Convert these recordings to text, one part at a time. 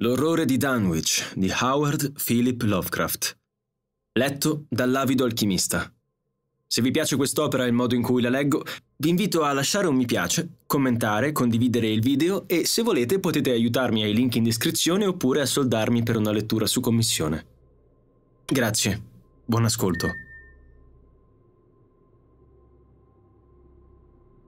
L'orrore di Dunwich di Howard Philip Lovecraft. Letto dall'avido alchimista. Se vi piace quest'opera e il modo in cui la leggo, vi invito a lasciare un mi piace, commentare, condividere il video e se volete potete aiutarmi ai link in descrizione oppure a soldarmi per una lettura su commissione. Grazie. Buon ascolto.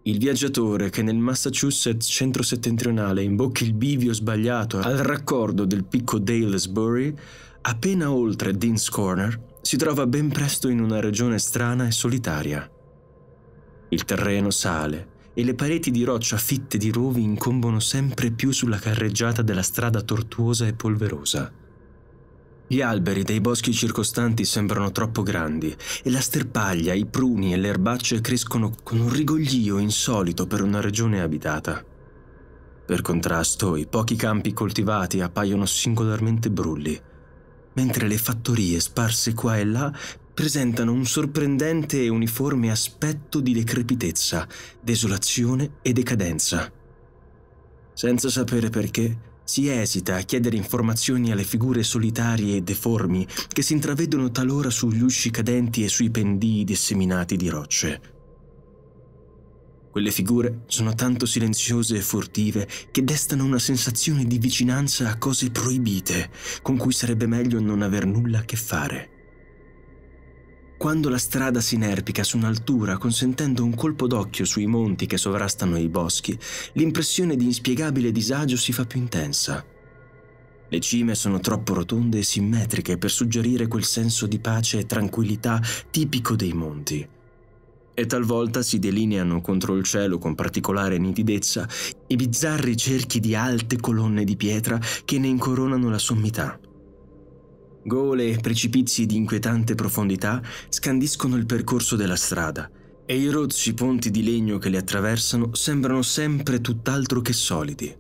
Il viaggiatore che nel Massachusetts centro-settentrionale imbocca il bivio sbagliato al raccordo del picco Dalesbury, appena oltre Dean's Corner, si trova ben presto in una regione strana e solitaria. Il terreno sale e le pareti di roccia fitte di rovi incombono sempre più sulla carreggiata della strada tortuosa e polverosa. Gli alberi dei boschi circostanti sembrano troppo grandi e la sterpaglia, i pruni e le erbacce crescono con un rigoglio insolito per una regione abitata. Per contrasto, i pochi campi coltivati appaiono singolarmente brulli, mentre le fattorie sparse qua e là presentano un sorprendente e uniforme aspetto di decrepitezza, desolazione e decadenza. Senza sapere perché, si esita a chiedere informazioni alle figure solitarie e deformi che si intravedono talora sugli usci cadenti e sui pendii disseminati di rocce. Quelle figure sono tanto silenziose e furtive che destano una sensazione di vicinanza a cose proibite, con cui sarebbe meglio non aver nulla a che fare. Quando la strada si inerpica su un'altura, consentendo un colpo d'occhio sui monti che sovrastano i boschi, l'impressione di inspiegabile disagio si fa più intensa. Le cime sono troppo rotonde e simmetriche per suggerire quel senso di pace e tranquillità tipico dei monti. E talvolta si delineano contro il cielo con particolare nitidezza i bizzarri cerchi di alte colonne di pietra che ne incoronano la sommità. Gole e precipizi di inquietante profondità scandiscono il percorso della strada e i rozzi ponti di legno che li attraversano sembrano sempre tutt'altro che solidi.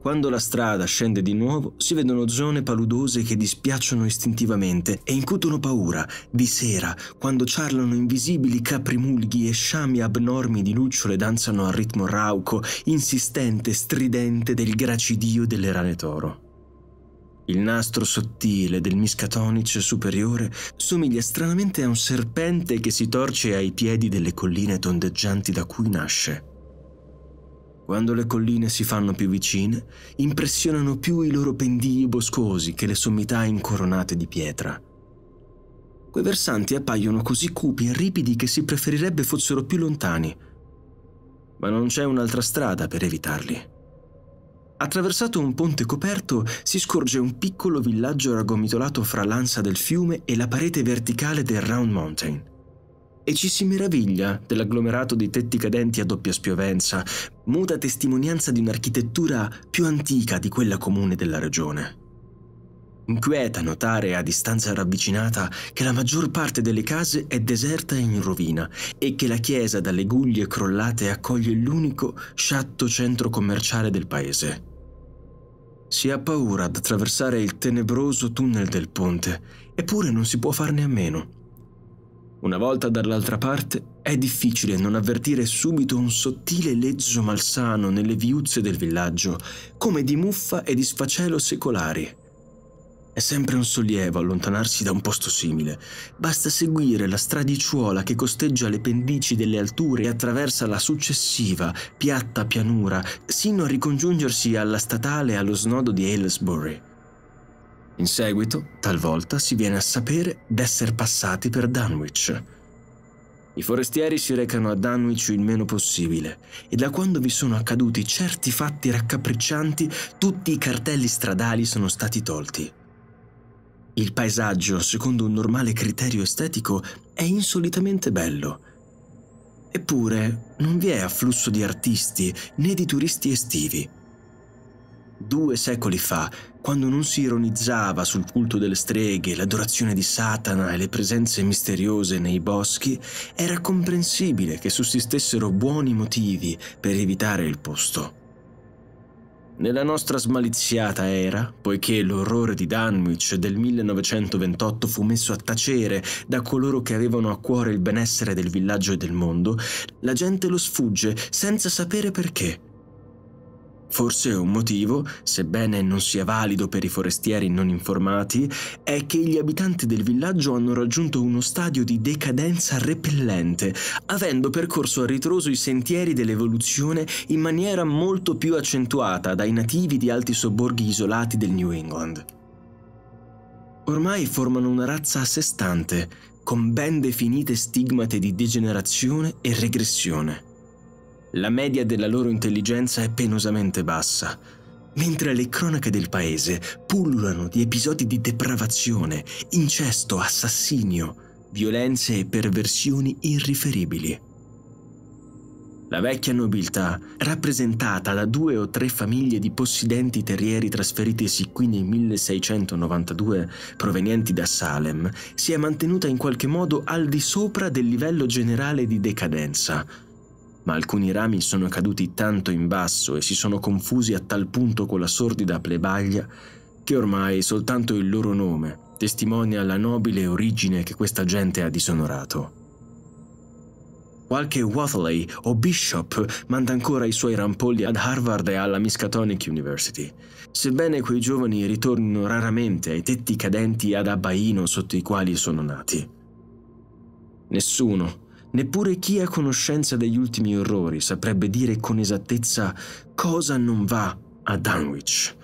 Quando la strada scende di nuovo, si vedono zone paludose che dispiacciono istintivamente e incutono paura di sera, quando ciarlano invisibili caprimulghi e sciami abnormi di lucciole danzano al ritmo rauco, insistente, stridente del gracidio delle rane toro. Il nastro sottile del Miskatonic superiore somiglia stranamente a un serpente che si torce ai piedi delle colline tondeggianti da cui nasce. Quando le colline si fanno più vicine, impressionano più i loro pendii boscosi che le sommità incoronate di pietra. Quei versanti appaiono così cupi e ripidi che si preferirebbe fossero più lontani, ma non c'è un'altra strada per evitarli. Attraversato un ponte coperto si scorge un piccolo villaggio raggomitolato fra l'ansa del fiume e la parete verticale del Round Mountain. E ci si meraviglia dell'agglomerato di tetti cadenti a doppia spiovenza, muta testimonianza di un'architettura più antica di quella comune della regione. Inquieta notare a distanza ravvicinata che la maggior parte delle case è deserta e in rovina e che la chiesa dalle guglie crollate accoglie l'unico sciatto centro commerciale del paese. Si ha paura ad attraversare il tenebroso tunnel del ponte, eppure non si può farne a meno. Una volta dall'altra parte è difficile non avvertire subito un sottile lezzo malsano nelle viuzze del villaggio, come di muffa e di sfacelo secolari. È sempre un sollievo allontanarsi da un posto simile. Basta seguire la stradicciuola che costeggia le pendici delle alture e attraversa la successiva piatta pianura, sino a ricongiungersi alla statale allo snodo di Aylesbury. In seguito, talvolta, si viene a sapere d'essere passati per Dunwich. I forestieri si recano a Dunwich il meno possibile e da quando vi sono accaduti certi fatti raccapriccianti, tutti i cartelli stradali sono stati tolti. Il paesaggio, secondo un normale criterio estetico, è insolitamente bello. Eppure non vi è afflusso di artisti né di turisti estivi. Due secoli fa, quando non si ironizzava sul culto delle streghe, l'adorazione di Satana e le presenze misteriose nei boschi, era comprensibile che sussistessero buoni motivi per evitare il posto. Nella nostra smaliziata era, poiché l'orrore di Danwich del 1928 fu messo a tacere da coloro che avevano a cuore il benessere del villaggio e del mondo, la gente lo sfugge senza sapere perché. Forse un motivo, sebbene non sia valido per i forestieri non informati, è che gli abitanti del villaggio hanno raggiunto uno stadio di decadenza repellente, avendo percorso a ritroso i sentieri dell'evoluzione in maniera molto più accentuata dai nativi di alti sobborghi isolati del New England. Ormai formano una razza a sé stante, con ben definite stigmate di degenerazione e regressione. La media della loro intelligenza è penosamente bassa, mentre le cronache del paese pullulano di episodi di depravazione, incesto, assassinio, violenze e perversioni irriferibili. La vecchia nobiltà, rappresentata da due o tre famiglie di possidenti terrieri trasferitesi qui nel 1692 provenienti da Salem, si è mantenuta in qualche modo al di sopra del livello generale di decadenza, ma alcuni rami sono caduti tanto in basso e si sono confusi a tal punto con la sordida plebaglia che ormai soltanto il loro nome testimonia la nobile origine che questa gente ha disonorato. Qualche Wathley o Bishop manda ancora i suoi rampolli ad Harvard e alla Miskatonic University. Sebbene quei giovani ritornino raramente ai tetti cadenti ad abbaino sotto i quali sono nati. Nessuno, Neppure chi ha conoscenza degli ultimi orrori saprebbe dire con esattezza cosa non va a Dunwich.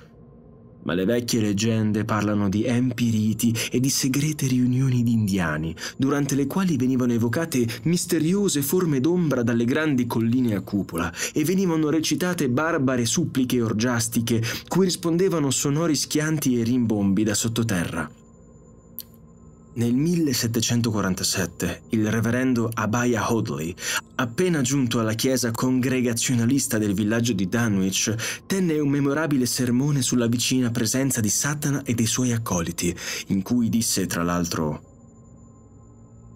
Ma le vecchie leggende parlano di empi riti e di segrete riunioni di indiani, durante le quali venivano evocate misteriose forme d'ombra dalle grandi colline a cupola e venivano recitate barbare suppliche orgiastiche cui rispondevano sonori schianti e rimbombi da sottoterra. Nel 1747 il reverendo Abaya Hoadley, appena giunto alla chiesa congregazionalista del villaggio di Dunwich, tenne un memorabile sermone sulla vicina presenza di Satana e dei suoi accoliti, in cui disse tra l'altro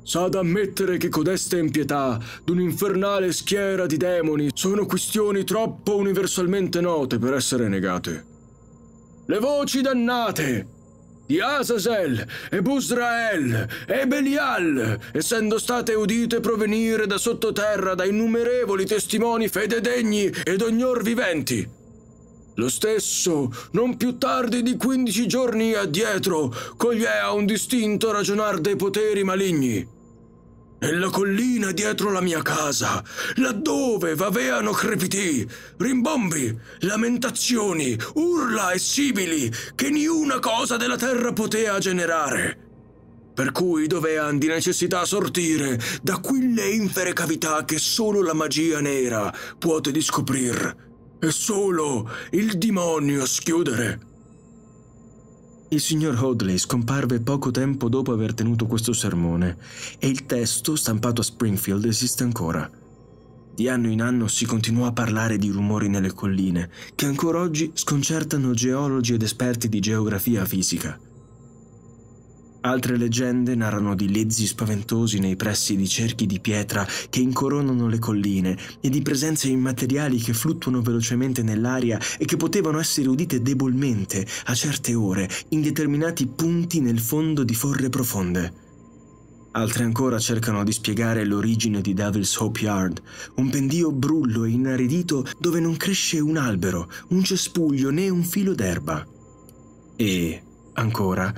«Sa da ammettere che codeste impietà d'infernale schiera di demoni sono questioni troppo universalmente note per essere negate. Le voci dannate di e Busrael e Belial, essendo state udite provenire da sottoterra da innumerevoli testimoni fededegni ed ognor viventi. Lo stesso, non più tardi di quindici giorni addietro, cogliea un distinto ragionar dei poteri maligni nella collina dietro la mia casa, laddove vaveano crepiti, rimbombi, lamentazioni, urla e sibili che niuna cosa della terra potea generare per cui dovean di necessità sortire da quelle infere cavità che solo la magia nera puote discoprir e solo il demonio schiudere. Il signor Hoadley scomparve poco tempo dopo aver tenuto questo sermone e il testo, stampato a Springfield, esiste ancora. Di anno in anno si continuò a parlare di rumori nelle colline, che ancora oggi sconcertano geologi ed esperti di geografia fisica. Altre leggende narrano di lezzi spaventosi nei pressi di cerchi di pietra che incoronano le colline e di presenze immateriali che fluttuano velocemente nell'aria e che potevano essere udite debolmente a certe ore in determinati punti nel fondo di forre profonde. Altre ancora cercano di spiegare l'origine di Devil's Hope Yard, un pendio brullo e inaridito dove non cresce un albero, un cespuglio né un filo d'erba. E, ancora,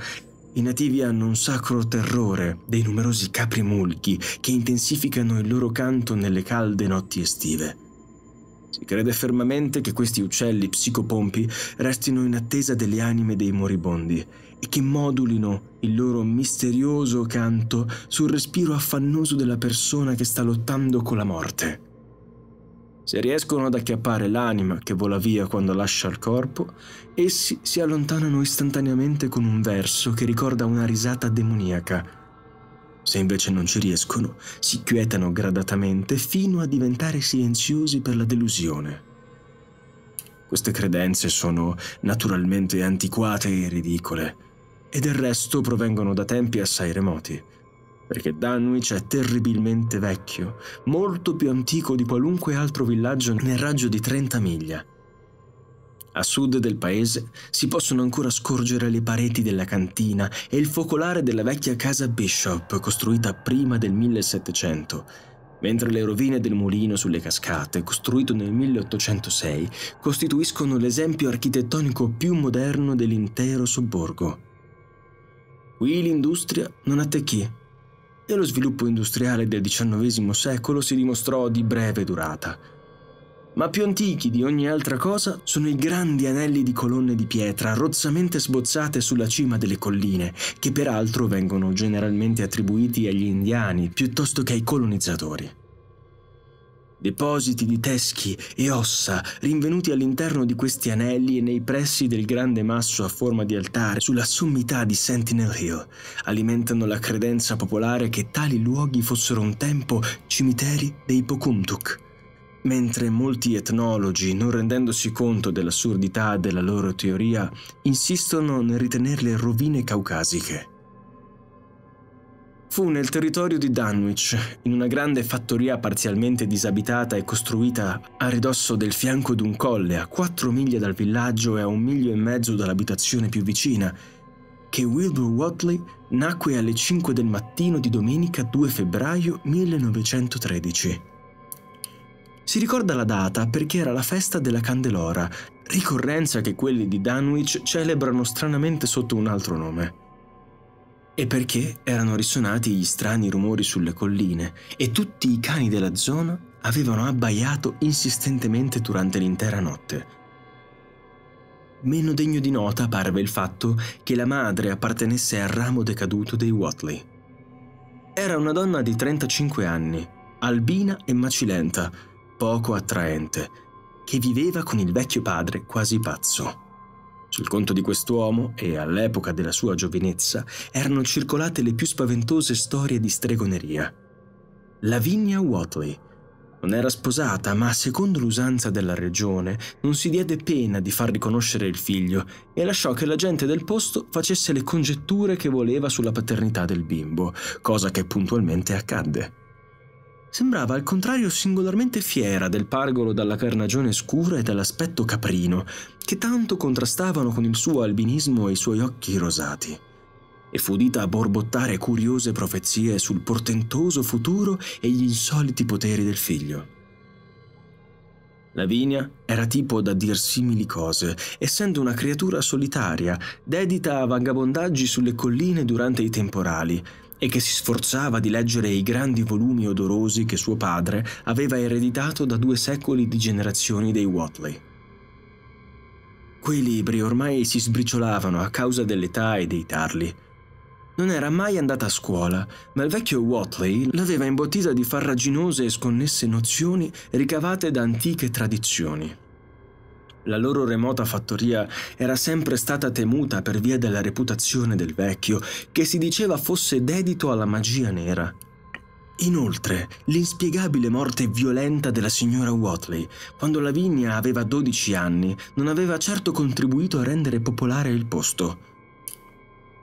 i nativi hanno un sacro terrore dei numerosi caprimulchi che intensificano il loro canto nelle calde notti estive. Si crede fermamente che questi uccelli psicopompi restino in attesa delle anime dei moribondi e che modulino il loro misterioso canto sul respiro affannoso della persona che sta lottando con la morte. Se riescono ad acchiappare l'anima che vola via quando lascia il corpo, essi si allontanano istantaneamente con un verso che ricorda una risata demoniaca. Se invece non ci riescono, si quietano gradatamente fino a diventare silenziosi per la delusione. Queste credenze sono naturalmente antiquate e ridicole, e del resto provengono da tempi assai remoti perché Dunwich è terribilmente vecchio, molto più antico di qualunque altro villaggio nel raggio di 30 miglia. A sud del paese si possono ancora scorgere le pareti della cantina e il focolare della vecchia casa Bishop, costruita prima del 1700, mentre le rovine del mulino sulle cascate, costruito nel 1806, costituiscono l'esempio architettonico più moderno dell'intero sobborgo. Qui l'industria non attecchì e lo sviluppo industriale del XIX secolo si dimostrò di breve durata. Ma più antichi di ogni altra cosa sono i grandi anelli di colonne di pietra rozzamente sbozzate sulla cima delle colline, che peraltro vengono generalmente attribuiti agli indiani piuttosto che ai colonizzatori. Depositi di teschi e ossa rinvenuti all'interno di questi anelli e nei pressi del grande masso a forma di altare sulla sommità di Sentinel Hill alimentano la credenza popolare che tali luoghi fossero un tempo cimiteri dei Pokumtuk. Mentre molti etnologi, non rendendosi conto dell'assurdità della loro teoria, insistono nel ritenerle rovine caucasiche. Fu nel territorio di Dunwich, in una grande fattoria parzialmente disabitata e costruita a ridosso del fianco di un colle, a quattro miglia dal villaggio e a un miglio e mezzo dall'abitazione più vicina, che Wilbur Watley nacque alle 5 del mattino di domenica 2 febbraio 1913. Si ricorda la data perché era la festa della Candelora, ricorrenza che quelli di Dunwich celebrano stranamente sotto un altro nome e perché erano risonati gli strani rumori sulle colline e tutti i cani della zona avevano abbaiato insistentemente durante l'intera notte. Meno degno di nota parve il fatto che la madre appartenesse al ramo decaduto dei Watley. Era una donna di 35 anni, albina e macilenta, poco attraente, che viveva con il vecchio padre quasi pazzo. Sul conto di quest'uomo, e all'epoca della sua giovinezza, erano circolate le più spaventose storie di stregoneria. Lavinia Watley non era sposata, ma secondo l'usanza della regione non si diede pena di far riconoscere il figlio e lasciò che la gente del posto facesse le congetture che voleva sulla paternità del bimbo, cosa che puntualmente accadde. Sembrava al contrario singolarmente fiera del pargolo dalla carnagione scura e dall'aspetto caprino, che tanto contrastavano con il suo albinismo e i suoi occhi rosati. E fu udita a borbottare curiose profezie sul portentoso futuro e gli insoliti poteri del figlio. Lavinia era tipo da dir simili cose, essendo una creatura solitaria, dedita a vagabondaggi sulle colline durante i temporali, e che si sforzava di leggere i grandi volumi odorosi che suo padre aveva ereditato da due secoli di generazioni dei Watley. Quei libri ormai si sbriciolavano a causa dell'età e dei tarli. Non era mai andata a scuola, ma il vecchio Watley l'aveva imbottita di farraginose e sconnesse nozioni ricavate da antiche tradizioni. La loro remota fattoria era sempre stata temuta per via della reputazione del vecchio, che si diceva fosse dedito alla magia nera. Inoltre, l'inspiegabile morte violenta della signora Watley, quando Lavinia aveva 12 anni, non aveva certo contribuito a rendere popolare il posto.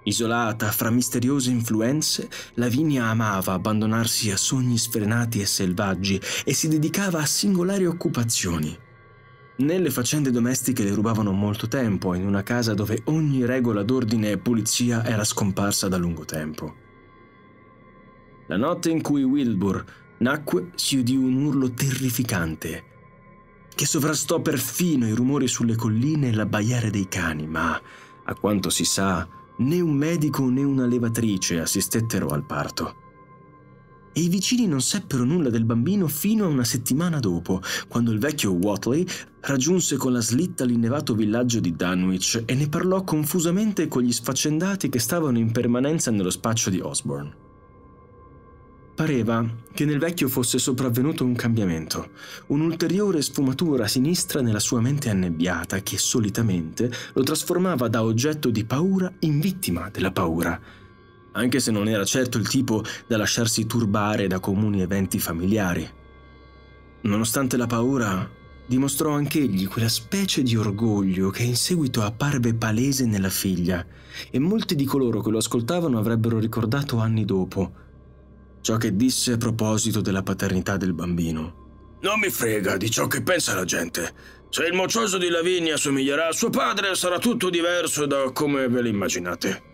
Isolata fra misteriose influenze, Lavinia amava abbandonarsi a sogni sfrenati e selvaggi e si dedicava a singolari occupazioni. Nelle faccende domestiche le rubavano molto tempo, in una casa dove ogni regola d'ordine e pulizia era scomparsa da lungo tempo. La notte in cui Wilbur nacque si udì un urlo terrificante, che sovrastò perfino i rumori sulle colline e l'abbaiare dei cani, ma, a quanto si sa, né un medico né una levatrice assistettero al parto e i vicini non seppero nulla del bambino fino a una settimana dopo, quando il vecchio Watley raggiunse con la slitta l'innevato villaggio di Dunwich e ne parlò confusamente con gli sfaccendati che stavano in permanenza nello spaccio di Osborne. Pareva che nel vecchio fosse sopravvenuto un cambiamento, un'ulteriore sfumatura sinistra nella sua mente annebbiata che solitamente lo trasformava da oggetto di paura in vittima della paura anche se non era certo il tipo da lasciarsi turbare da comuni eventi familiari. Nonostante la paura, dimostrò anch'egli quella specie di orgoglio che in seguito apparve palese nella figlia e molti di coloro che lo ascoltavano avrebbero ricordato anni dopo ciò che disse a proposito della paternità del bambino. Non mi frega di ciò che pensa la gente. Se il moccioso di Lavinia somiglierà a suo padre sarà tutto diverso da come ve l'immaginate.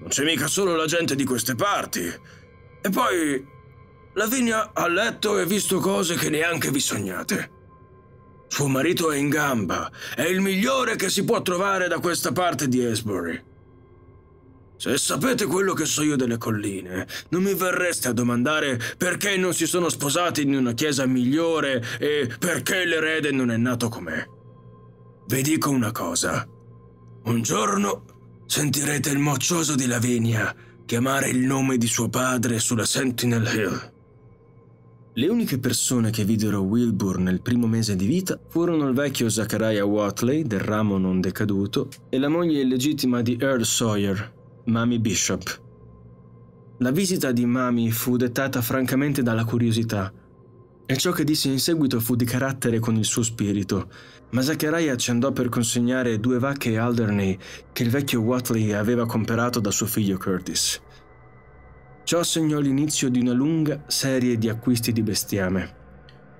Non c'è mica solo la gente di queste parti. E poi, Lavinia ha letto e visto cose che neanche vi sognate. Suo marito è in gamba, è il migliore che si può trovare da questa parte di Esbury. Se sapete quello che so io delle colline, non mi verreste a domandare perché non si sono sposati in una chiesa migliore e perché l'erede non è nato come. Vi dico una cosa. Un giorno sentirete il moccioso di Lavinia chiamare il nome di suo padre sulla Sentinel Hill. Le uniche persone che videro Wilbur nel primo mese di vita furono il vecchio Zachariah Watley, del ramo non decaduto, e la moglie illegittima di Earl Sawyer, Mami Bishop. La visita di Mami fu dettata francamente dalla curiosità, e ciò che disse in seguito fu di carattere con il suo spirito. Ma Zachariah ci andò per consegnare due vacche Alderney che il vecchio Watley aveva comperato da suo figlio Curtis. Ciò segnò l'inizio di una lunga serie di acquisti di bestiame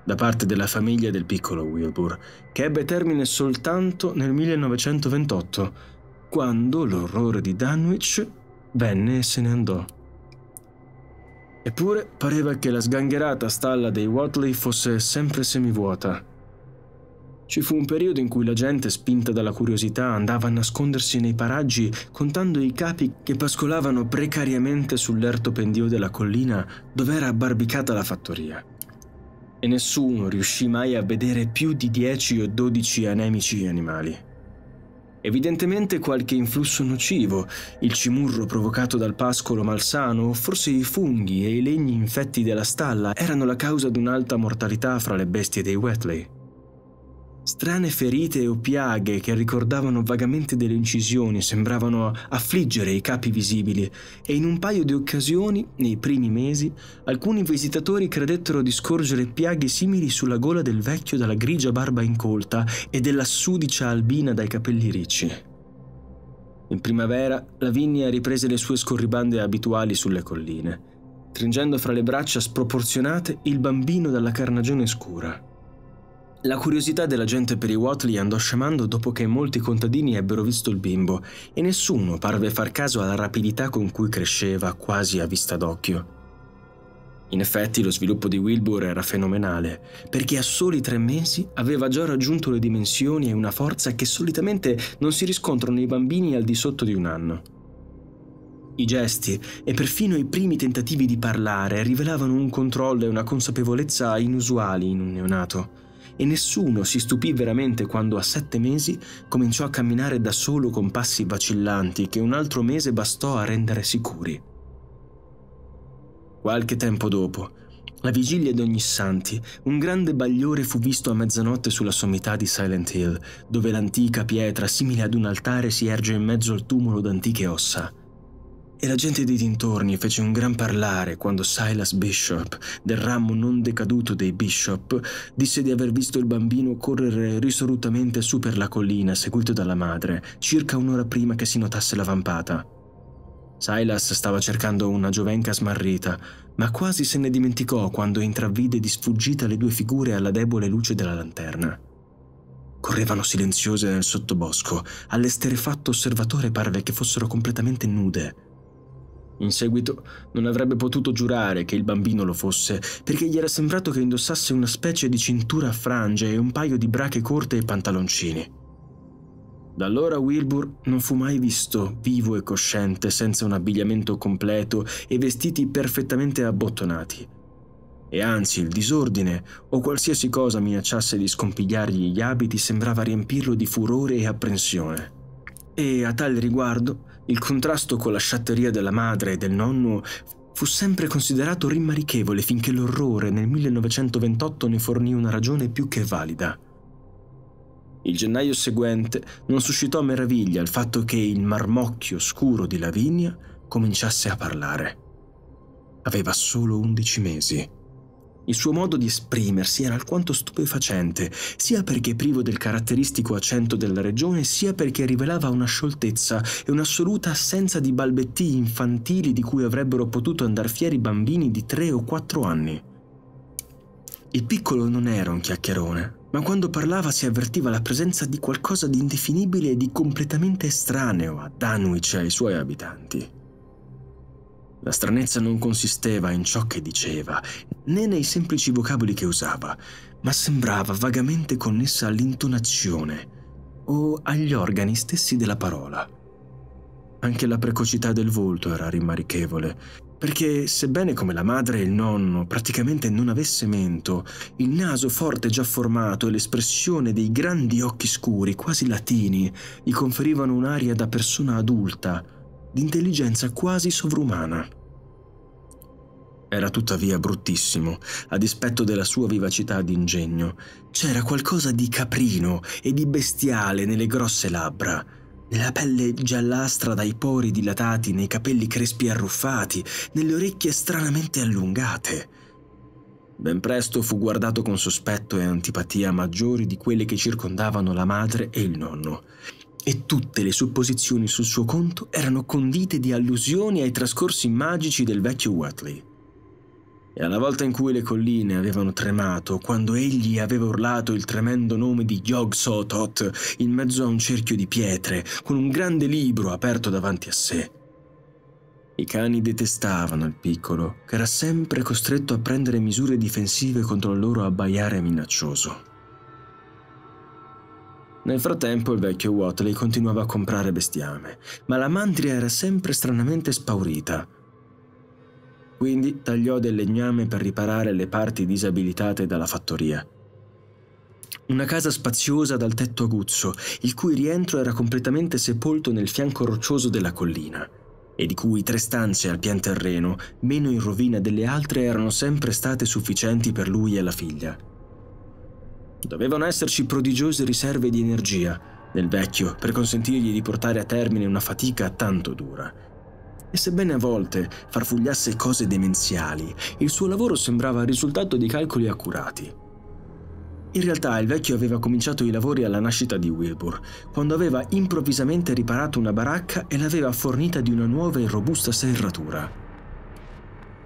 da parte della famiglia del piccolo Wilbur, che ebbe termine soltanto nel 1928, quando l'orrore di Dunwich venne e se ne andò. Eppure pareva che la sgangherata stalla dei Watley fosse sempre semivuota. Ci fu un periodo in cui la gente, spinta dalla curiosità, andava a nascondersi nei paraggi contando i capi che pascolavano precariamente sull'erto pendio della collina dove era abbarbicata la fattoria. E nessuno riuscì mai a vedere più di 10 o 12 anemici animali. Evidentemente qualche influsso nocivo, il cimurro provocato dal pascolo malsano, o forse i funghi e i legni infetti della stalla erano la causa di un'alta mortalità fra le bestie dei Wetley. Strane ferite o piaghe che ricordavano vagamente delle incisioni sembravano affliggere i capi visibili e in un paio di occasioni, nei primi mesi, alcuni visitatori credettero di scorgere piaghe simili sulla gola del vecchio dalla grigia barba incolta e della sudicia albina dai capelli ricci. In primavera, la vigna riprese le sue scorribande abituali sulle colline, stringendo fra le braccia sproporzionate il bambino dalla carnagione scura. La curiosità della gente per i Watley andò scemando dopo che molti contadini ebbero visto il bimbo e nessuno parve far caso alla rapidità con cui cresceva quasi a vista d'occhio. In effetti lo sviluppo di Wilbur era fenomenale, perché a soli tre mesi aveva già raggiunto le dimensioni e una forza che solitamente non si riscontrano nei bambini al di sotto di un anno. I gesti e perfino i primi tentativi di parlare rivelavano un controllo e una consapevolezza inusuali in un neonato e nessuno si stupì veramente quando a sette mesi cominciò a camminare da solo con passi vacillanti che un altro mese bastò a rendere sicuri. Qualche tempo dopo, la vigilia di ogni santi, un grande bagliore fu visto a mezzanotte sulla sommità di Silent Hill, dove l'antica pietra, simile ad un altare, si erge in mezzo al tumulo d'antiche ossa. E la gente dei dintorni fece un gran parlare quando Silas Bishop, del ramo non decaduto dei Bishop, disse di aver visto il bambino correre risolutamente su per la collina, seguito dalla madre, circa un'ora prima che si notasse la vampata. Silas stava cercando una giovenca smarrita, ma quasi se ne dimenticò quando intravvide di sfuggita le due figure alla debole luce della lanterna. Correvano silenziose nel sottobosco, all'esterefatto osservatore parve che fossero completamente nude. In seguito non avrebbe potuto giurare che il bambino lo fosse, perché gli era sembrato che indossasse una specie di cintura a frange e un paio di brache corte e pantaloncini. Da allora Wilbur non fu mai visto vivo e cosciente, senza un abbigliamento completo e vestiti perfettamente abbottonati. E anzi, il disordine o qualsiasi cosa minacciasse di scompigliargli gli abiti sembrava riempirlo di furore e apprensione. E a tal riguardo il contrasto con la sciatteria della madre e del nonno fu sempre considerato rimarichevole finché l'orrore nel 1928 ne fornì una ragione più che valida. Il gennaio seguente non suscitò meraviglia il fatto che il marmocchio scuro di Lavinia cominciasse a parlare. Aveva solo 11 mesi. Il suo modo di esprimersi era alquanto stupefacente, sia perché privo del caratteristico accento della regione, sia perché rivelava una scioltezza e un'assoluta assenza di balbettii infantili di cui avrebbero potuto andar fieri bambini di tre o quattro anni. Il piccolo non era un chiacchierone, ma quando parlava si avvertiva la presenza di qualcosa di indefinibile e di completamente estraneo a Danwich e ai suoi abitanti. La stranezza non consisteva in ciò che diceva, né nei semplici vocaboli che usava, ma sembrava vagamente connessa all'intonazione o agli organi stessi della parola. Anche la precocità del volto era rimarichevole, perché sebbene come la madre e il nonno praticamente non avesse mento, il naso forte già formato e l'espressione dei grandi occhi scuri, quasi latini, gli conferivano un'aria da persona adulta, di intelligenza quasi sovrumana. Era tuttavia bruttissimo, a dispetto della sua vivacità d'ingegno. C'era qualcosa di caprino e di bestiale nelle grosse labbra, nella pelle giallastra dai pori dilatati, nei capelli crespi arruffati, nelle orecchie stranamente allungate. Ben presto fu guardato con sospetto e antipatia maggiori di quelle che circondavano la madre e il nonno e tutte le supposizioni sul suo conto erano condite di allusioni ai trascorsi magici del vecchio Watley. E alla volta in cui le colline avevano tremato, quando egli aveva urlato il tremendo nome di Yog Sothoth in mezzo a un cerchio di pietre, con un grande libro aperto davanti a sé. I cani detestavano il piccolo, che era sempre costretto a prendere misure difensive contro il loro abbaiare minaccioso. Nel frattempo il vecchio Watley continuava a comprare bestiame, ma la mandria era sempre stranamente spaurita. Quindi tagliò del legname per riparare le parti disabilitate dalla fattoria. Una casa spaziosa dal tetto aguzzo, il cui rientro era completamente sepolto nel fianco roccioso della collina, e di cui tre stanze al pian terreno, meno in rovina delle altre, erano sempre state sufficienti per lui e la figlia. Dovevano esserci prodigiose riserve di energia nel vecchio per consentirgli di portare a termine una fatica tanto dura. E sebbene a volte farfugliasse cose demenziali, il suo lavoro sembrava il risultato di calcoli accurati. In realtà il vecchio aveva cominciato i lavori alla nascita di Wilbur, quando aveva improvvisamente riparato una baracca e l'aveva fornita di una nuova e robusta serratura.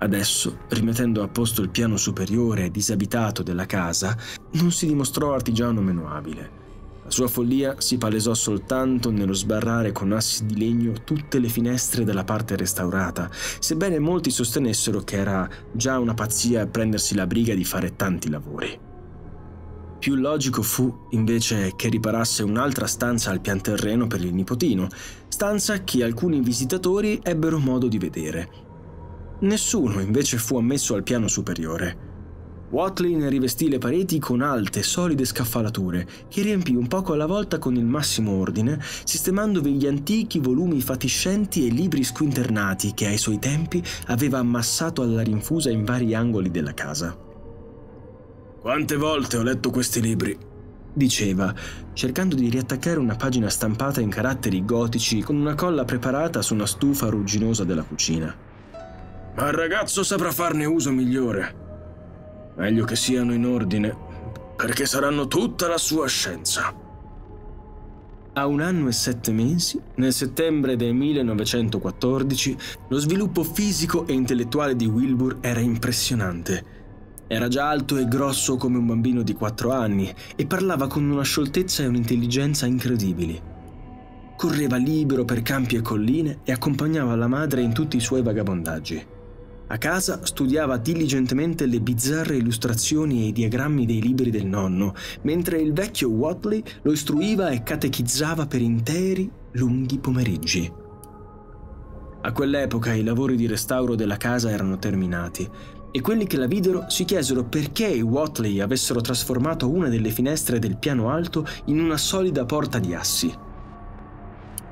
Adesso, rimettendo a posto il piano superiore disabitato della casa, non si dimostrò artigiano meno abile. La sua follia si palesò soltanto nello sbarrare con assi di legno tutte le finestre della parte restaurata, sebbene molti sostenessero che era già una pazzia prendersi la briga di fare tanti lavori. Più logico fu invece che riparasse un'altra stanza al pianterreno per il nipotino, stanza che alcuni visitatori ebbero modo di vedere. Nessuno invece fu ammesso al piano superiore. Watlin rivestì le pareti con alte, solide scaffalature, che riempì un poco alla volta con il massimo ordine, sistemandovi gli antichi volumi fatiscenti e libri squinternati che ai suoi tempi aveva ammassato alla rinfusa in vari angoli della casa. Quante volte ho letto questi libri? diceva, cercando di riattaccare una pagina stampata in caratteri gotici con una colla preparata su una stufa rugginosa della cucina. Ma il ragazzo saprà farne uso migliore. Meglio che siano in ordine, perché saranno tutta la sua scienza. A un anno e sette mesi, nel settembre del 1914, lo sviluppo fisico e intellettuale di Wilbur era impressionante. Era già alto e grosso come un bambino di quattro anni e parlava con una scioltezza e un'intelligenza incredibili. Correva libero per campi e colline e accompagnava la madre in tutti i suoi vagabondaggi. A casa studiava diligentemente le bizzarre illustrazioni e i diagrammi dei libri del nonno, mentre il vecchio Watley lo istruiva e catechizzava per interi, lunghi pomeriggi. A quell'epoca i lavori di restauro della casa erano terminati e quelli che la videro si chiesero perché i Watley avessero trasformato una delle finestre del piano alto in una solida porta di assi.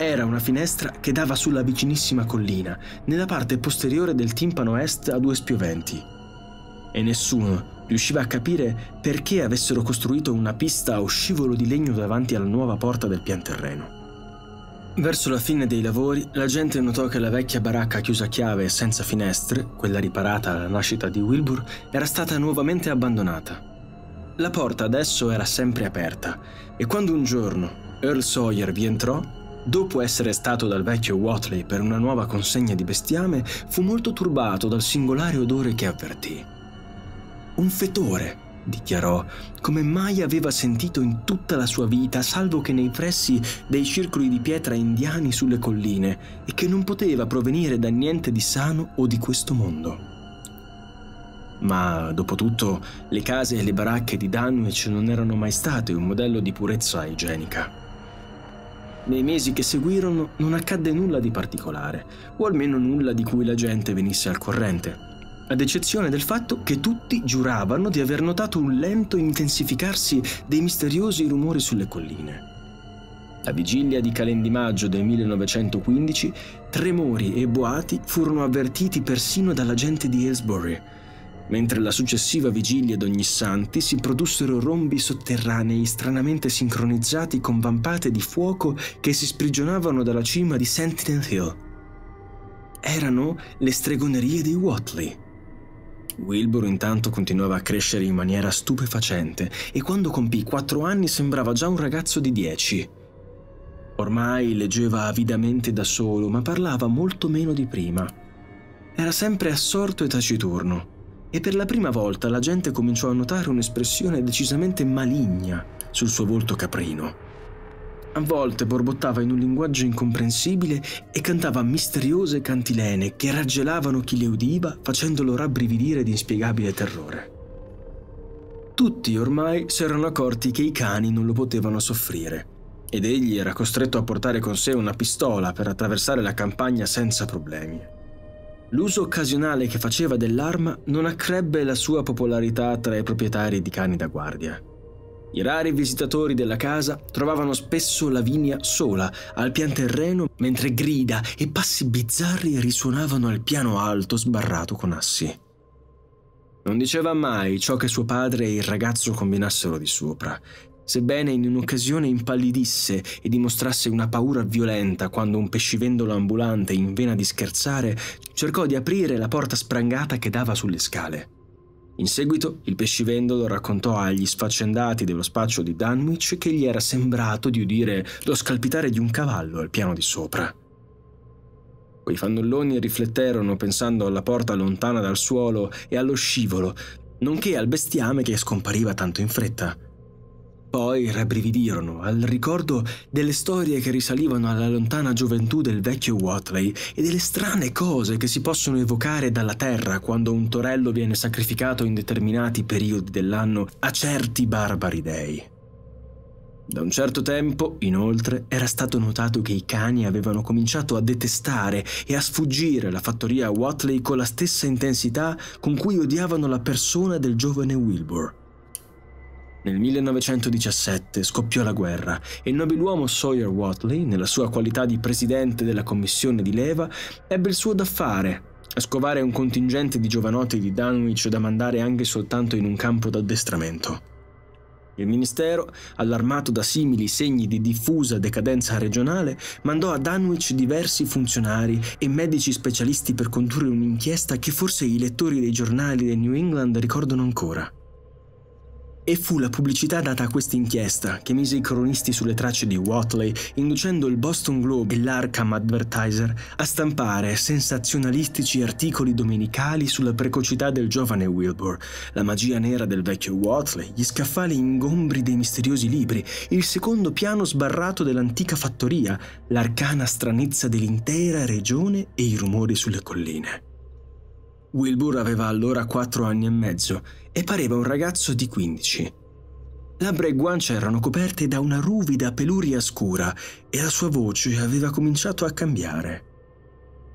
Era una finestra che dava sulla vicinissima collina, nella parte posteriore del timpano est a due spioventi. E nessuno riusciva a capire perché avessero costruito una pista o scivolo di legno davanti alla nuova porta del pianterreno. Verso la fine dei lavori, la gente notò che la vecchia baracca chiusa a chiave e senza finestre, quella riparata alla nascita di Wilbur, era stata nuovamente abbandonata. La porta adesso era sempre aperta e quando un giorno Earl Sawyer vi entrò, Dopo essere stato dal vecchio Watley per una nuova consegna di bestiame, fu molto turbato dal singolare odore che avvertì. Un fetore, dichiarò, come mai aveva sentito in tutta la sua vita, salvo che nei pressi dei circoli di pietra indiani sulle colline, e che non poteva provenire da niente di sano o di questo mondo. Ma, dopo tutto, le case e le baracche di Dunwich non erano mai state un modello di purezza igienica. Nei mesi che seguirono non accadde nulla di particolare, o almeno nulla di cui la gente venisse al corrente, ad eccezione del fatto che tutti giuravano di aver notato un lento intensificarsi dei misteriosi rumori sulle colline. La vigilia di calendimaggio del 1915, tremori e boati furono avvertiti persino dalla gente di Aylesbury, mentre la successiva vigilia d'ogni santi si produssero rombi sotterranei stranamente sincronizzati con vampate di fuoco che si sprigionavano dalla cima di Sentinel Hill. Erano le stregonerie dei Watley. Wilbur intanto continuava a crescere in maniera stupefacente e quando compì quattro anni sembrava già un ragazzo di dieci. Ormai leggeva avidamente da solo, ma parlava molto meno di prima. Era sempre assorto e taciturno e per la prima volta la gente cominciò a notare un'espressione decisamente maligna sul suo volto caprino. A volte borbottava in un linguaggio incomprensibile e cantava misteriose cantilene che raggelavano chi le udiva facendolo rabbrividire di inspiegabile terrore. Tutti ormai si erano accorti che i cani non lo potevano soffrire ed egli era costretto a portare con sé una pistola per attraversare la campagna senza problemi. L'uso occasionale che faceva dell'arma non accrebbe la sua popolarità tra i proprietari di cani da guardia. I rari visitatori della casa trovavano spesso Lavinia sola, al pian terreno, mentre grida e passi bizzarri risuonavano al piano alto sbarrato con assi. Non diceva mai ciò che suo padre e il ragazzo combinassero di sopra, Sebbene in un'occasione impallidisse e dimostrasse una paura violenta quando un pescivendolo ambulante, in vena di scherzare, cercò di aprire la porta sprangata che dava sulle scale. In seguito, il pescivendolo raccontò agli sfaccendati dello spaccio di Dunwich che gli era sembrato di udire lo scalpitare di un cavallo al piano di sopra. Quei fannulloni rifletterono pensando alla porta lontana dal suolo e allo scivolo, nonché al bestiame che scompariva tanto in fretta. Poi rabbrividirono al ricordo delle storie che risalivano alla lontana gioventù del vecchio Watley e delle strane cose che si possono evocare dalla terra quando un torello viene sacrificato in determinati periodi dell'anno a certi barbari dei. Da un certo tempo, inoltre, era stato notato che i cani avevano cominciato a detestare e a sfuggire la fattoria Watley con la stessa intensità con cui odiavano la persona del giovane Wilbur. Nel 1917 scoppiò la guerra e il nobiluomo Sawyer Watley, nella sua qualità di presidente della commissione di leva, ebbe il suo da fare a scovare un contingente di giovanotti di Dunwich da mandare anche soltanto in un campo d'addestramento. Il ministero, allarmato da simili segni di diffusa decadenza regionale, mandò a Dunwich diversi funzionari e medici specialisti per condurre un'inchiesta che forse i lettori dei giornali del New England ricordano ancora. E fu la pubblicità data a questa inchiesta che mise i cronisti sulle tracce di Watley, inducendo il Boston Globe e l'Arkham Advertiser a stampare sensazionalistici articoli domenicali sulla precocità del giovane Wilbur, la magia nera del vecchio Watley, gli scaffali ingombri dei misteriosi libri, il secondo piano sbarrato dell'antica fattoria, l'arcana stranezza dell'intera regione e i rumori sulle colline. Wilbur aveva allora quattro anni e mezzo e pareva un ragazzo di 15. Labbra e guancia erano coperte da una ruvida peluria scura e la sua voce aveva cominciato a cambiare.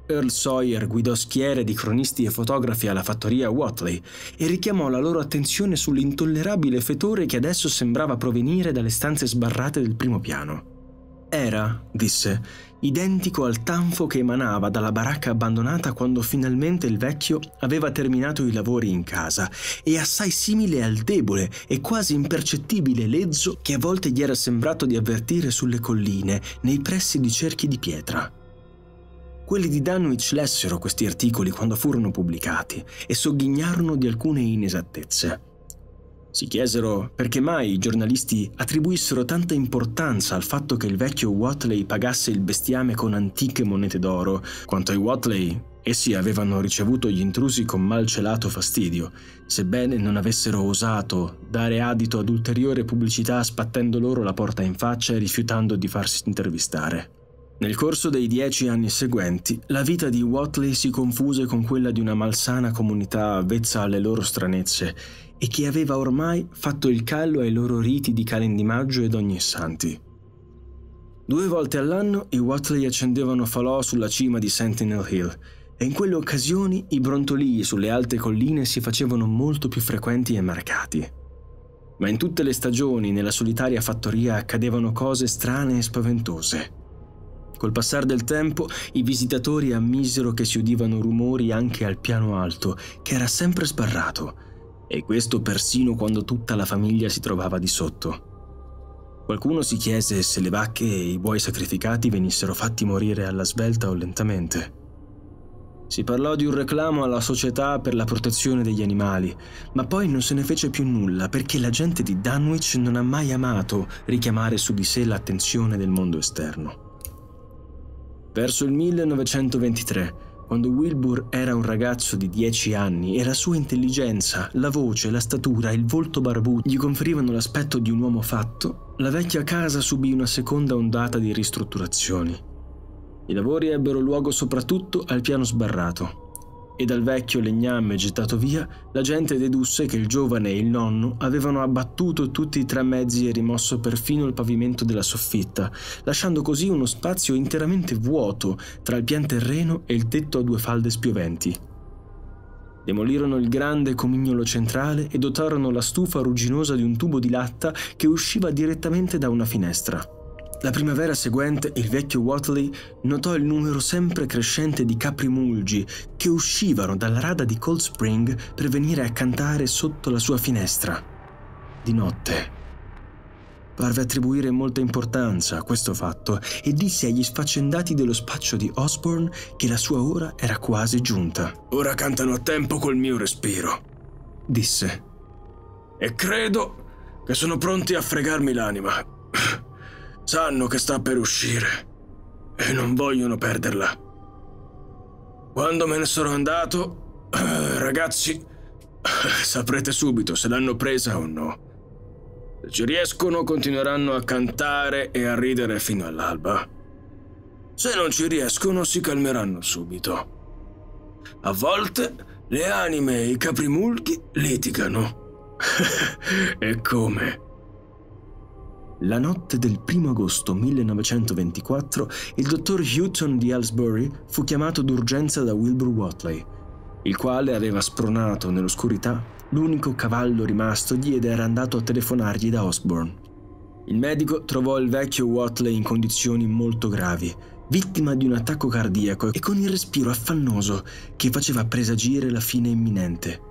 Earl Sawyer guidò schiere di cronisti e fotografi alla fattoria Watley e richiamò la loro attenzione sull'intollerabile fetore che adesso sembrava provenire dalle stanze sbarrate del primo piano. Era, disse, identico al tanfo che emanava dalla baracca abbandonata quando finalmente il vecchio aveva terminato i lavori in casa, e assai simile al debole e quasi impercettibile lezzo che a volte gli era sembrato di avvertire sulle colline, nei pressi di cerchi di pietra. Quelli di Danwich lessero questi articoli quando furono pubblicati e sogghignarono di alcune inesattezze. Si chiesero perché mai i giornalisti attribuissero tanta importanza al fatto che il vecchio Watley pagasse il bestiame con antiche monete d'oro. Quanto ai Watley, essi avevano ricevuto gli intrusi con malcelato fastidio, sebbene non avessero osato dare adito ad ulteriore pubblicità spattendo loro la porta in faccia e rifiutando di farsi intervistare. Nel corso dei dieci anni seguenti, la vita di Watley si confuse con quella di una malsana comunità avvezza alle loro stranezze e che aveva ormai fatto il callo ai loro riti di calendimaggio ed ognissanti. Due volte all'anno i Watley accendevano falò sulla cima di Sentinel Hill e in quelle occasioni i brontolii sulle alte colline si facevano molto più frequenti e marcati. Ma in tutte le stagioni nella solitaria fattoria accadevano cose strane e spaventose. Col passare del tempo i visitatori ammisero che si udivano rumori anche al piano alto, che era sempre sbarrato, e questo persino quando tutta la famiglia si trovava di sotto. Qualcuno si chiese se le vacche e i buoi sacrificati venissero fatti morire alla svelta o lentamente. Si parlò di un reclamo alla società per la protezione degli animali, ma poi non se ne fece più nulla perché la gente di Dunwich non ha mai amato richiamare su di sé l'attenzione del mondo esterno. Verso il 1923 quando Wilbur era un ragazzo di 10 anni e la sua intelligenza, la voce, la statura e il volto barbuto gli conferivano l'aspetto di un uomo fatto, la vecchia casa subì una seconda ondata di ristrutturazioni. I lavori ebbero luogo soprattutto al piano sbarrato, e dal vecchio legname gettato via, la gente dedusse che il giovane e il nonno avevano abbattuto tutti i tre mezzi e rimosso perfino il pavimento della soffitta, lasciando così uno spazio interamente vuoto tra il pian terreno e il tetto a due falde spioventi. Demolirono il grande comignolo centrale e dotarono la stufa rugginosa di un tubo di latta che usciva direttamente da una finestra. La primavera seguente il vecchio Watley notò il numero sempre crescente di caprimulgi che uscivano dalla rada di Cold Spring per venire a cantare sotto la sua finestra. Di notte. Parve attribuire molta importanza a questo fatto e disse agli sfaccendati dello spaccio di Osborne che la sua ora era quasi giunta. Ora cantano a tempo col mio respiro, disse. E credo che sono pronti a fregarmi l'anima. Sanno che sta per uscire e non vogliono perderla. Quando me ne sono andato, eh, ragazzi, eh, saprete subito se l'hanno presa o no. Se ci riescono, continueranno a cantare e a ridere fino all'alba. Se non ci riescono, si calmeranno subito. A volte le anime e i caprimulchi litigano. e come? La notte del 1 agosto 1924 il dottor Hutton di Ellsbury fu chiamato d'urgenza da Wilbur Watley, il quale aveva spronato nell'oscurità l'unico cavallo rimasto ed era andato a telefonargli da Osborne. Il medico trovò il vecchio Watley in condizioni molto gravi, vittima di un attacco cardiaco e con il respiro affannoso che faceva presagire la fine imminente.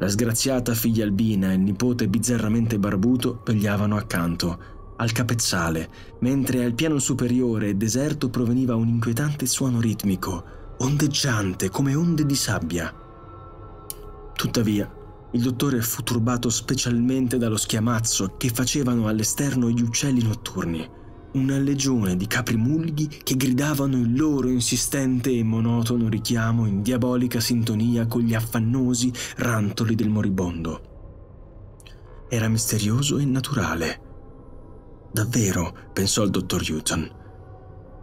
La sgraziata figlia albina e il nipote bizzarramente barbuto vegliavano accanto, al capezzale, mentre al piano superiore e deserto proveniva un inquietante suono ritmico, ondeggiante come onde di sabbia. Tuttavia, il dottore fu turbato specialmente dallo schiamazzo che facevano all'esterno gli uccelli notturni una legione di caprimulghi che gridavano il loro insistente e monotono richiamo in diabolica sintonia con gli affannosi rantoli del moribondo. Era misterioso e naturale. Davvero, pensò il dottor Hutton.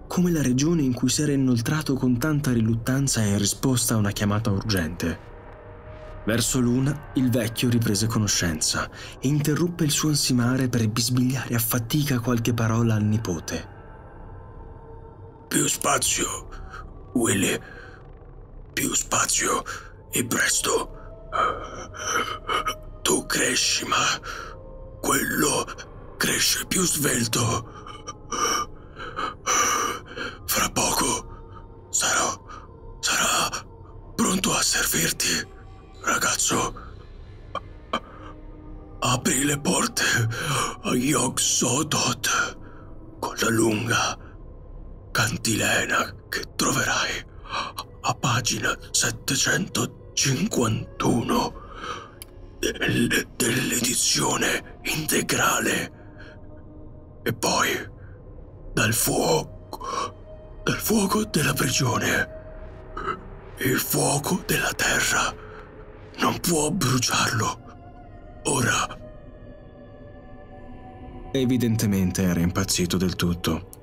Come la regione in cui si era inoltrato con tanta riluttanza in risposta a una chiamata urgente. Verso l'una il vecchio riprese conoscenza e interruppe il suo ansimare per bisbigliare a fatica qualche parola al nipote. Più spazio, Willy. Più spazio e presto. Tu cresci, ma quello cresce più svelto. Fra poco sarò. sarà pronto a servirti. Ragazzo, apri le porte a Yog Sodot con la lunga cantilena che troverai a pagina 751 dell'edizione integrale. E poi dal fuoco, dal fuoco della prigione, il fuoco della terra non può bruciarlo. Ora... Evidentemente era impazzito del tutto.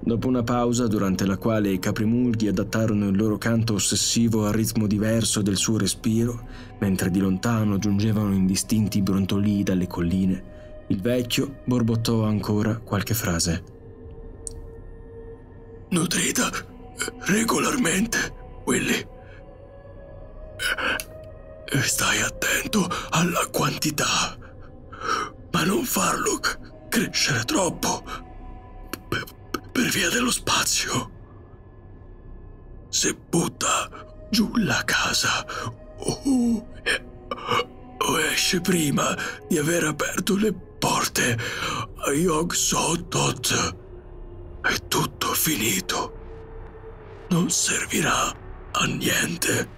Dopo una pausa durante la quale i caprimulghi adattarono il loro canto ossessivo al ritmo diverso del suo respiro, mentre di lontano giungevano indistinti brontolii dalle colline, il vecchio borbottò ancora qualche frase. Nutrita regolarmente, Willy. E stai attento alla quantità. Ma non farlo crescere troppo. Per, per via dello spazio. Se butta giù la casa o, uh, o uh, esce prima di aver aperto le porte a Yog Sotot, è tutto finito. Non servirà a niente.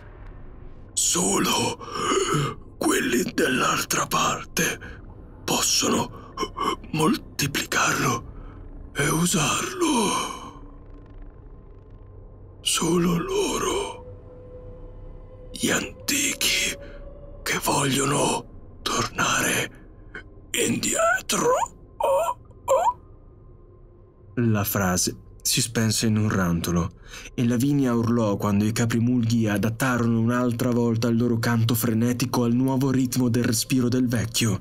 Solo quelli dell'altra parte possono moltiplicarlo e usarlo. Solo loro, gli antichi che vogliono tornare indietro. La frase si spense in un rantolo e Lavinia urlò quando i caprimulghi adattarono un'altra volta il loro canto frenetico al nuovo ritmo del respiro del vecchio.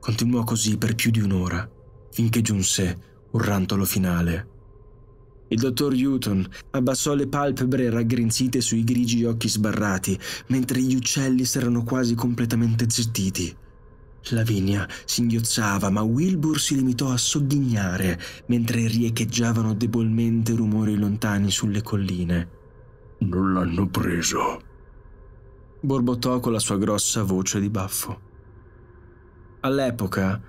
Continuò così per più di un'ora, finché giunse un rantolo finale. Il dottor Newton abbassò le palpebre raggrinzite sui grigi occhi sbarrati, mentre gli uccelli s'erano quasi completamente zittiti. Lavinia singhiozzava, ma Wilbur si limitò a sogghignare mentre riecheggiavano debolmente rumori lontani sulle colline. Non l'hanno preso. Borbottò con la sua grossa voce di baffo. All'epoca,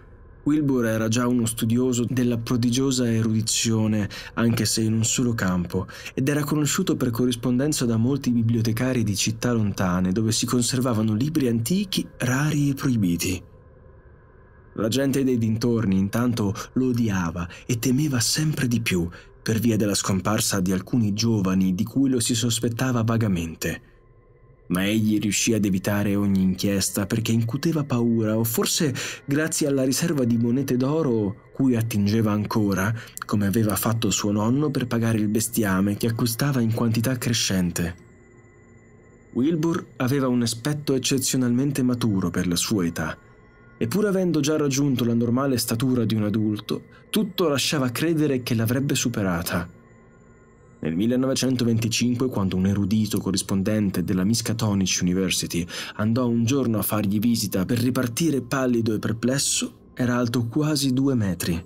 Wilbur era già uno studioso della prodigiosa erudizione, anche se in un solo campo, ed era conosciuto per corrispondenza da molti bibliotecari di città lontane, dove si conservavano libri antichi, rari e proibiti. La gente dei dintorni intanto lo odiava e temeva sempre di più per via della scomparsa di alcuni giovani di cui lo si sospettava vagamente. Ma egli riuscì ad evitare ogni inchiesta perché incuteva paura o forse grazie alla riserva di monete d'oro cui attingeva ancora, come aveva fatto suo nonno per pagare il bestiame che accostava in quantità crescente. Wilbur aveva un aspetto eccezionalmente maturo per la sua età e pur avendo già raggiunto la normale statura di un adulto, tutto lasciava credere che l'avrebbe superata. Nel 1925, quando un erudito corrispondente della Miskatonic University andò un giorno a fargli visita per ripartire pallido e perplesso, era alto quasi due metri.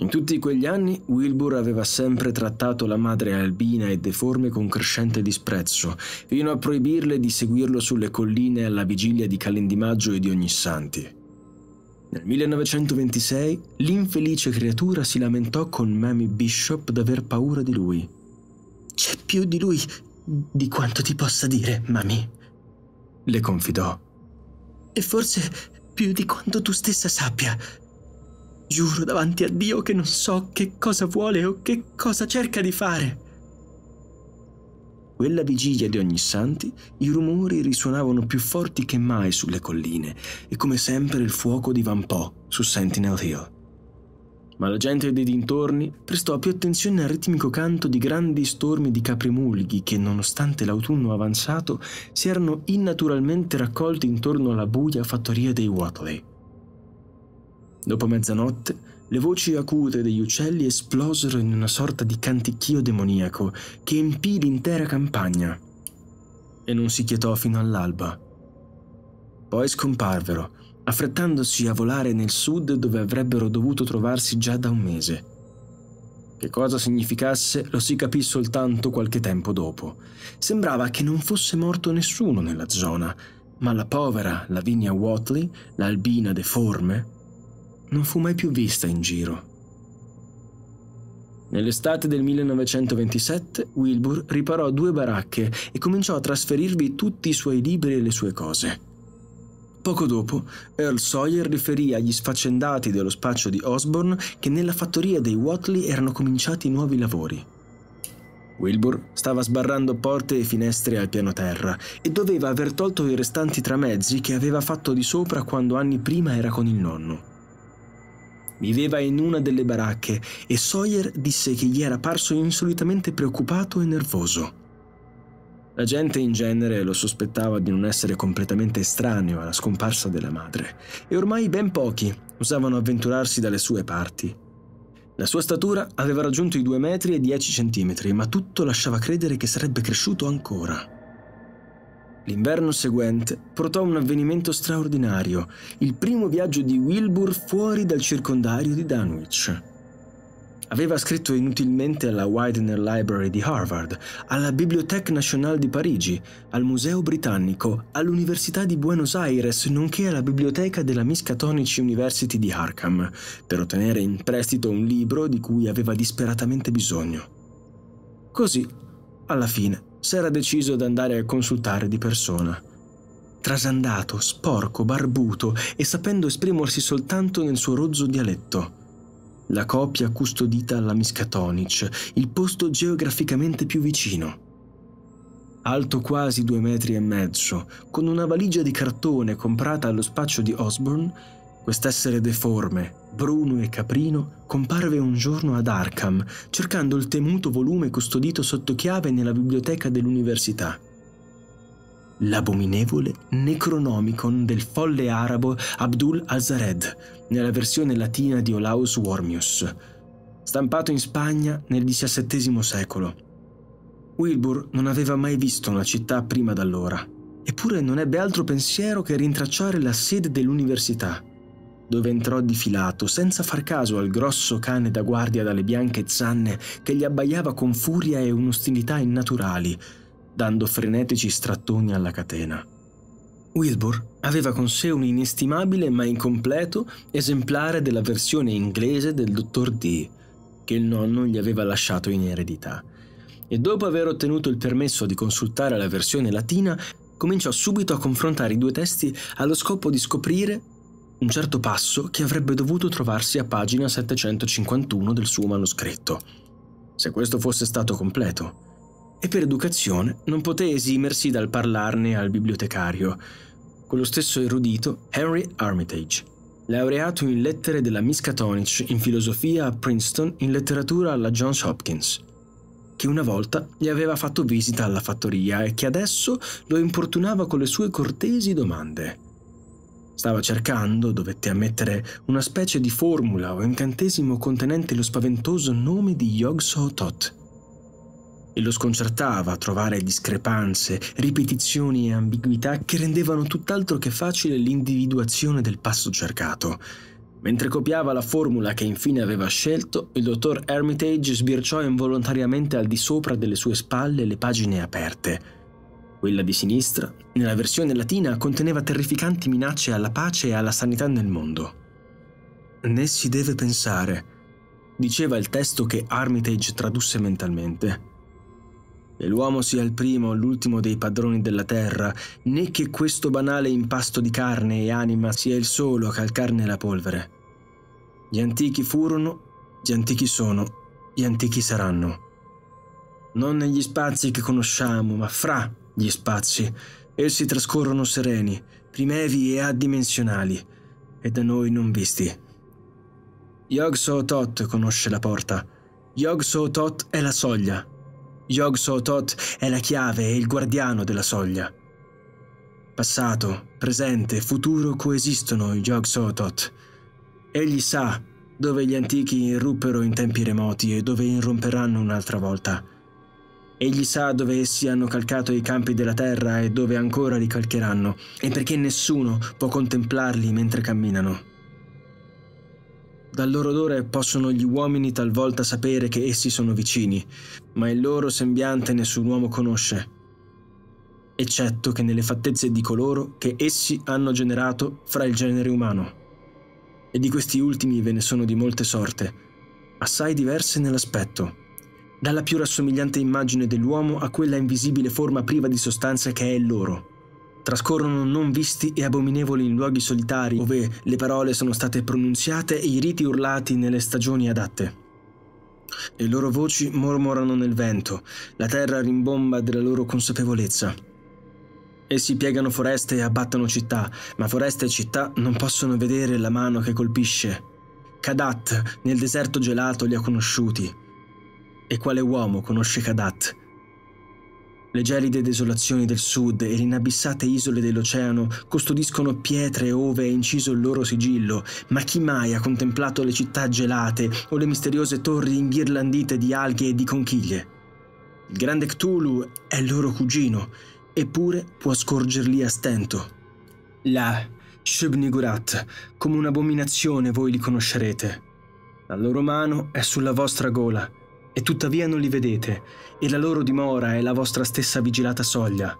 In tutti quegli anni Wilbur aveva sempre trattato la madre albina e deforme con crescente disprezzo, fino a proibirle di seguirlo sulle colline alla vigilia di Calendimaggio e di Ognissanti. Nel 1926 l'infelice creatura si lamentò con Mammy Bishop d'aver paura di lui. C'è più di lui di quanto ti possa dire, Mammy, le confidò. E forse più di quanto tu stessa sappia. Giuro davanti a Dio che non so che cosa vuole o che cosa cerca di fare. Quella vigilia di ogni santi, i rumori risuonavano più forti che mai sulle colline e come sempre il fuoco divampò su Sentinel Hill ma la gente dei dintorni prestò più attenzione al ritmico canto di grandi stormi di caprimulghi che, nonostante l'autunno avanzato, si erano innaturalmente raccolti intorno alla buia fattoria dei Watley. Dopo mezzanotte, le voci acute degli uccelli esplosero in una sorta di canticchio demoniaco che empì l'intera campagna e non si chietò fino all'alba. Poi scomparvero, affrettandosi a volare nel sud dove avrebbero dovuto trovarsi già da un mese. Che cosa significasse lo si capì soltanto qualche tempo dopo. Sembrava che non fosse morto nessuno nella zona, ma la povera Lavinia Watley, l'albina deforme, non fu mai più vista in giro. Nell'estate del 1927 Wilbur riparò due baracche e cominciò a trasferirvi tutti i suoi libri e le sue cose. Poco dopo, Earl Sawyer riferì agli sfaccendati dello spaccio di Osborne che nella fattoria dei Watley erano cominciati nuovi lavori. Wilbur stava sbarrando porte e finestre al piano terra e doveva aver tolto i restanti tramezzi che aveva fatto di sopra quando anni prima era con il nonno. Viveva in una delle baracche e Sawyer disse che gli era parso insolitamente preoccupato e nervoso. La gente in genere lo sospettava di non essere completamente estraneo alla scomparsa della madre e ormai ben pochi osavano avventurarsi dalle sue parti. La sua statura aveva raggiunto i 2 metri e 10 centimetri, ma tutto lasciava credere che sarebbe cresciuto ancora. L'inverno seguente portò un avvenimento straordinario, il primo viaggio di Wilbur fuori dal circondario di Dunwich. Aveva scritto inutilmente alla Widener Library di Harvard, alla Bibliothèque Nationale di Parigi, al Museo Britannico, all'Università di Buenos Aires, nonché alla Biblioteca della Miskatonic University di Arkham, per ottenere in prestito un libro di cui aveva disperatamente bisogno. Così, alla fine, s'era deciso ad andare a consultare di persona. Trasandato, sporco, barbuto e sapendo esprimersi soltanto nel suo rozzo dialetto. La copia custodita alla Miskatonic, il posto geograficamente più vicino. Alto quasi due metri e mezzo, con una valigia di cartone comprata allo spaccio di Osborne, Quest'essere deforme, bruno e caprino, comparve un giorno ad Arkham, cercando il temuto volume custodito sotto chiave nella biblioteca dell'università. L'abominevole Necronomicon del folle arabo Abdul Azared, nella versione latina di Olaus Wormius, stampato in Spagna nel XVII secolo. Wilbur non aveva mai visto una città prima d'allora, eppure non ebbe altro pensiero che rintracciare la sede dell'università – dove entrò di filato, senza far caso al grosso cane da guardia dalle bianche zanne che gli abbaiava con furia e un'ostilità innaturali, dando frenetici strattoni alla catena. Wilbur aveva con sé un inestimabile ma incompleto esemplare della versione inglese del dottor D, che il nonno gli aveva lasciato in eredità. E dopo aver ottenuto il permesso di consultare la versione latina, cominciò subito a confrontare i due testi allo scopo di scoprire un certo passo che avrebbe dovuto trovarsi a pagina 751 del suo manoscritto, se questo fosse stato completo, e per educazione non poté esimersi dal parlarne al bibliotecario, quello stesso erudito Henry Armitage, laureato in lettere della Miskatonic in filosofia a Princeton in letteratura alla Johns Hopkins, che una volta gli aveva fatto visita alla fattoria e che adesso lo importunava con le sue cortesi domande. Stava cercando, dovette ammettere, una specie di formula o incantesimo contenente lo spaventoso nome di Yogso Tot. E lo sconcertava trovare discrepanze, ripetizioni e ambiguità che rendevano tutt'altro che facile l'individuazione del passo cercato. Mentre copiava la formula che infine aveva scelto, il dottor Hermitage sbirciò involontariamente al di sopra delle sue spalle le pagine aperte. Quella di sinistra, nella versione latina, conteneva terrificanti minacce alla pace e alla sanità nel mondo. Né si deve pensare, diceva il testo che Armitage tradusse mentalmente. Che l'uomo sia il primo o l'ultimo dei padroni della terra, né che questo banale impasto di carne e anima sia il solo a calcarne la polvere. Gli antichi furono, gli antichi sono, gli antichi saranno. Non negli spazi che conosciamo, ma fra gli spazi. Essi trascorrono sereni, primevi e addimensionali, e da noi non visti. Yog-Sothoth conosce la porta. Yog-Sothoth è la soglia. Yog-Sothoth è la chiave e il guardiano della soglia. Passato, presente, futuro coesistono i Yog-Sothoth. Egli sa dove gli antichi irruppero in tempi remoti e dove irromperanno un'altra volta. Egli sa dove essi hanno calcato i campi della terra e dove ancora li calcheranno, e perché nessuno può contemplarli mentre camminano. Dal loro odore possono gli uomini talvolta sapere che essi sono vicini, ma il loro sembiante nessun uomo conosce, eccetto che nelle fattezze di coloro che essi hanno generato fra il genere umano. E di questi ultimi ve ne sono di molte sorte, assai diverse nell'aspetto dalla più rassomigliante immagine dell'uomo a quella invisibile forma priva di sostanza che è il loro. Trascorrono non visti e abominevoli in luoghi solitari, dove le parole sono state pronunziate e i riti urlati nelle stagioni adatte. Le loro voci mormorano nel vento, la terra rimbomba della loro consapevolezza. Essi piegano foreste e abbattono città, ma foreste e città non possono vedere la mano che colpisce. Kadat, nel deserto gelato, li ha conosciuti, e quale uomo conosce Kadat? Le gelide desolazioni del sud e le inabissate isole dell'oceano custodiscono pietre ove è inciso il loro sigillo, ma chi mai ha contemplato le città gelate o le misteriose torri inghirlandite di alghe e di conchiglie? Il grande Cthulhu è il loro cugino, eppure può scorgerli a stento. Là, Shubnigurat, come un'abominazione voi li conoscerete. La loro mano è sulla vostra gola e tuttavia non li vedete, e la loro dimora è la vostra stessa vigilata soglia.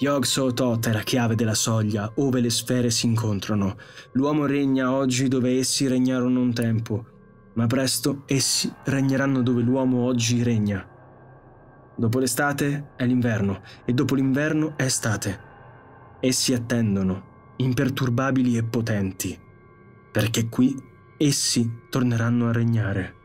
Yogso Tot è la chiave della soglia, ove le sfere si incontrano. L'uomo regna oggi dove essi regnarono un tempo, ma presto essi regneranno dove l'uomo oggi regna. Dopo l'estate è l'inverno, e dopo l'inverno è estate. Essi attendono, imperturbabili e potenti, perché qui essi torneranno a regnare.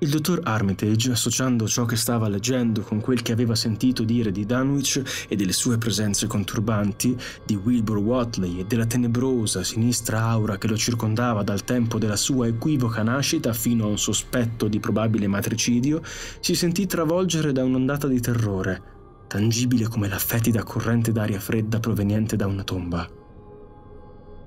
Il dottor Armitage, associando ciò che stava leggendo con quel che aveva sentito dire di Dunwich e delle sue presenze conturbanti, di Wilbur Watley e della tenebrosa sinistra aura che lo circondava dal tempo della sua equivoca nascita fino a un sospetto di probabile matricidio, si sentì travolgere da un'ondata di terrore, tangibile come la fetida corrente d'aria fredda proveniente da una tomba.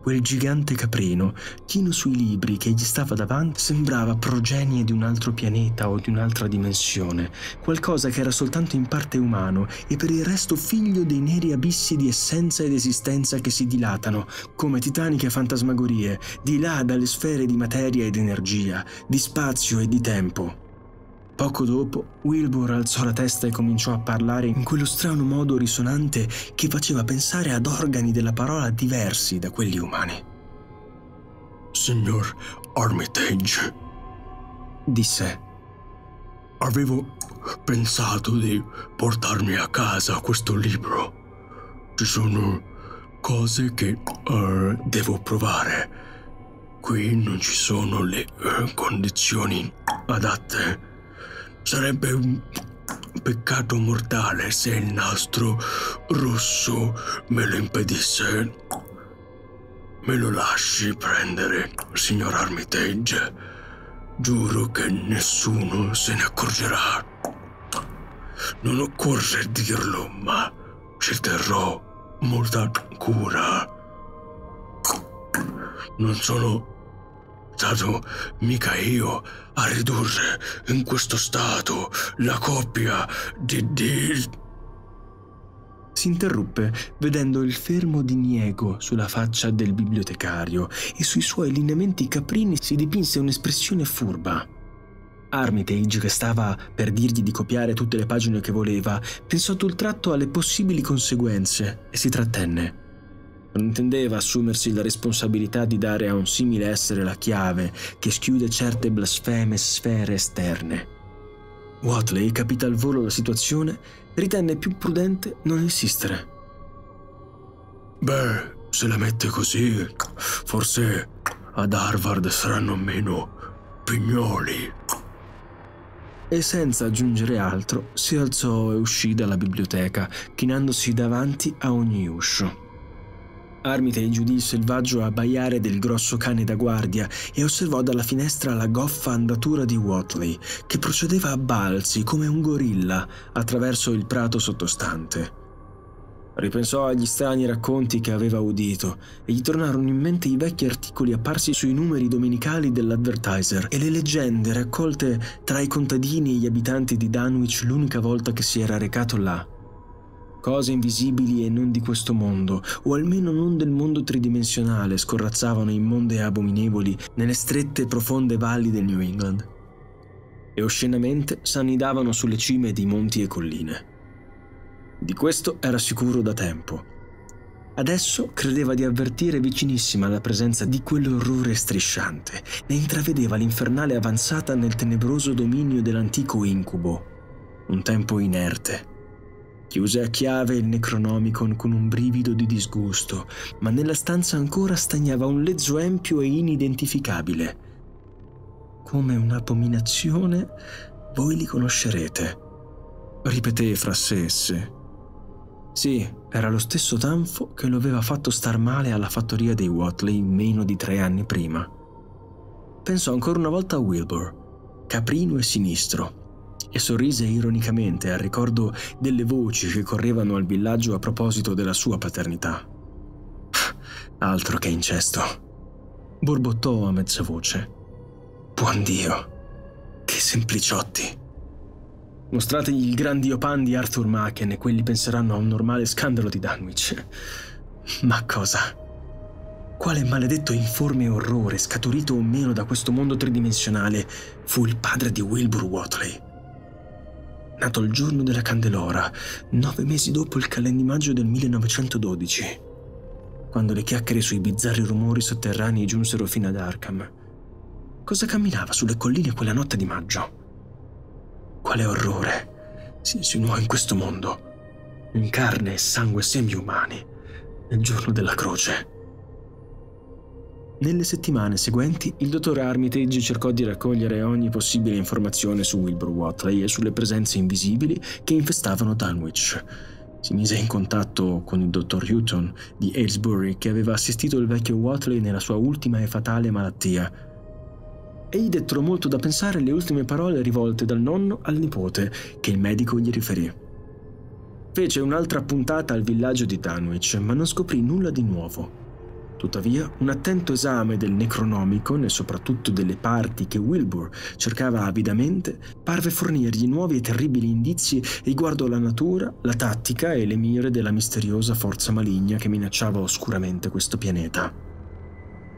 Quel gigante caprino, chino sui libri che gli stava davanti, sembrava progenie di un altro pianeta o di un'altra dimensione, qualcosa che era soltanto in parte umano e per il resto figlio dei neri abissi di essenza ed esistenza che si dilatano, come titaniche fantasmagorie, di là dalle sfere di materia ed energia, di spazio e di tempo. Poco dopo, Wilbur alzò la testa e cominciò a parlare in quello strano modo risonante che faceva pensare ad organi della parola diversi da quelli umani. Signor Armitage, disse, avevo pensato di portarmi a casa questo libro. Ci sono cose che uh, devo provare. Qui non ci sono le uh, condizioni adatte Sarebbe un peccato mortale se il nastro rosso me lo impedisse. Me lo lasci prendere, signor Armitage. Giuro che nessuno se ne accorgerà. Non occorre dirlo, ma ci terrò molta cura. Non sono stato mica io a ridurre in questo stato la coppia di Dil. Si interruppe vedendo il fermo diniego sulla faccia del bibliotecario e sui suoi lineamenti caprini si dipinse un'espressione furba. Armitage, che stava per dirgli di copiare tutte le pagine che voleva, pensò a tutto il tratto alle possibili conseguenze e si trattenne. Non intendeva assumersi la responsabilità di dare a un simile essere la chiave che schiude certe blasfeme sfere esterne. Watley capita al volo la situazione e ritenne più prudente non insistere. Beh, se la mette così, forse ad Harvard saranno meno pignoli. E senza aggiungere altro, si alzò e uscì dalla biblioteca, chinandosi davanti a ogni uscio. Armite ingiudì il selvaggio abbaiare del grosso cane da guardia e osservò dalla finestra la goffa andatura di Watley, che procedeva a balzi come un gorilla attraverso il prato sottostante. Ripensò agli strani racconti che aveva udito e gli tornarono in mente i vecchi articoli apparsi sui numeri domenicali dell'Advertiser e le leggende raccolte tra i contadini e gli abitanti di Dunwich l'unica volta che si era recato là. Cose invisibili e non di questo mondo, o almeno non del mondo tridimensionale, scorrazzavano immonde e abominevoli nelle strette e profonde valli del New England. E oscenamente s'annidavano sulle cime di monti e colline. Di questo era sicuro da tempo. Adesso credeva di avvertire vicinissima la presenza di quell'orrore strisciante, ne intravedeva l'infernale avanzata nel tenebroso dominio dell'antico incubo, un tempo inerte, Chiuse a chiave il Necronomicon con un brivido di disgusto, ma nella stanza ancora stagnava un lezzo empio e inidentificabile. Come un'abominazione, voi li conoscerete, ripeté fra sé e sé. Sì, era lo stesso Tanfo che lo aveva fatto star male alla fattoria dei Watley meno di tre anni prima. Pensò ancora una volta a Wilbur, caprino e sinistro, e sorrise ironicamente al ricordo delle voci che correvano al villaggio a proposito della sua paternità. Altro che incesto. Borbottò a mezza voce. Buon Dio, che sempliciotti. Mostrategli il gran dio pan di Arthur Machen e quelli penseranno a un normale scandalo di Danwich. Ma cosa? Quale maledetto informe orrore, scaturito o meno da questo mondo tridimensionale, fu il padre di Wilbur Watley? nato il giorno della Candelora, nove mesi dopo il calendimaggio del 1912, quando le chiacchiere sui bizzarri rumori sotterranei giunsero fino ad Arkham. Cosa camminava sulle colline quella notte di maggio? Quale orrore si insinuò in questo mondo, in carne e sangue semi umani, nel giorno della croce? Nelle settimane seguenti, il dottor Armitage cercò di raccogliere ogni possibile informazione su Wilbur Watley e sulle presenze invisibili che infestavano Dunwich. Si mise in contatto con il dottor Hutton di Aylesbury che aveva assistito il vecchio Watley nella sua ultima e fatale malattia. E gli dettero molto da pensare le ultime parole rivolte dal nonno al nipote che il medico gli riferì. Fece un'altra puntata al villaggio di Dunwich, ma non scoprì nulla di nuovo. Tuttavia, un attento esame del Necronomicon e soprattutto delle parti che Wilbur cercava avidamente parve fornirgli nuovi e terribili indizi riguardo la natura, la tattica e le mire della misteriosa forza maligna che minacciava oscuramente questo pianeta.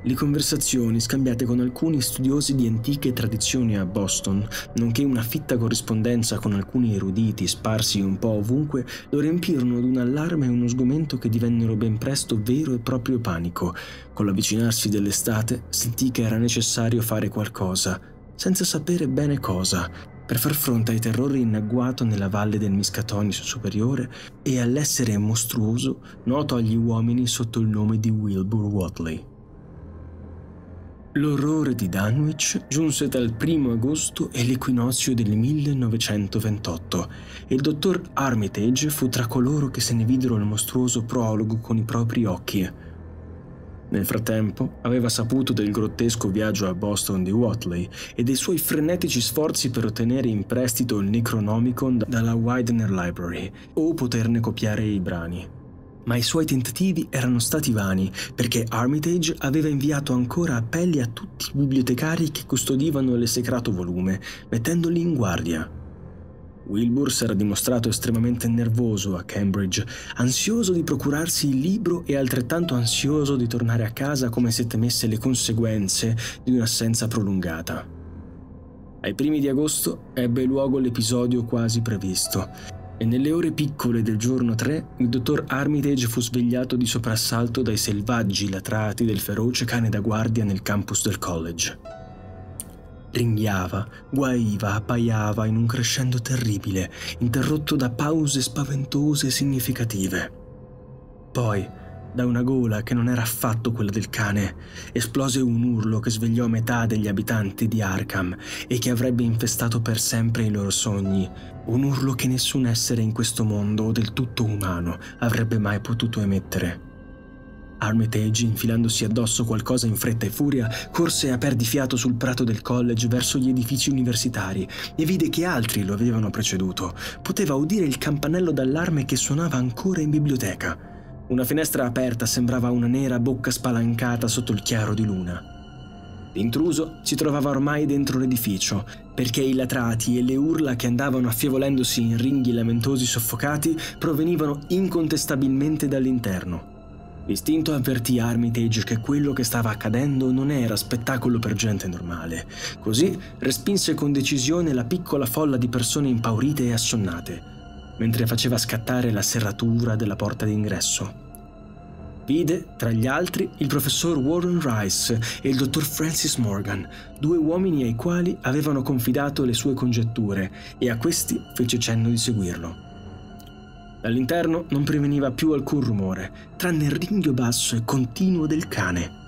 Le conversazioni scambiate con alcuni studiosi di antiche tradizioni a Boston, nonché una fitta corrispondenza con alcuni eruditi sparsi un po' ovunque, lo riempirono d'un allarme e uno sgomento che divennero ben presto vero e proprio panico. Con l'avvicinarsi dell'estate sentì che era necessario fare qualcosa, senza sapere bene cosa, per far fronte ai terrori in agguato nella valle del Miscatonis superiore e all'essere mostruoso noto agli uomini sotto il nome di Wilbur Watley. L'orrore di Dunwich giunse dal 1 agosto e l'equinozio del 1928 e il dottor Armitage fu tra coloro che se ne videro il mostruoso prologo con i propri occhi. Nel frattempo aveva saputo del grottesco viaggio a Boston di Watley e dei suoi frenetici sforzi per ottenere in prestito il Necronomicon dalla Widener Library o poterne copiare i brani ma i suoi tentativi erano stati vani perché Armitage aveva inviato ancora appelli a tutti i bibliotecari che custodivano l'esecrato volume, mettendoli in guardia. Wilbur si era dimostrato estremamente nervoso a Cambridge, ansioso di procurarsi il libro e altrettanto ansioso di tornare a casa come se temesse le conseguenze di un'assenza prolungata. Ai primi di agosto ebbe luogo l'episodio quasi previsto e nelle ore piccole del giorno 3 il dottor Armitage fu svegliato di soprassalto dai selvaggi latrati del feroce cane da guardia nel campus del college. Ringhiava, guaiva, appaiava in un crescendo terribile, interrotto da pause spaventose e significative. Poi, da una gola che non era affatto quella del cane, esplose un urlo che svegliò metà degli abitanti di Arkham e che avrebbe infestato per sempre i loro sogni un urlo che nessun essere in questo mondo o del tutto umano avrebbe mai potuto emettere. Armitage, infilandosi addosso qualcosa in fretta e furia, corse a perdifiato sul prato del college verso gli edifici universitari e vide che altri lo avevano preceduto. Poteva udire il campanello d'allarme che suonava ancora in biblioteca. Una finestra aperta sembrava una nera bocca spalancata sotto il chiaro di luna. L'intruso si trovava ormai dentro l'edificio, perché i latrati e le urla che andavano affievolendosi in ringhi lamentosi soffocati provenivano incontestabilmente dall'interno. L'istinto avvertì Armitage che quello che stava accadendo non era spettacolo per gente normale, così respinse con decisione la piccola folla di persone impaurite e assonnate, mentre faceva scattare la serratura della porta d'ingresso. Vide, tra gli altri, il professor Warren Rice e il dottor Francis Morgan, due uomini ai quali avevano confidato le sue congetture, e a questi fece cenno di seguirlo. Dall'interno non preveniva più alcun rumore, tranne il ringhio basso e continuo del cane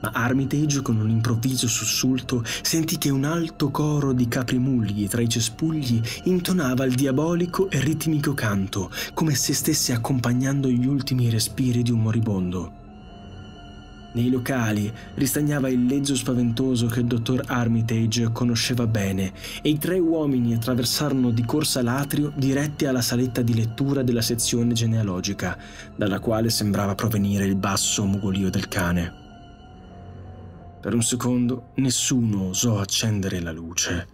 ma Armitage, con un improvviso sussulto, sentì che un alto coro di caprimugli tra i cespugli intonava il diabolico e ritmico canto, come se stesse accompagnando gli ultimi respiri di un moribondo. Nei locali ristagnava il lezzo spaventoso che il dottor Armitage conosceva bene e i tre uomini attraversarono di corsa l'atrio diretti alla saletta di lettura della sezione genealogica, dalla quale sembrava provenire il basso mugolio del cane. Per un secondo nessuno osò accendere la luce,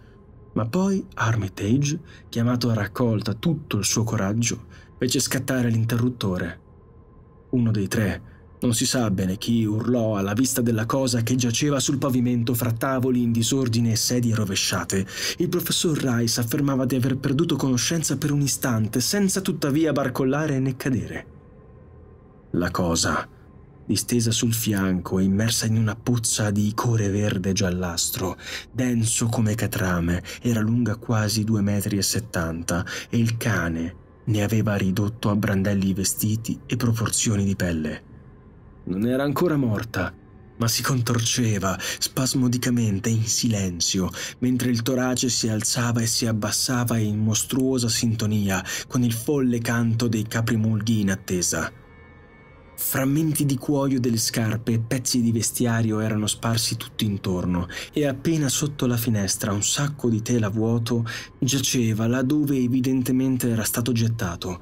ma poi Armitage, chiamato a raccolta tutto il suo coraggio, fece scattare l'interruttore. Uno dei tre, non si sa bene chi, urlò alla vista della cosa che giaceva sul pavimento fra tavoli in disordine e sedie rovesciate. Il professor Rice affermava di aver perduto conoscenza per un istante, senza tuttavia barcollare né cadere. La cosa distesa sul fianco, immersa in una pozza di core verde giallastro, denso come catrame, era lunga quasi due metri e settanta e il cane ne aveva ridotto a brandelli i vestiti e proporzioni di pelle. Non era ancora morta, ma si contorceva spasmodicamente in silenzio, mentre il torace si alzava e si abbassava in mostruosa sintonia con il folle canto dei caprimulghi in attesa. Frammenti di cuoio delle scarpe e pezzi di vestiario erano sparsi tutto intorno e appena sotto la finestra un sacco di tela vuoto giaceva laddove evidentemente era stato gettato.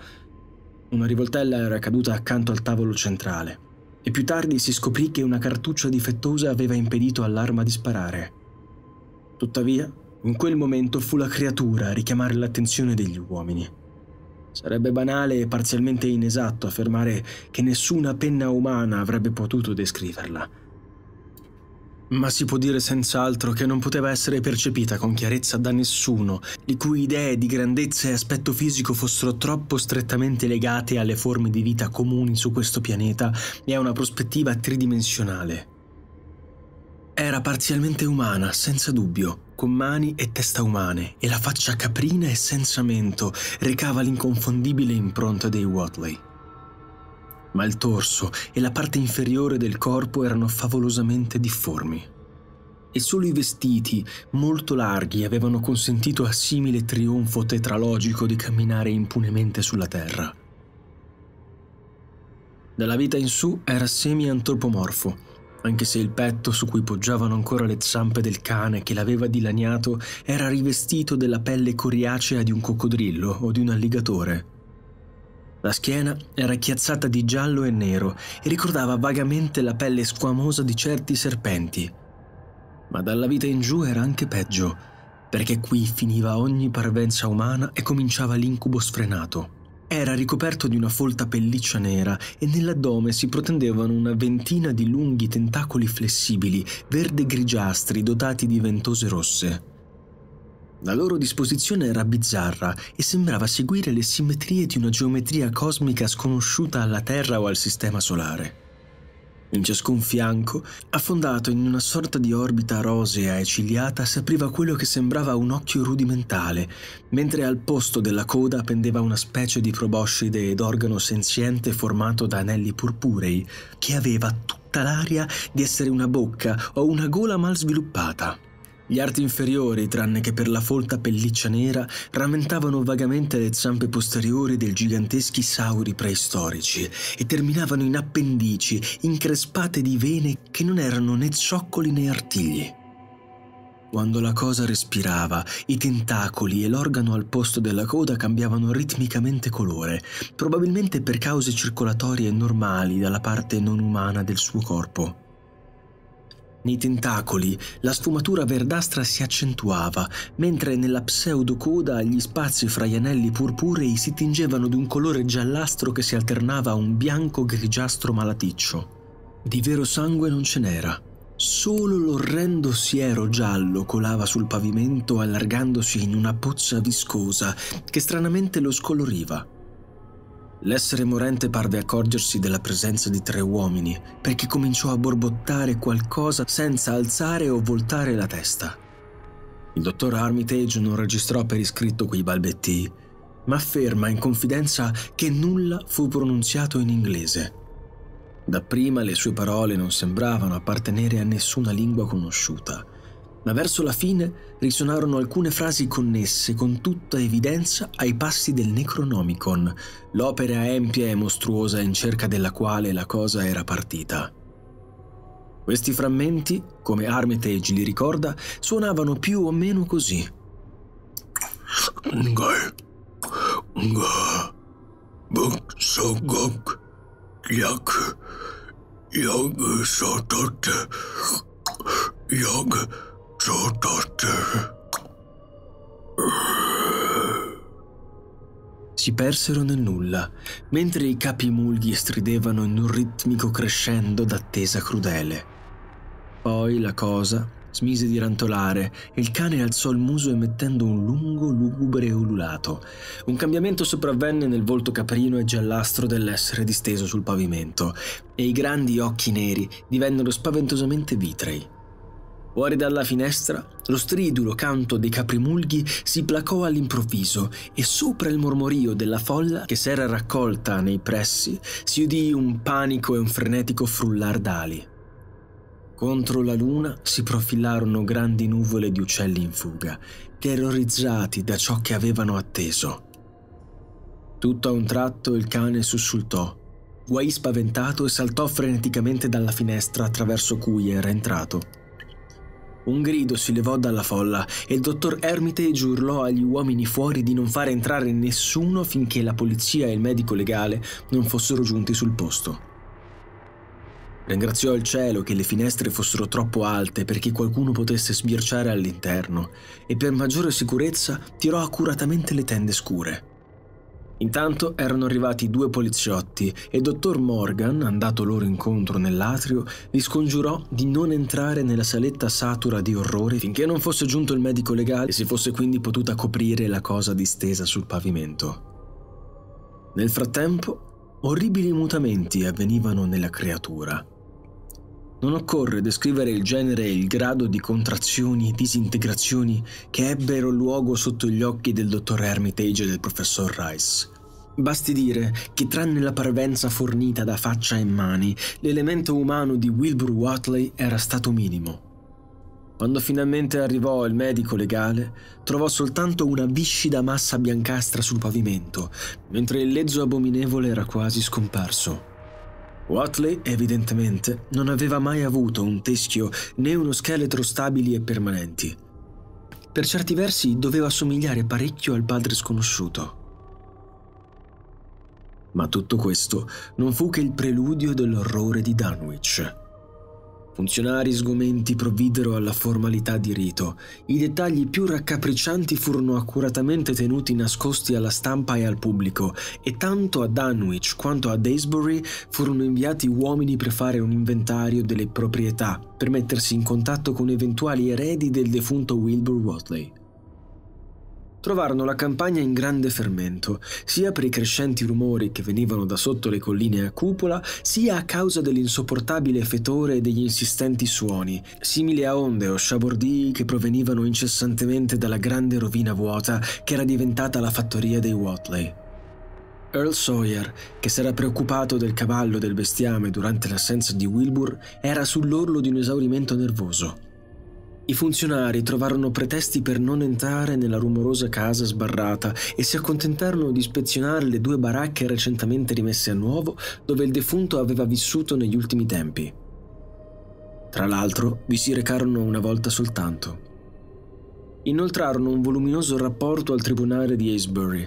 Una rivoltella era caduta accanto al tavolo centrale e più tardi si scoprì che una cartuccia difettosa aveva impedito all'arma di sparare. Tuttavia, in quel momento fu la creatura a richiamare l'attenzione degli uomini. Sarebbe banale e parzialmente inesatto affermare che nessuna penna umana avrebbe potuto descriverla. Ma si può dire senz'altro che non poteva essere percepita con chiarezza da nessuno, le cui idee di grandezza e aspetto fisico fossero troppo strettamente legate alle forme di vita comuni su questo pianeta e a una prospettiva tridimensionale. Era parzialmente umana, senza dubbio, con mani e testa umane e la faccia caprina e senza mento recava l'inconfondibile impronta dei Watley. Ma il torso e la parte inferiore del corpo erano favolosamente difformi. E solo i vestiti, molto larghi, avevano consentito a simile trionfo tetralogico di camminare impunemente sulla terra. Dalla vita in su era semi-antropomorfo anche se il petto su cui poggiavano ancora le zampe del cane che l'aveva dilaniato era rivestito della pelle coriacea di un coccodrillo o di un alligatore. La schiena era chiazzata di giallo e nero e ricordava vagamente la pelle squamosa di certi serpenti. Ma dalla vita in giù era anche peggio, perché qui finiva ogni parvenza umana e cominciava l'incubo sfrenato. Era ricoperto di una folta pelliccia nera e nell'addome si protendevano una ventina di lunghi tentacoli flessibili, verde-grigiastri dotati di ventose rosse. La loro disposizione era bizzarra e sembrava seguire le simmetrie di una geometria cosmica sconosciuta alla Terra o al Sistema Solare. In ciascun fianco, affondato in una sorta di orbita rosea e ciliata, apriva quello che sembrava un occhio rudimentale, mentre al posto della coda pendeva una specie di proboscide ed organo senziente formato da anelli purpurei, che aveva tutta l'aria di essere una bocca o una gola mal sviluppata. Gli arti inferiori, tranne che per la folta pelliccia nera, rammentavano vagamente le zampe posteriori dei giganteschi sauri preistorici e terminavano in appendici increspate di vene che non erano né zoccoli né artigli. Quando la cosa respirava, i tentacoli e l'organo al posto della coda cambiavano ritmicamente colore, probabilmente per cause circolatorie normali dalla parte non umana del suo corpo. Nei tentacoli la sfumatura verdastra si accentuava, mentre nella pseudocoda gli spazi fra gli anelli purpurei si tingevano di un colore giallastro che si alternava a un bianco grigiastro malaticcio. Di vero sangue non ce n'era. Solo l'orrendo siero giallo colava sul pavimento allargandosi in una pozza viscosa che stranamente lo scoloriva. L'essere morente parve accorgersi della presenza di tre uomini, perché cominciò a borbottare qualcosa senza alzare o voltare la testa. Il dottor Armitage non registrò per iscritto quei balbetti, ma afferma in confidenza che nulla fu pronunziato in inglese. Dapprima le sue parole non sembravano appartenere a nessuna lingua conosciuta ma verso la fine risuonarono alcune frasi connesse con tutta evidenza ai passi del Necronomicon, l'opera empia e mostruosa in cerca della quale la cosa era partita. Questi frammenti, come Armitage li ricorda, suonavano più o meno così. Ngai, nga, bok sogok, yak, yog sotot, yog si persero nel nulla, mentre i capi mulghi stridevano in un ritmico crescendo d'attesa crudele. Poi la cosa smise di rantolare e il cane alzò il muso emettendo un lungo, lugubre ululato. Un cambiamento sopravvenne nel volto caprino e giallastro dell'essere disteso sul pavimento, e i grandi occhi neri divennero spaventosamente vitrei. Fuori dalla finestra, lo stridulo canto dei caprimulghi si placò all'improvviso e sopra il mormorio della folla che s'era raccolta nei pressi si udì un panico e un frenetico frullar d'ali. Contro la luna si profilarono grandi nuvole di uccelli in fuga, terrorizzati da ciò che avevano atteso. Tutto a un tratto il cane sussultò. Guai spaventato e saltò freneticamente dalla finestra attraverso cui era entrato. Un grido si levò dalla folla e il dottor Hermitage urlò agli uomini fuori di non fare entrare nessuno finché la polizia e il medico legale non fossero giunti sul posto. Ringraziò il cielo che le finestre fossero troppo alte perché qualcuno potesse sbirciare all'interno e per maggiore sicurezza tirò accuratamente le tende scure. Intanto erano arrivati due poliziotti e dottor Morgan, andato loro incontro nell'atrio, li scongiurò di non entrare nella saletta satura di orrore finché non fosse giunto il medico legale e si fosse quindi potuta coprire la cosa distesa sul pavimento. Nel frattempo, orribili mutamenti avvenivano nella creatura. Non occorre descrivere il genere e il grado di contrazioni e disintegrazioni che ebbero luogo sotto gli occhi del dottor Hermitage e del professor Rice. Basti dire che tranne la parvenza fornita da faccia e mani, l'elemento umano di Wilbur Watley era stato minimo. Quando finalmente arrivò il medico legale, trovò soltanto una viscida massa biancastra sul pavimento, mentre il lezzo abominevole era quasi scomparso. Watley evidentemente non aveva mai avuto un teschio né uno scheletro stabili e permanenti. Per certi versi doveva somigliare parecchio al padre sconosciuto. Ma tutto questo non fu che il preludio dell'orrore di Dunwich. Funzionari sgomenti provvidero alla formalità di rito. I dettagli più raccapriccianti furono accuratamente tenuti nascosti alla stampa e al pubblico, e tanto a Dunwich quanto a Daysbury furono inviati uomini per fare un inventario delle proprietà, per mettersi in contatto con eventuali eredi del defunto Wilbur Watley trovarono la campagna in grande fermento, sia per i crescenti rumori che venivano da sotto le colline a cupola, sia a causa dell'insopportabile fetore e degli insistenti suoni, simili a onde o sciabordii che provenivano incessantemente dalla grande rovina vuota che era diventata la fattoria dei Watley. Earl Sawyer, che s'era preoccupato del cavallo e del bestiame durante l'assenza di Wilbur, era sull'orlo di un esaurimento nervoso. I funzionari trovarono pretesti per non entrare nella rumorosa casa sbarrata e si accontentarono di ispezionare le due baracche recentemente rimesse a nuovo dove il defunto aveva vissuto negli ultimi tempi. Tra l'altro vi si recarono una volta soltanto. Inoltrarono un voluminoso rapporto al tribunale di Aysbury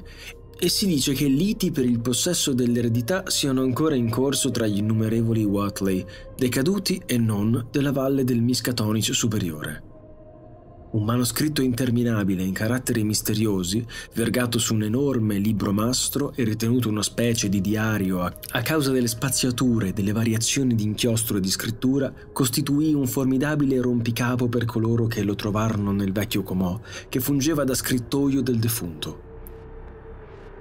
e si dice che liti per il possesso dell'eredità siano ancora in corso tra gli innumerevoli Watley, decaduti e non della valle del Miskatonic superiore. Un manoscritto interminabile in caratteri misteriosi, vergato su un enorme libro mastro e ritenuto una specie di diario a, a causa delle spaziature e delle variazioni di inchiostro e di scrittura, costituì un formidabile rompicapo per coloro che lo trovarono nel vecchio comò, che fungeva da scrittoio del defunto.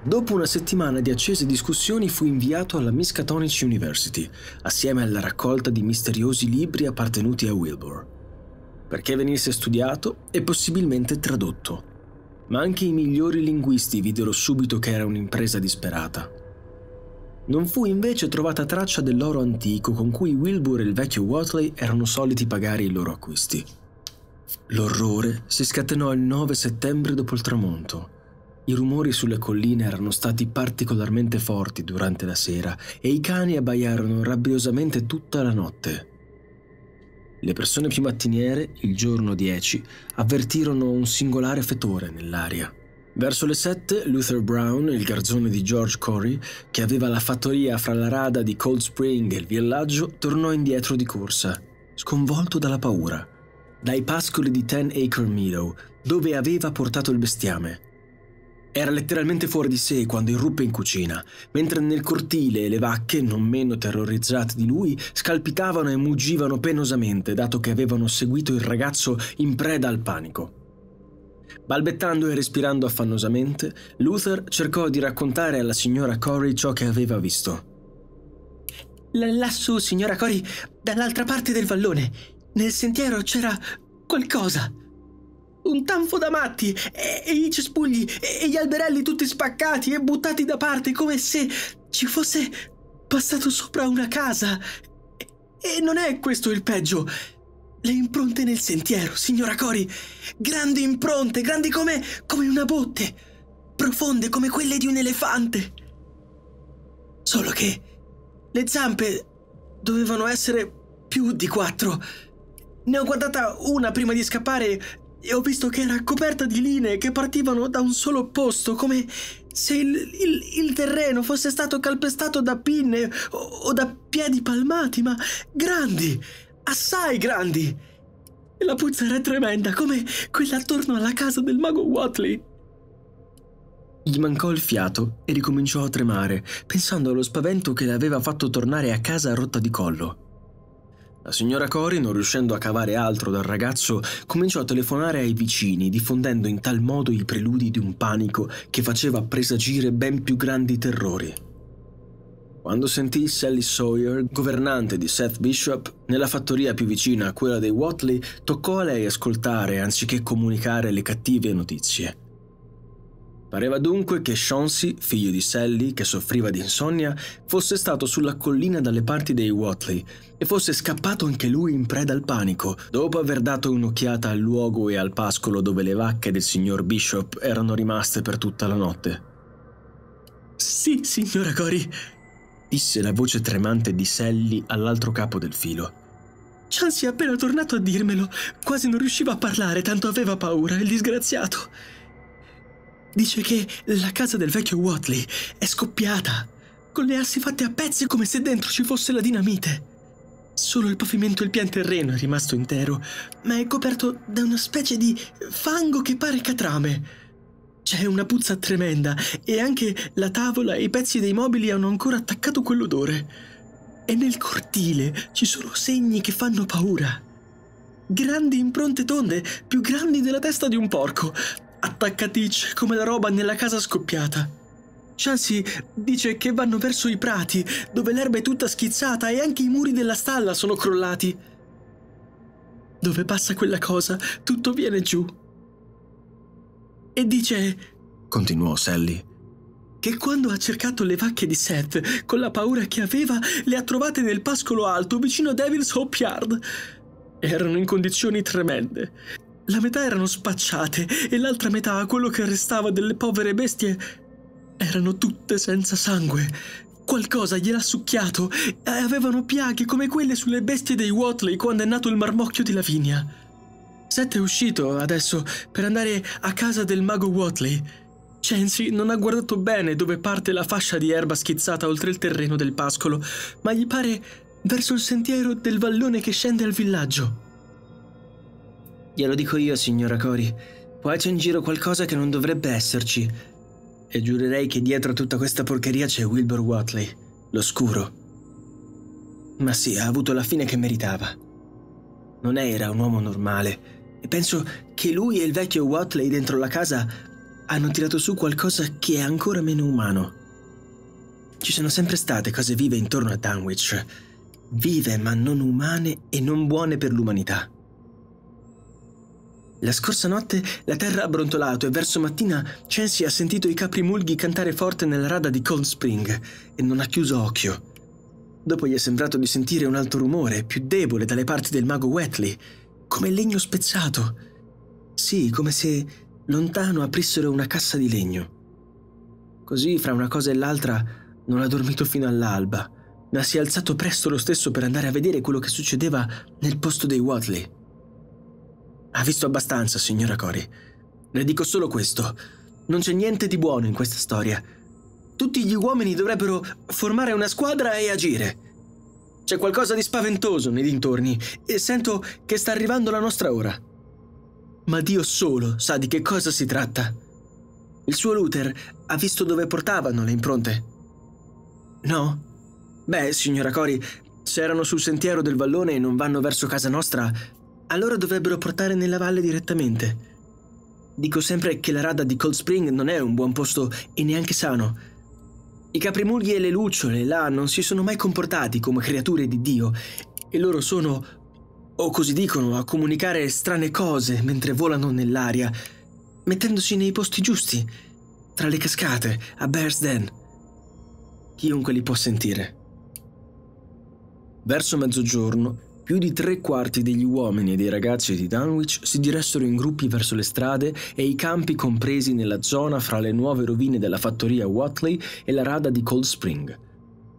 Dopo una settimana di accese discussioni fu inviato alla Miskatonic University, assieme alla raccolta di misteriosi libri appartenuti a Wilbur perché venisse studiato e possibilmente tradotto. Ma anche i migliori linguisti videro subito che era un'impresa disperata. Non fu invece trovata traccia dell'oro antico con cui Wilbur e il vecchio Watley erano soliti pagare i loro acquisti. L'orrore si scatenò il 9 settembre dopo il tramonto. I rumori sulle colline erano stati particolarmente forti durante la sera e i cani abbaiarono rabbiosamente tutta la notte. Le persone più mattiniere, il giorno 10, avvertirono un singolare fetore nell'aria. Verso le 7, Luther Brown, il garzone di George Corey, che aveva la fattoria fra la rada di Cold Spring e il villaggio, tornò indietro di corsa, sconvolto dalla paura. Dai pascoli di Ten Acre Meadow, dove aveva portato il bestiame, era letteralmente fuori di sé quando irruppe in cucina, mentre nel cortile le vacche, non meno terrorizzate di lui, scalpitavano e muggivano penosamente, dato che avevano seguito il ragazzo in preda al panico. Balbettando e respirando affannosamente, Luther cercò di raccontare alla signora Cory ciò che aveva visto. Lassù, signora Cory, dall'altra parte del vallone, nel sentiero c'era qualcosa. Un tanfo da matti, e, e i cespugli, e, e gli alberelli tutti spaccati e buttati da parte come se ci fosse passato sopra una casa. E, e non è questo il peggio. Le impronte nel sentiero, signora Cori. Grandi impronte, grandi come, come una botte, profonde come quelle di un elefante. Solo che le zampe dovevano essere più di quattro. Ne ho guardata una prima di scappare e ho visto che era coperta di linee che partivano da un solo posto, come se il, il, il terreno fosse stato calpestato da pinne o, o da piedi palmati, ma grandi, assai grandi. E la puzza era tremenda, come quella attorno alla casa del mago Watley. Gli mancò il fiato e ricominciò a tremare, pensando allo spavento che l'aveva fatto tornare a casa a rotta di collo. La signora Cori, non riuscendo a cavare altro dal ragazzo, cominciò a telefonare ai vicini, diffondendo in tal modo i preludi di un panico che faceva presagire ben più grandi terrori. Quando sentì Sally Sawyer, governante di Seth Bishop, nella fattoria più vicina a quella dei Watley, toccò a lei ascoltare anziché comunicare le cattive notizie. Pareva dunque che Chauncey, figlio di Sally, che soffriva di insonnia, fosse stato sulla collina dalle parti dei Watley e fosse scappato anche lui in preda al panico, dopo aver dato un'occhiata al luogo e al pascolo dove le vacche del signor Bishop erano rimaste per tutta la notte. Sì, signora Cory, disse la voce tremante di Sally all'altro capo del filo. Chance è appena tornato a dirmelo. Quasi non riusciva a parlare, tanto aveva paura, il disgraziato. Dice che la casa del vecchio Watley è scoppiata, con le assi fatte a pezzi come se dentro ci fosse la dinamite. Solo il pavimento e il pian terreno è rimasto intero, ma è coperto da una specie di fango che pare catrame. C'è una puzza tremenda e anche la tavola e i pezzi dei mobili hanno ancora attaccato quell'odore. E nel cortile ci sono segni che fanno paura. Grandi impronte tonde, più grandi della testa di un porco, attacca Teach come la roba nella casa scoppiata. Chansey dice che vanno verso i prati, dove l'erba è tutta schizzata e anche i muri della stalla sono crollati. Dove passa quella cosa, tutto viene giù. E dice, continuò Sally, che quando ha cercato le vacche di Seth, con la paura che aveva, le ha trovate nel pascolo alto vicino a Devil's Hope Yard. Erano in condizioni tremende la metà erano spacciate e l'altra metà, quello che restava delle povere bestie, erano tutte senza sangue. Qualcosa gliel'ha succhiato e avevano piaghe come quelle sulle bestie dei Watley quando è nato il marmocchio di Lavinia. Seth è uscito adesso per andare a casa del mago Watley. Chancy non ha guardato bene dove parte la fascia di erba schizzata oltre il terreno del pascolo, ma gli pare verso il sentiero del vallone che scende al villaggio. Glielo dico io, signora Cori. Qua c'è in giro qualcosa che non dovrebbe esserci. E giurerei che dietro a tutta questa porcheria c'è Wilbur Watley, l'oscuro. Ma sì, ha avuto la fine che meritava. Non era un uomo normale. E penso che lui e il vecchio Watley dentro la casa hanno tirato su qualcosa che è ancora meno umano. Ci sono sempre state cose vive intorno a Dunwich. Vive ma non umane e non buone per l'umanità. La scorsa notte la terra ha brontolato e verso mattina Chancy ha sentito i caprimulghi cantare forte nella rada di Cold Spring e non ha chiuso occhio. Dopo gli è sembrato di sentire un altro rumore, più debole, dalle parti del mago Wetley, come legno spezzato. Sì, come se lontano aprissero una cassa di legno. Così, fra una cosa e l'altra, non ha dormito fino all'alba, ma si è alzato presto lo stesso per andare a vedere quello che succedeva nel posto dei Watley. Ha visto abbastanza, signora Cori. Le dico solo questo. Non c'è niente di buono in questa storia. Tutti gli uomini dovrebbero formare una squadra e agire. C'è qualcosa di spaventoso nei dintorni e sento che sta arrivando la nostra ora. Ma Dio solo sa di che cosa si tratta. Il suo Luther ha visto dove portavano le impronte. No? Beh, signora Cori, se erano sul sentiero del vallone e non vanno verso casa nostra, allora dovrebbero portare nella valle direttamente. Dico sempre che la rada di Cold Spring non è un buon posto e neanche sano. I caprimulghi e le lucciole là non si sono mai comportati come creature di Dio e loro sono, o così dicono, a comunicare strane cose mentre volano nell'aria, mettendosi nei posti giusti, tra le cascate, a Bear's Den. Chiunque li può sentire. Verso mezzogiorno più di tre quarti degli uomini e dei ragazzi di Dunwich si diressero in gruppi verso le strade e i campi compresi nella zona fra le nuove rovine della fattoria Watley e la rada di Cold Spring,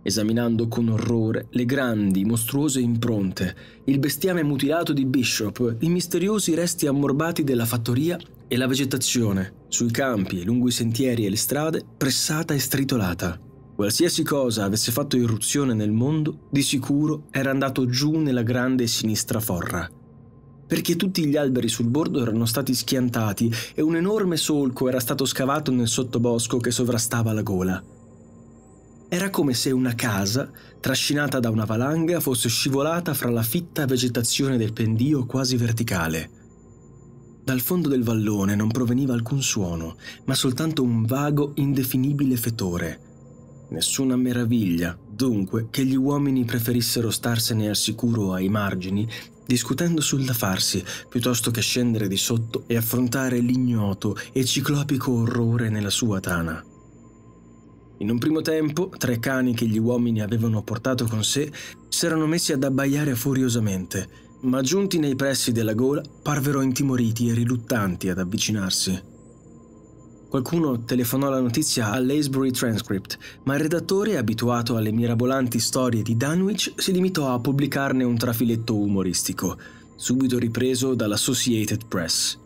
esaminando con orrore le grandi, mostruose impronte, il bestiame mutilato di Bishop, i misteriosi resti ammorbati della fattoria e la vegetazione, sui campi, e lungo i sentieri e le strade, pressata e stritolata. Qualsiasi cosa avesse fatto irruzione nel mondo, di sicuro era andato giù nella grande e sinistra forra. Perché tutti gli alberi sul bordo erano stati schiantati e un enorme solco era stato scavato nel sottobosco che sovrastava la gola. Era come se una casa, trascinata da una valanga, fosse scivolata fra la fitta vegetazione del pendio quasi verticale. Dal fondo del vallone non proveniva alcun suono, ma soltanto un vago, indefinibile fetore, Nessuna meraviglia, dunque, che gli uomini preferissero starsene al sicuro ai margini, discutendo sul da farsi, piuttosto che scendere di sotto e affrontare l'ignoto e ciclopico orrore nella sua tana. In un primo tempo, tre cani che gli uomini avevano portato con sé s'erano messi ad abbaiare furiosamente, ma giunti nei pressi della gola parvero intimoriti e riluttanti ad avvicinarsi. Qualcuno telefonò la notizia all'Aysbury Transcript, ma il redattore, abituato alle mirabolanti storie di Dunwich, si limitò a pubblicarne un trafiletto umoristico, subito ripreso dall'Associated Press.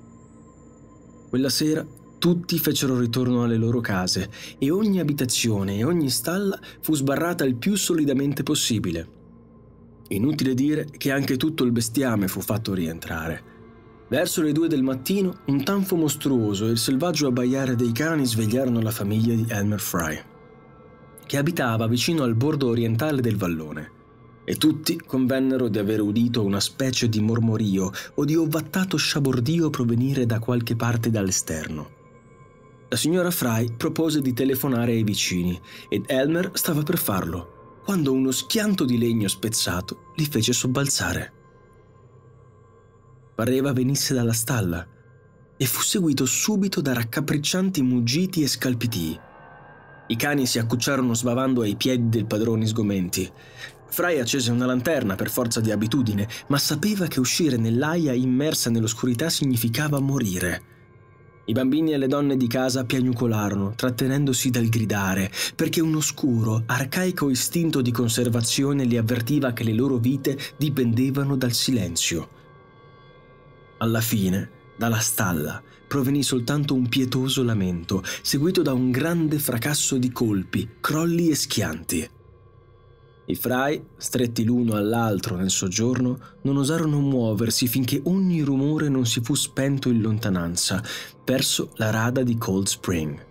Quella sera tutti fecero ritorno alle loro case e ogni abitazione e ogni stalla fu sbarrata il più solidamente possibile. Inutile dire che anche tutto il bestiame fu fatto rientrare. Verso le due del mattino, un tanfo mostruoso e il selvaggio abbaiare dei cani svegliarono la famiglia di Elmer Fry, che abitava vicino al bordo orientale del vallone, e tutti convennero di aver udito una specie di mormorio o di ovattato sciabordio provenire da qualche parte dall'esterno. La signora Fry propose di telefonare ai vicini ed Elmer stava per farlo, quando uno schianto di legno spezzato li fece sobbalzare pareva venisse dalla stalla e fu seguito subito da raccapriccianti muggiti e scalpitii. I cani si accucciarono sbavando ai piedi del padrone sgomenti. Fry accese una lanterna per forza di abitudine, ma sapeva che uscire nell'aia immersa nell'oscurità significava morire. I bambini e le donne di casa piagnucolarono, trattenendosi dal gridare, perché un oscuro, arcaico istinto di conservazione li avvertiva che le loro vite dipendevano dal silenzio. Alla fine, dalla stalla provenì soltanto un pietoso lamento, seguito da un grande fracasso di colpi, crolli e schianti. I frai, stretti l'uno all'altro nel soggiorno, non osarono muoversi finché ogni rumore non si fu spento in lontananza, verso la rada di Cold Spring.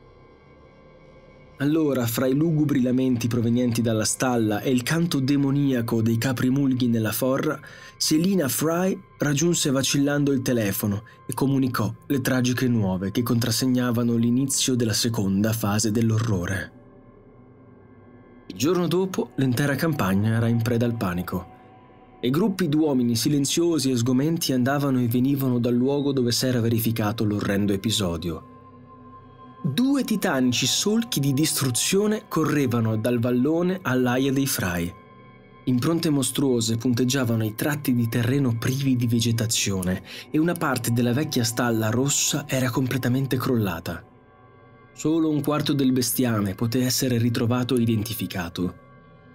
Allora, fra i lugubri lamenti provenienti dalla stalla e il canto demoniaco dei caprimulghi nella forra, Selina Fry raggiunse vacillando il telefono e comunicò le tragiche nuove che contrassegnavano l'inizio della seconda fase dell'orrore. Il giorno dopo l'intera campagna era in preda al panico e gruppi di uomini silenziosi e sgomenti andavano e venivano dal luogo dove si era verificato l'orrendo episodio. Due titanici solchi di distruzione correvano dal vallone all'aia dei Fry. Impronte mostruose punteggiavano i tratti di terreno privi di vegetazione e una parte della vecchia stalla rossa era completamente crollata. Solo un quarto del bestiame poté essere ritrovato e identificato.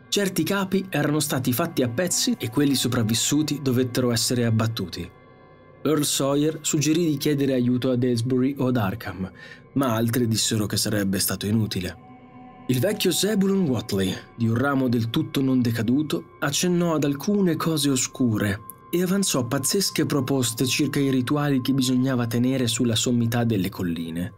Certi capi erano stati fatti a pezzi e quelli sopravvissuti dovettero essere abbattuti. Earl Sawyer suggerì di chiedere aiuto ad Aylesbury o ad Arkham, ma altri dissero che sarebbe stato inutile. Il vecchio Zebulon Watley, di un ramo del tutto non decaduto, accennò ad alcune cose oscure e avanzò pazzesche proposte circa i rituali che bisognava tenere sulla sommità delle colline.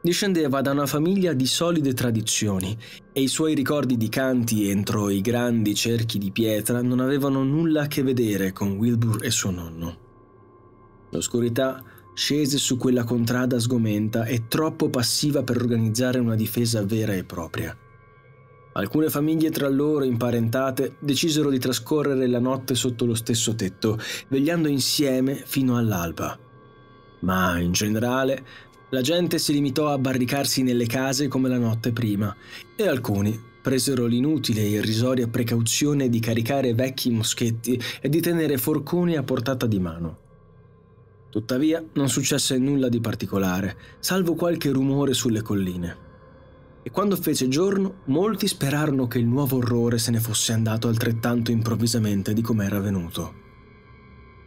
Discendeva da una famiglia di solide tradizioni e i suoi ricordi di canti entro i grandi cerchi di pietra non avevano nulla a che vedere con Wilbur e suo nonno. L'oscurità scese su quella contrada sgomenta e troppo passiva per organizzare una difesa vera e propria. Alcune famiglie tra loro imparentate decisero di trascorrere la notte sotto lo stesso tetto, vegliando insieme fino all'alba. Ma in generale la gente si limitò a barricarsi nelle case come la notte prima e alcuni presero l'inutile e irrisoria precauzione di caricare vecchi moschetti e di tenere forconi a portata di mano. Tuttavia non successe nulla di particolare, salvo qualche rumore sulle colline. E quando fece giorno, molti sperarono che il nuovo orrore se ne fosse andato altrettanto improvvisamente di come era venuto.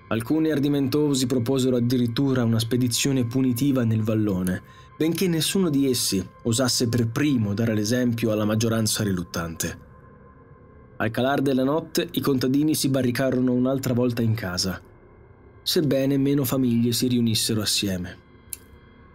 Alcuni ardimentosi proposero addirittura una spedizione punitiva nel vallone, benché nessuno di essi osasse per primo dare l'esempio alla maggioranza riluttante. Al calar della notte i contadini si barricarono un'altra volta in casa sebbene meno famiglie si riunissero assieme.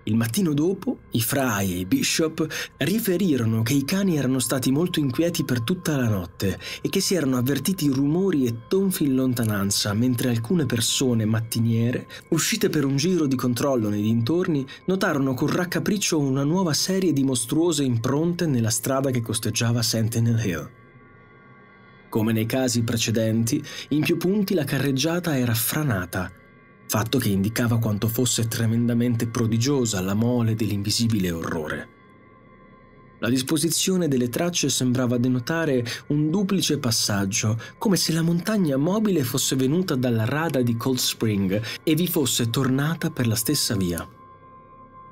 Il mattino dopo, i frai e i bishop riferirono che i cani erano stati molto inquieti per tutta la notte e che si erano avvertiti rumori e tonfi in lontananza, mentre alcune persone mattiniere, uscite per un giro di controllo nei dintorni, notarono con raccapriccio una nuova serie di mostruose impronte nella strada che costeggiava Sentinel Hill. Come nei casi precedenti, in più punti la carreggiata era franata, fatto che indicava quanto fosse tremendamente prodigiosa la mole dell'invisibile orrore. La disposizione delle tracce sembrava denotare un duplice passaggio, come se la montagna mobile fosse venuta dalla rada di Cold Spring e vi fosse tornata per la stessa via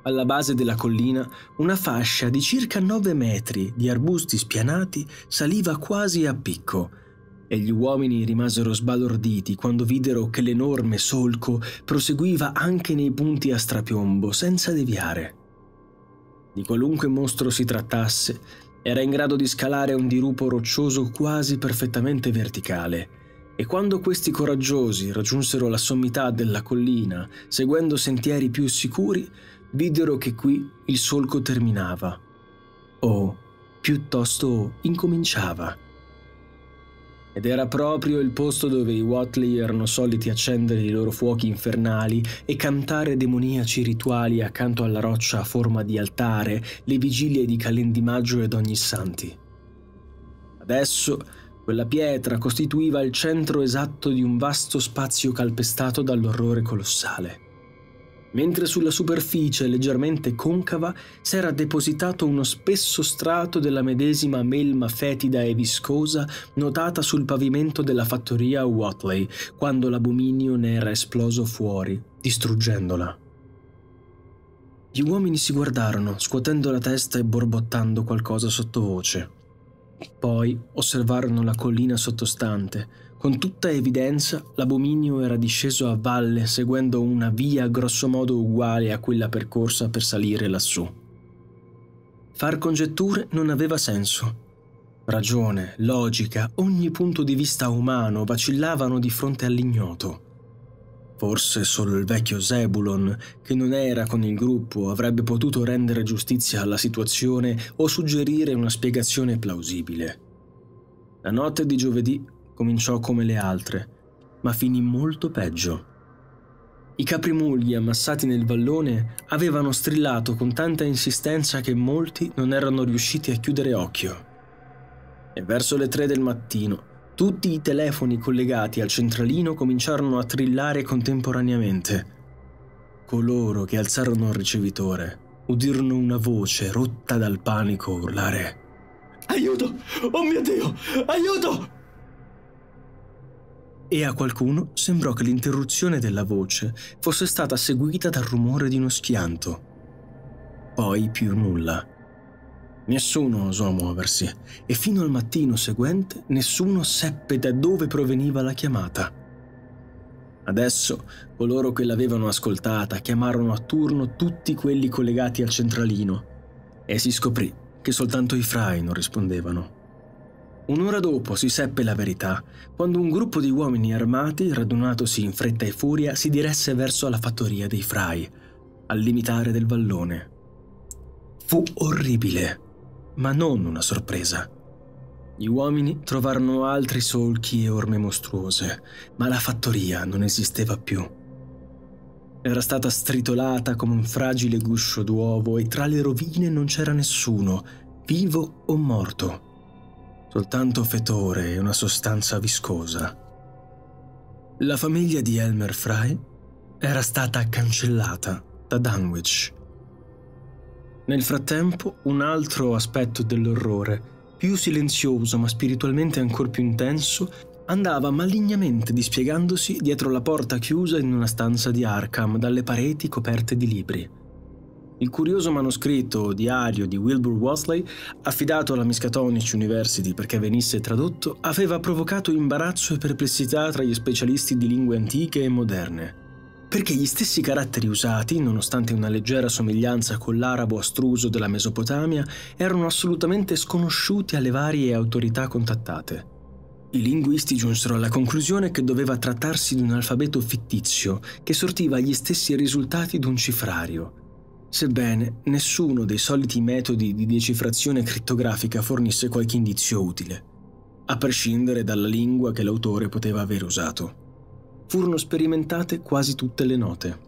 alla base della collina, una fascia di circa 9 metri di arbusti spianati saliva quasi a picco e gli uomini rimasero sbalorditi quando videro che l'enorme solco proseguiva anche nei punti a strapiombo senza deviare. Di qualunque mostro si trattasse, era in grado di scalare un dirupo roccioso quasi perfettamente verticale e quando questi coraggiosi raggiunsero la sommità della collina, seguendo sentieri più sicuri, videro che qui il solco terminava, o piuttosto incominciava. Ed era proprio il posto dove i Watley erano soliti accendere i loro fuochi infernali e cantare demoniaci rituali accanto alla roccia a forma di altare le vigilie di Calendi Maggio ed ogni santi. Adesso quella pietra costituiva il centro esatto di un vasto spazio calpestato dall'orrore colossale mentre sulla superficie leggermente concava s'era depositato uno spesso strato della medesima melma fetida e viscosa notata sul pavimento della fattoria Watley quando l'abominio ne era esploso fuori, distruggendola. Gli uomini si guardarono, scuotendo la testa e borbottando qualcosa sottovoce. Poi osservarono la collina sottostante, con tutta evidenza l'abominio era disceso a valle seguendo una via grossomodo uguale a quella percorsa per salire lassù. Far congetture non aveva senso. Ragione, logica, ogni punto di vista umano vacillavano di fronte all'ignoto. Forse solo il vecchio Zebulon, che non era con il gruppo, avrebbe potuto rendere giustizia alla situazione o suggerire una spiegazione plausibile. La notte di giovedì cominciò come le altre, ma finì molto peggio. I caprimugli ammassati nel vallone avevano strillato con tanta insistenza che molti non erano riusciti a chiudere occhio. E verso le tre del mattino tutti i telefoni collegati al centralino cominciarono a trillare contemporaneamente. Coloro che alzarono il ricevitore udirono una voce rotta dal panico urlare. Aiuto! Oh mio Dio! Aiuto! e a qualcuno sembrò che l'interruzione della voce fosse stata seguita dal rumore di uno schianto. Poi più nulla. Nessuno osò muoversi e fino al mattino seguente nessuno seppe da dove proveniva la chiamata. Adesso coloro che l'avevano ascoltata chiamarono a turno tutti quelli collegati al centralino e si scoprì che soltanto i frai non rispondevano. Un'ora dopo si seppe la verità, quando un gruppo di uomini armati, radunatosi in fretta e furia, si diresse verso la fattoria dei Fry, al limitare del vallone. Fu orribile, ma non una sorpresa. Gli uomini trovarono altri solchi e orme mostruose, ma la fattoria non esisteva più. Era stata stritolata come un fragile guscio d'uovo e tra le rovine non c'era nessuno, vivo o morto soltanto fetore e una sostanza viscosa. La famiglia di Elmer Fry era stata cancellata da Dunwich. Nel frattempo, un altro aspetto dell'orrore, più silenzioso ma spiritualmente ancora più intenso, andava malignamente dispiegandosi dietro la porta chiusa in una stanza di Arkham dalle pareti coperte di libri. Il curioso manoscritto diario di Wilbur Wostley, affidato alla Miskatonic University perché venisse tradotto, aveva provocato imbarazzo e perplessità tra gli specialisti di lingue antiche e moderne. Perché gli stessi caratteri usati, nonostante una leggera somiglianza con l'arabo astruso della Mesopotamia, erano assolutamente sconosciuti alle varie autorità contattate. I linguisti giunsero alla conclusione che doveva trattarsi di un alfabeto fittizio che sortiva gli stessi risultati di un cifrario sebbene nessuno dei soliti metodi di decifrazione crittografica fornisse qualche indizio utile, a prescindere dalla lingua che l'autore poteva aver usato. Furono sperimentate quasi tutte le note.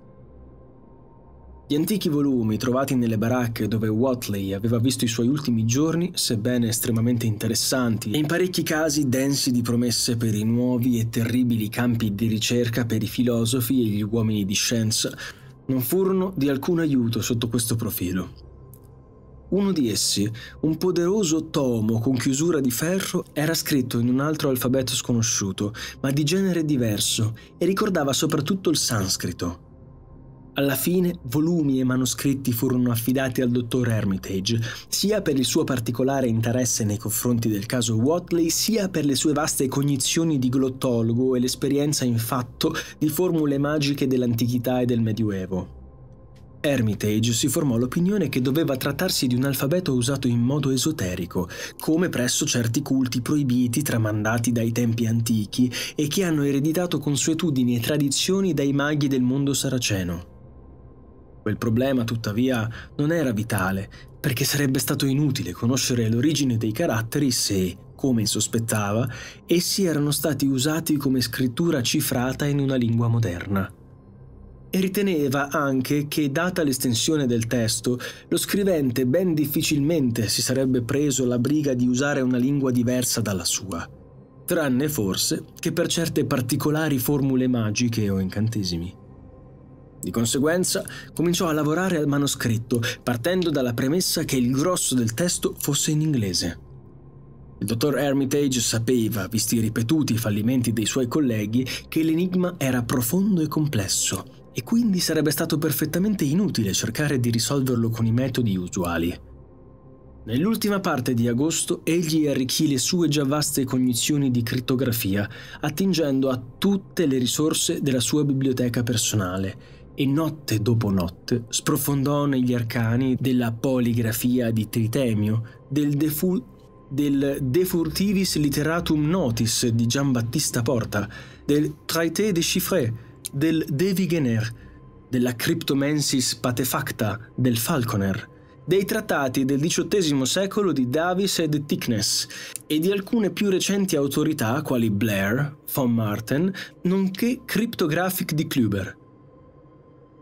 Gli antichi volumi trovati nelle baracche dove Watley aveva visto i suoi ultimi giorni, sebbene estremamente interessanti e in parecchi casi densi di promesse per i nuovi e terribili campi di ricerca per i filosofi e gli uomini di scienza, non furono di alcun aiuto sotto questo profilo. Uno di essi, un poderoso tomo con chiusura di ferro, era scritto in un altro alfabeto sconosciuto, ma di genere diverso, e ricordava soprattutto il sanscrito, alla fine volumi e manoscritti furono affidati al dottor Hermitage, sia per il suo particolare interesse nei confronti del caso Watley, sia per le sue vaste cognizioni di glottologo e l'esperienza in fatto di formule magiche dell'antichità e del Medioevo. Hermitage si formò l'opinione che doveva trattarsi di un alfabeto usato in modo esoterico, come presso certi culti proibiti tramandati dai tempi antichi e che hanno ereditato consuetudini e tradizioni dai maghi del mondo saraceno. Quel problema, tuttavia, non era vitale, perché sarebbe stato inutile conoscere l'origine dei caratteri se, come sospettava, essi erano stati usati come scrittura cifrata in una lingua moderna. E riteneva anche che, data l'estensione del testo, lo scrivente ben difficilmente si sarebbe preso la briga di usare una lingua diversa dalla sua, tranne forse che per certe particolari formule magiche o incantesimi. Di conseguenza cominciò a lavorare al manoscritto, partendo dalla premessa che il grosso del testo fosse in inglese. Il dottor Hermitage sapeva, visti i ripetuti fallimenti dei suoi colleghi, che l'enigma era profondo e complesso, e quindi sarebbe stato perfettamente inutile cercare di risolverlo con i metodi usuali. Nell'ultima parte di agosto egli arricchì le sue già vaste cognizioni di crittografia, attingendo a tutte le risorse della sua biblioteca personale e notte dopo notte sprofondò negli arcani della poligrafia di Tritemio, del, defu- del De Furtivis Literatum Notis di Giambattista Porta, del Traité de Chiffre, del De Vigener, della Cryptomensis Patefacta del Falconer, dei trattati del XVIII secolo di Davis ed Thickness e di alcune più recenti autorità quali Blair, von Marten, nonché Cryptographic di Kluber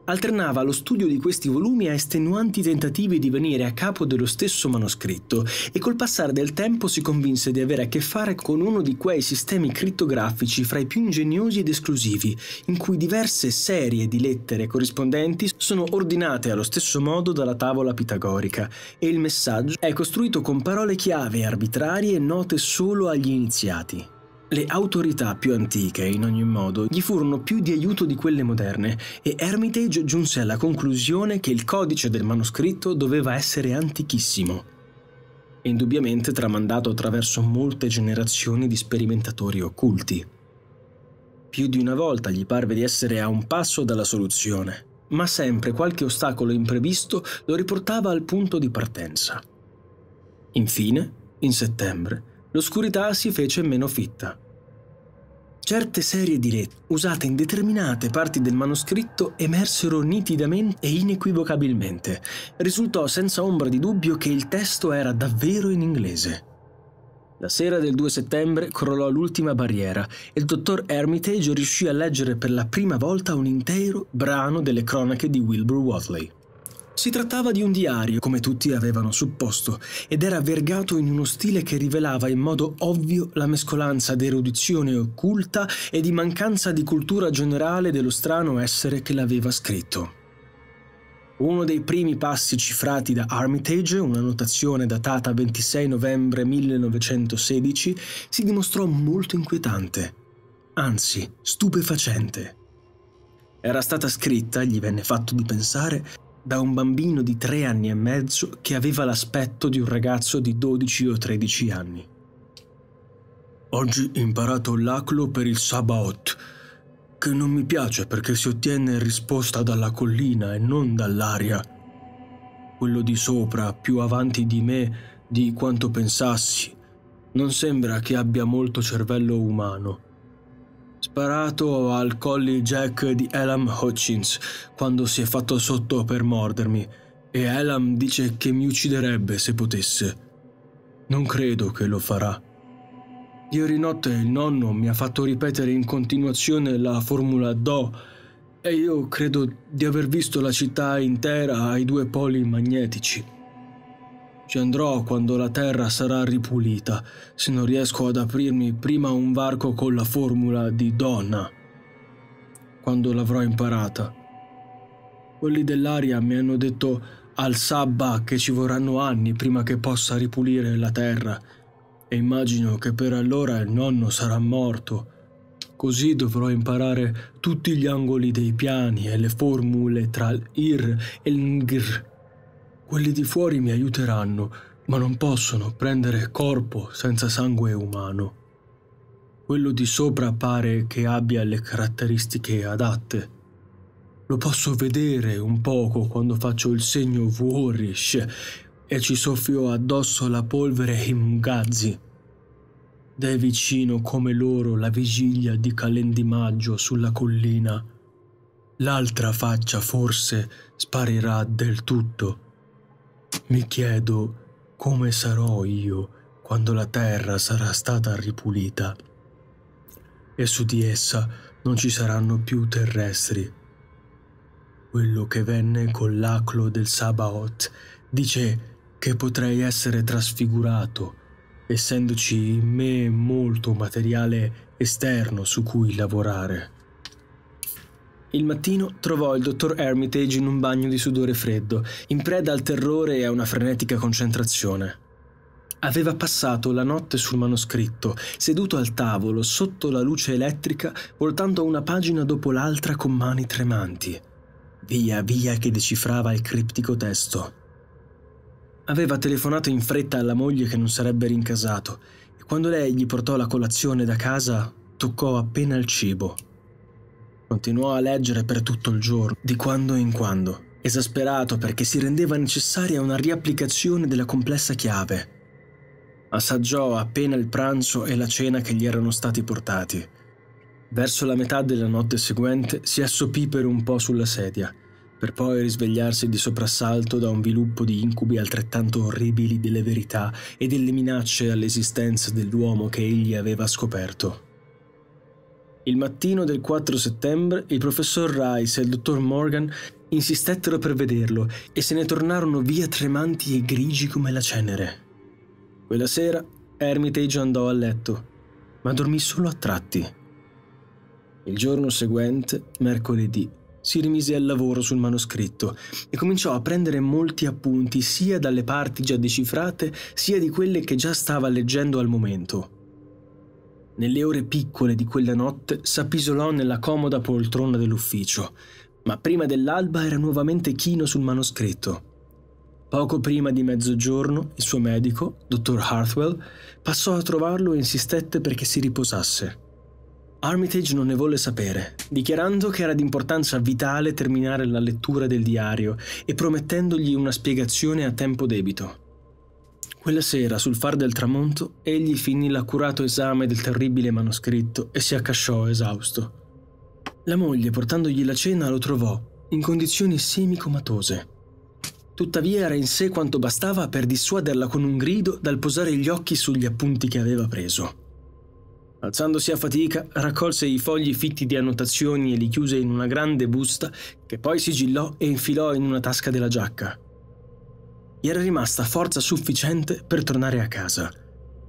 alternava lo studio di questi volumi a estenuanti tentativi di venire a capo dello stesso manoscritto e col passare del tempo si convinse di avere a che fare con uno di quei sistemi crittografici fra i più ingegnosi ed esclusivi, in cui diverse serie di lettere corrispondenti sono ordinate allo stesso modo dalla tavola pitagorica e il messaggio è costruito con parole chiave arbitrarie note solo agli iniziati. Le autorità più antiche, in ogni modo, gli furono più di aiuto di quelle moderne e Hermitage giunse alla conclusione che il codice del manoscritto doveva essere antichissimo, indubbiamente tramandato attraverso molte generazioni di sperimentatori occulti. Più di una volta gli parve di essere a un passo dalla soluzione, ma sempre qualche ostacolo imprevisto lo riportava al punto di partenza. Infine, in settembre, l'oscurità si fece meno fitta. Certe serie di lettere, usate in determinate parti del manoscritto, emersero nitidamente e inequivocabilmente. Risultò senza ombra di dubbio che il testo era davvero in inglese. La sera del 2 settembre crollò l'ultima barriera e il dottor Hermitage riuscì a leggere per la prima volta un intero brano delle cronache di Wilbur Watley. Si trattava di un diario, come tutti avevano supposto, ed era vergato in uno stile che rivelava in modo ovvio la mescolanza d'erudizione occulta e di mancanza di cultura generale dello strano essere che l'aveva scritto. Uno dei primi passi cifrati da Armitage, una notazione datata 26 novembre 1916, si dimostrò molto inquietante, anzi stupefacente. Era stata scritta, gli venne fatto di pensare, da un bambino di tre anni e mezzo che aveva l'aspetto di un ragazzo di 12 o 13 anni. Oggi ho imparato l'aclo per il Sabaoth, che non mi piace perché si ottiene risposta dalla collina e non dall'aria. Quello di sopra, più avanti di me di quanto pensassi, non sembra che abbia molto cervello umano sparato al collie Jack di Elam Hutchins quando si è fatto sotto per mordermi e Elam dice che mi ucciderebbe se potesse. Non credo che lo farà. Ieri notte il nonno mi ha fatto ripetere in continuazione la formula Do e io credo di aver visto la città intera ai due poli magnetici. Ci andrò quando la terra sarà ripulita, se non riesco ad aprirmi prima un varco con la formula di donna. Quando l'avrò imparata. Quelli dell'aria mi hanno detto al sabba che ci vorranno anni prima che possa ripulire la terra e immagino che per allora il nonno sarà morto. Così dovrò imparare tutti gli angoli dei piani e le formule tra l'ir e l'ngr quelli di fuori mi aiuteranno, ma non possono prendere corpo senza sangue umano. Quello di sopra pare che abbia le caratteristiche adatte. Lo posso vedere un poco quando faccio il segno Vuorish e ci soffio addosso la polvere Himgazi. Ed è vicino come loro la vigilia di calendimaggio sulla collina. L'altra faccia forse sparirà del tutto mi chiedo come sarò io quando la terra sarà stata ripulita e su di essa non ci saranno più terrestri. Quello che venne con l'aclo del Sabaoth dice che potrei essere trasfigurato, essendoci in me molto materiale esterno su cui lavorare. Il mattino trovò il dottor Hermitage in un bagno di sudore freddo, in preda al terrore e a una frenetica concentrazione. Aveva passato la notte sul manoscritto, seduto al tavolo, sotto la luce elettrica, voltando una pagina dopo l'altra con mani tremanti. Via via che decifrava il criptico testo. Aveva telefonato in fretta alla moglie che non sarebbe rincasato e quando lei gli portò la colazione da casa toccò appena il cibo. Continuò a leggere per tutto il giorno, di quando in quando, esasperato perché si rendeva necessaria una riapplicazione della complessa chiave. Assaggiò appena il pranzo e la cena che gli erano stati portati. Verso la metà della notte seguente si assopì per un po' sulla sedia, per poi risvegliarsi di soprassalto da un viluppo di incubi altrettanto orribili delle verità e delle minacce all'esistenza dell'uomo che egli aveva scoperto. Il mattino del 4 settembre il professor Rice e il dottor Morgan insistettero per vederlo e se ne tornarono via tremanti e grigi come la cenere. Quella sera Hermitage andò a letto, ma dormì solo a tratti. Il giorno seguente, mercoledì, si rimise al lavoro sul manoscritto e cominciò a prendere molti appunti sia dalle parti già decifrate sia di quelle che già stava leggendo al momento. Nelle ore piccole di quella notte s'appisolò nella comoda poltrona dell'ufficio, ma prima dell'alba era nuovamente chino sul manoscritto. Poco prima di mezzogiorno il suo medico, dottor Hartwell, passò a trovarlo e insistette perché si riposasse. Armitage non ne volle sapere, dichiarando che era di importanza vitale terminare la lettura del diario e promettendogli una spiegazione a tempo debito. Quella sera, sul far del tramonto, egli finì l'accurato esame del terribile manoscritto e si accasciò esausto. La moglie, portandogli la cena, lo trovò, in condizioni semicomatose. Tuttavia era in sé quanto bastava per dissuaderla con un grido dal posare gli occhi sugli appunti che aveva preso. Alzandosi a fatica, raccolse i fogli fitti di annotazioni e li chiuse in una grande busta che poi sigillò e infilò in una tasca della giacca gli era rimasta forza sufficiente per tornare a casa,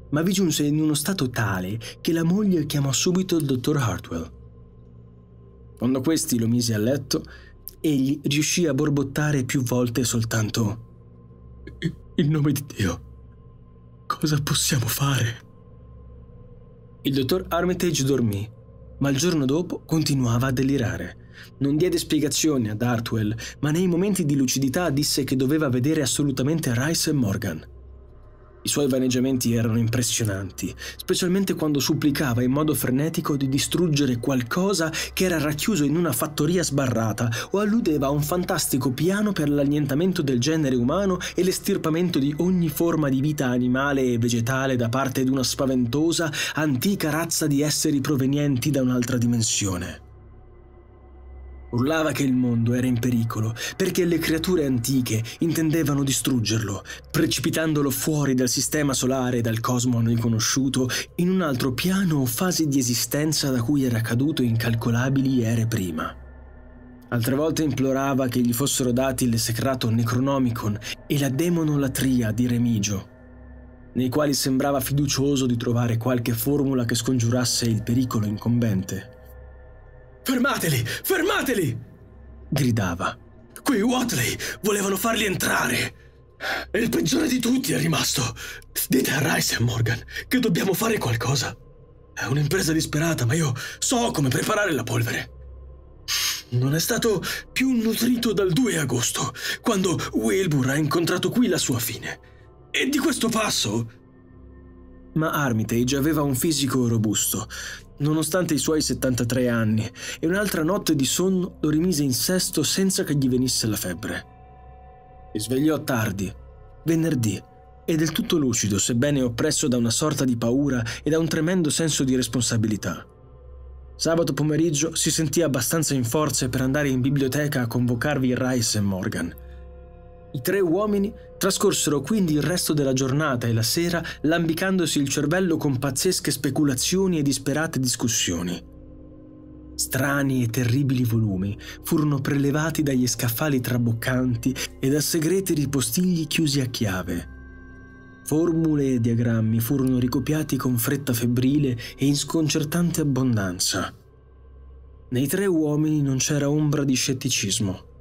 ma vi giunse in uno stato tale che la moglie chiamò subito il dottor Hartwell. Quando questi lo mise a letto, egli riuscì a borbottare più volte soltanto In nome di Dio, cosa possiamo fare? Il dottor Armitage dormì, ma il giorno dopo continuava a delirare. Non diede spiegazioni ad Hartwell, ma nei momenti di lucidità disse che doveva vedere assolutamente Rice e Morgan. I suoi vaneggiamenti erano impressionanti, specialmente quando supplicava in modo frenetico di distruggere qualcosa che era racchiuso in una fattoria sbarrata o alludeva a un fantastico piano per l'annientamento del genere umano e l'estirpamento di ogni forma di vita animale e vegetale da parte di una spaventosa, antica razza di esseri provenienti da un'altra dimensione. Urlava che il mondo era in pericolo, perché le creature antiche intendevano distruggerlo, precipitandolo fuori dal sistema solare e dal cosmo a noi conosciuto, in un altro piano o fase di esistenza da cui era caduto incalcolabili ere prima. Altre volte implorava che gli fossero dati l'esecrato Necronomicon e la demonolatria di Remigio, nei quali sembrava fiducioso di trovare qualche formula che scongiurasse il pericolo incombente. Fermateli! Fermateli! gridava. Quei Watley volevano farli entrare! E il peggiore di tutti è rimasto. Dite a Rice e Morgan che dobbiamo fare qualcosa. È un'impresa disperata, ma io so come preparare la polvere. Non è stato più nutrito dal 2 agosto, quando Wilbur ha incontrato qui la sua fine. E di questo passo... Ma Armitage aveva un fisico robusto nonostante i suoi 73 anni, e un'altra notte di sonno lo rimise in sesto senza che gli venisse la febbre. Si svegliò tardi, venerdì, e del tutto lucido, sebbene oppresso da una sorta di paura e da un tremendo senso di responsabilità. Sabato pomeriggio si sentì abbastanza in forze per andare in biblioteca a convocarvi Rice e Morgan. I tre uomini trascorsero quindi il resto della giornata e la sera lambicandosi il cervello con pazzesche speculazioni e disperate discussioni. Strani e terribili volumi furono prelevati dagli scaffali traboccanti e da segreti ripostigli chiusi a chiave. Formule e diagrammi furono ricopiati con fretta febbrile e in sconcertante abbondanza. Nei tre uomini non c'era ombra di scetticismo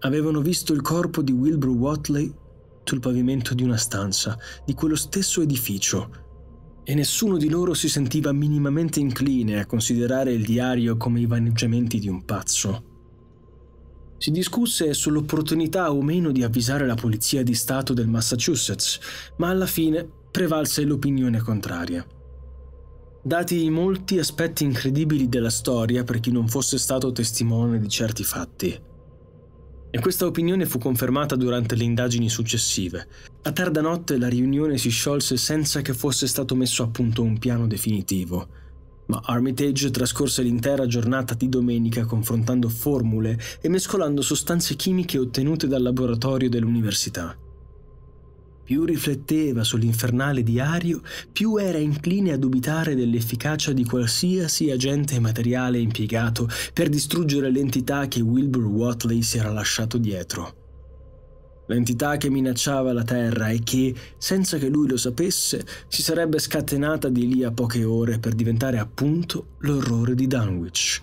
avevano visto il corpo di Wilbur Watley sul pavimento di una stanza di quello stesso edificio e nessuno di loro si sentiva minimamente incline a considerare il diario come i vaneggiamenti di un pazzo. Si discusse sull'opportunità o meno di avvisare la Polizia di Stato del Massachusetts, ma alla fine prevalse l'opinione contraria. Dati i molti aspetti incredibili della storia per chi non fosse stato testimone di certi fatti, e questa opinione fu confermata durante le indagini successive. A tarda notte la riunione si sciolse senza che fosse stato messo a punto un piano definitivo. Ma Armitage trascorse l'intera giornata di domenica confrontando formule e mescolando sostanze chimiche ottenute dal laboratorio dell'università. Più rifletteva sull'infernale diario, più era incline a dubitare dell'efficacia di qualsiasi agente materiale impiegato per distruggere l'entità che Wilbur Watley si era lasciato dietro. L'entità che minacciava la Terra e che, senza che lui lo sapesse, si sarebbe scatenata di lì a poche ore per diventare appunto l'orrore di Dunwich.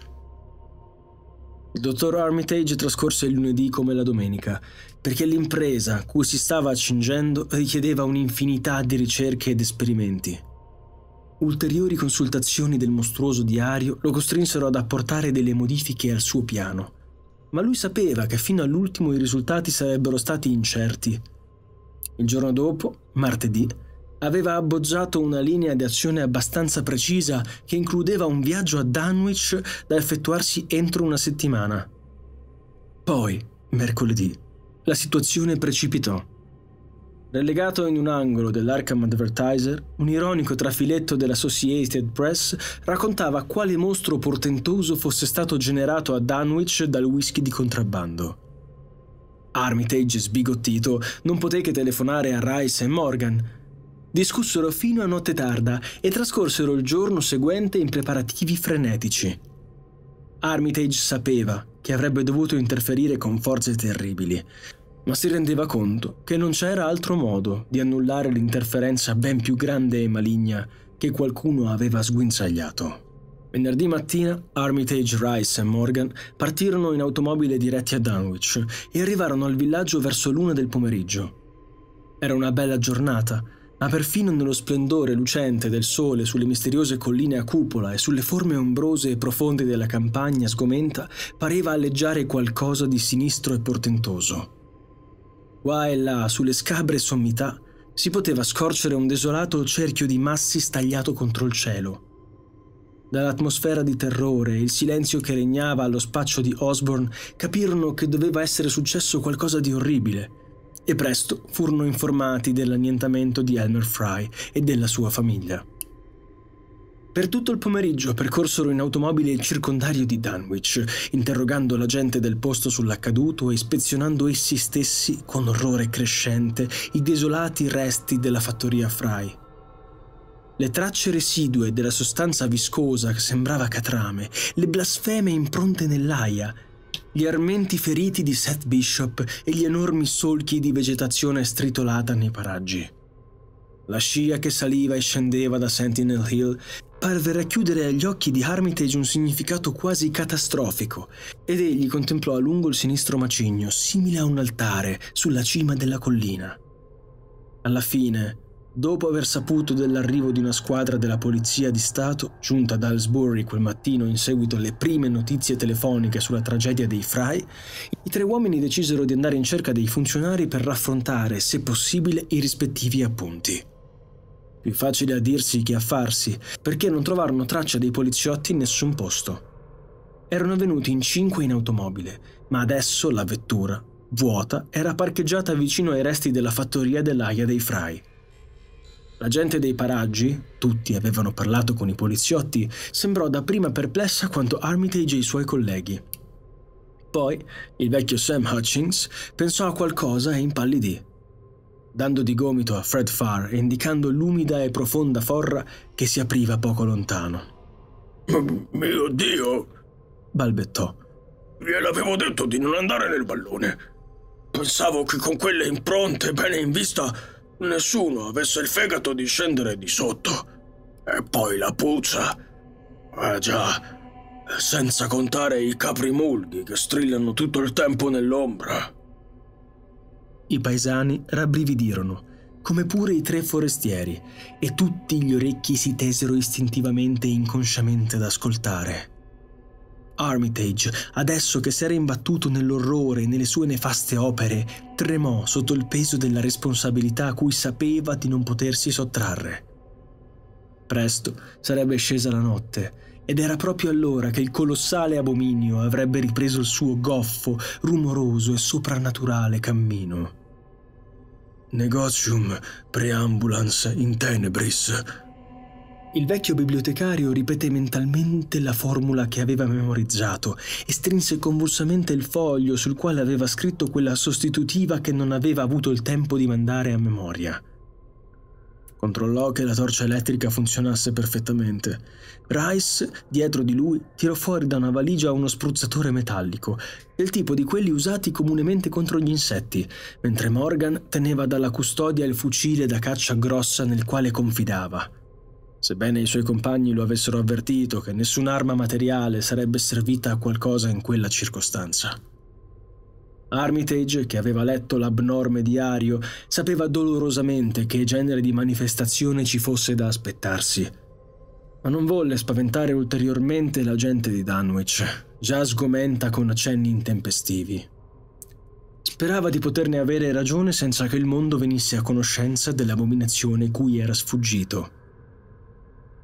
Il dottor Armitage trascorse il lunedì come la domenica perché l'impresa a cui si stava accingendo richiedeva un'infinità di ricerche ed esperimenti. Ulteriori consultazioni del mostruoso diario lo costrinsero ad apportare delle modifiche al suo piano, ma lui sapeva che fino all'ultimo i risultati sarebbero stati incerti. Il giorno dopo, martedì, aveva abbozzato una linea di azione abbastanza precisa che includeva un viaggio a Dunwich da effettuarsi entro una settimana. Poi, mercoledì, la situazione precipitò. Relegato in un angolo dell'Arkham Advertiser, un ironico trafiletto dell'Associated Press raccontava quale mostro portentoso fosse stato generato a Dunwich dal whisky di contrabbando. Armitage, sbigottito, non poté che telefonare a Rice e Morgan. Discussero fino a notte tarda e trascorsero il giorno seguente in preparativi frenetici. Armitage sapeva che avrebbe dovuto interferire con forze terribili, ma si rendeva conto che non c'era altro modo di annullare l'interferenza ben più grande e maligna che qualcuno aveva sguinzagliato. Venerdì mattina Armitage Rice e Morgan partirono in automobile diretti a Dunwich e arrivarono al villaggio verso l'una del pomeriggio. Era una bella giornata ma perfino nello splendore lucente del sole sulle misteriose colline a cupola e sulle forme ombrose e profonde della campagna sgomenta pareva alleggiare qualcosa di sinistro e portentoso. Qua e là, sulle scabre sommità, si poteva scorgere un desolato cerchio di massi stagliato contro il cielo. Dall'atmosfera di terrore e il silenzio che regnava allo spaccio di Osborne capirono che doveva essere successo qualcosa di orribile – e presto furono informati dell'annientamento di Elmer Fry e della sua famiglia. Per tutto il pomeriggio percorsero in automobile il circondario di Dunwich, interrogando la gente del posto sull'accaduto e ispezionando essi stessi, con orrore crescente, i desolati resti della fattoria Fry. Le tracce residue della sostanza viscosa che sembrava catrame, le blasfeme impronte nell'aia, gli armenti feriti di Seth Bishop e gli enormi solchi di vegetazione stritolata nei paraggi. La scia che saliva e scendeva da Sentinel Hill parve racchiudere agli occhi di Armitage un significato quasi catastrofico ed egli contemplò a lungo il sinistro macigno, simile a un altare, sulla cima della collina. Alla fine, Dopo aver saputo dell'arrivo di una squadra della Polizia di Stato, giunta ad Alsbury quel mattino in seguito alle prime notizie telefoniche sulla tragedia dei Fry, i tre uomini decisero di andare in cerca dei funzionari per raffrontare, se possibile, i rispettivi appunti. Più facile a dirsi che a farsi, perché non trovarono traccia dei poliziotti in nessun posto. Erano venuti in cinque in automobile, ma adesso la vettura, vuota, era parcheggiata vicino ai resti della fattoria dell'aia dei Fry. La gente dei paraggi, tutti avevano parlato con i poliziotti, sembrò dapprima perplessa quanto Armitage e i suoi colleghi. Poi il vecchio Sam Hutchings pensò a qualcosa e impallidì. Dando di gomito a Fred Farr e indicando l'umida e profonda forra che si apriva poco lontano. Mio Dio! balbettò. Gliel'avevo detto di non andare nel ballone. Pensavo che con quelle impronte bene in vista Nessuno avesse il fegato di scendere di sotto. E poi la puzza. Ah già, senza contare i caprimulghi che strillano tutto il tempo nell'ombra. I paesani rabbrividirono, come pure i tre forestieri, e tutti gli orecchi si tesero istintivamente e inconsciamente ad ascoltare. Armitage, adesso che si era imbattuto nell'orrore e nelle sue nefaste opere, tremò sotto il peso della responsabilità a cui sapeva di non potersi sottrarre. Presto sarebbe scesa la notte, ed era proprio allora che il colossale abominio avrebbe ripreso il suo goffo, rumoroso e soprannaturale cammino. Negotium preambulans in tenebris, il vecchio bibliotecario ripeté mentalmente la formula che aveva memorizzato e strinse convulsamente il foglio sul quale aveva scritto quella sostitutiva che non aveva avuto il tempo di mandare a memoria. Controllò che la torcia elettrica funzionasse perfettamente. Rice, dietro di lui, tirò fuori da una valigia uno spruzzatore metallico, del tipo di quelli usati comunemente contro gli insetti, mentre Morgan teneva dalla custodia il fucile da caccia grossa nel quale confidava. Sebbene i suoi compagni lo avessero avvertito che nessun'arma materiale sarebbe servita a qualcosa in quella circostanza. Armitage, che aveva letto l'abnorme diario, sapeva dolorosamente che genere di manifestazione ci fosse da aspettarsi, ma non volle spaventare ulteriormente la gente di Dunwich, già sgomenta con accenni intempestivi. Sperava di poterne avere ragione senza che il mondo venisse a conoscenza dell'abominazione cui era sfuggito.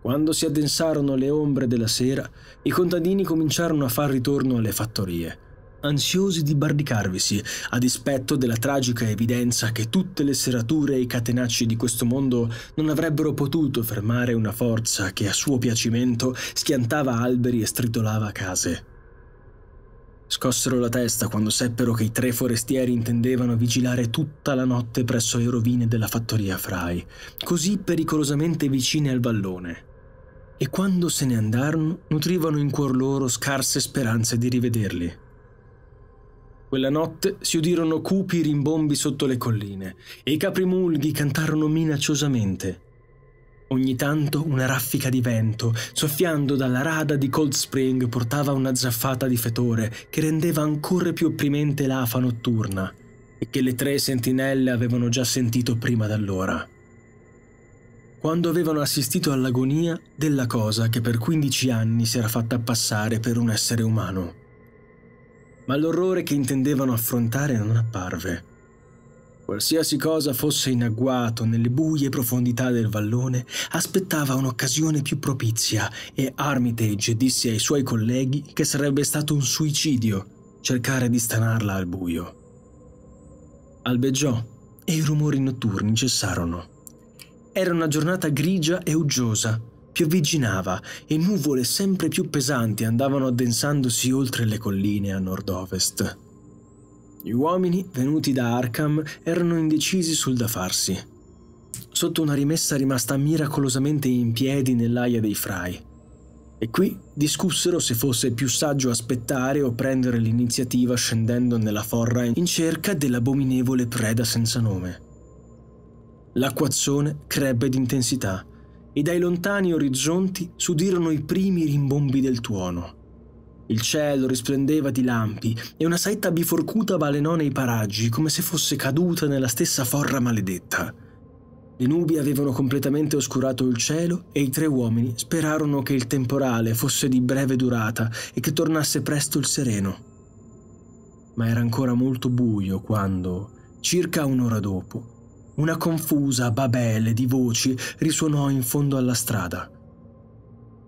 Quando si addensarono le ombre della sera, i contadini cominciarono a far ritorno alle fattorie, ansiosi di bardicarvisi, a dispetto della tragica evidenza che tutte le serature e i catenacci di questo mondo non avrebbero potuto fermare una forza che a suo piacimento schiantava alberi e stritolava case. Scossero la testa quando seppero che i tre forestieri intendevano vigilare tutta la notte presso le rovine della fattoria Fry, così pericolosamente vicine al vallone e quando se ne andarono nutrivano in cuor loro scarse speranze di rivederli. Quella notte si udirono cupi rimbombi sotto le colline e i caprimulghi cantarono minacciosamente. Ogni tanto una raffica di vento, soffiando dalla rada di Cold Spring, portava una zaffata di fetore che rendeva ancora più opprimente l'afa notturna e che le tre sentinelle avevano già sentito prima d'allora quando avevano assistito all'agonia della cosa che per 15 anni si era fatta passare per un essere umano. Ma l'orrore che intendevano affrontare non apparve. Qualsiasi cosa fosse in agguato nelle buie profondità del vallone aspettava un'occasione più propizia e Armitage disse ai suoi colleghi che sarebbe stato un suicidio cercare di stanarla al buio. Albeggiò e i rumori notturni cessarono. Era una giornata grigia e uggiosa. Pioviginava e nuvole sempre più pesanti andavano addensandosi oltre le colline a nord-ovest. Gli uomini venuti da Arkham erano indecisi sul da farsi. Sotto una rimessa rimasta miracolosamente in piedi nell'aia dei frai. E qui discussero se fosse più saggio aspettare o prendere l'iniziativa scendendo nella forra in cerca dell'abominevole preda senza nome. L'acquazzone crebbe d'intensità e dai lontani orizzonti s'udirono i primi rimbombi del tuono. Il cielo risplendeva di lampi e una saetta biforcuta balenò nei paraggi come se fosse caduta nella stessa forra maledetta. Le nubi avevano completamente oscurato il cielo e i tre uomini sperarono che il temporale fosse di breve durata e che tornasse presto il sereno. Ma era ancora molto buio quando, circa un'ora dopo, una confusa babele di voci risuonò in fondo alla strada.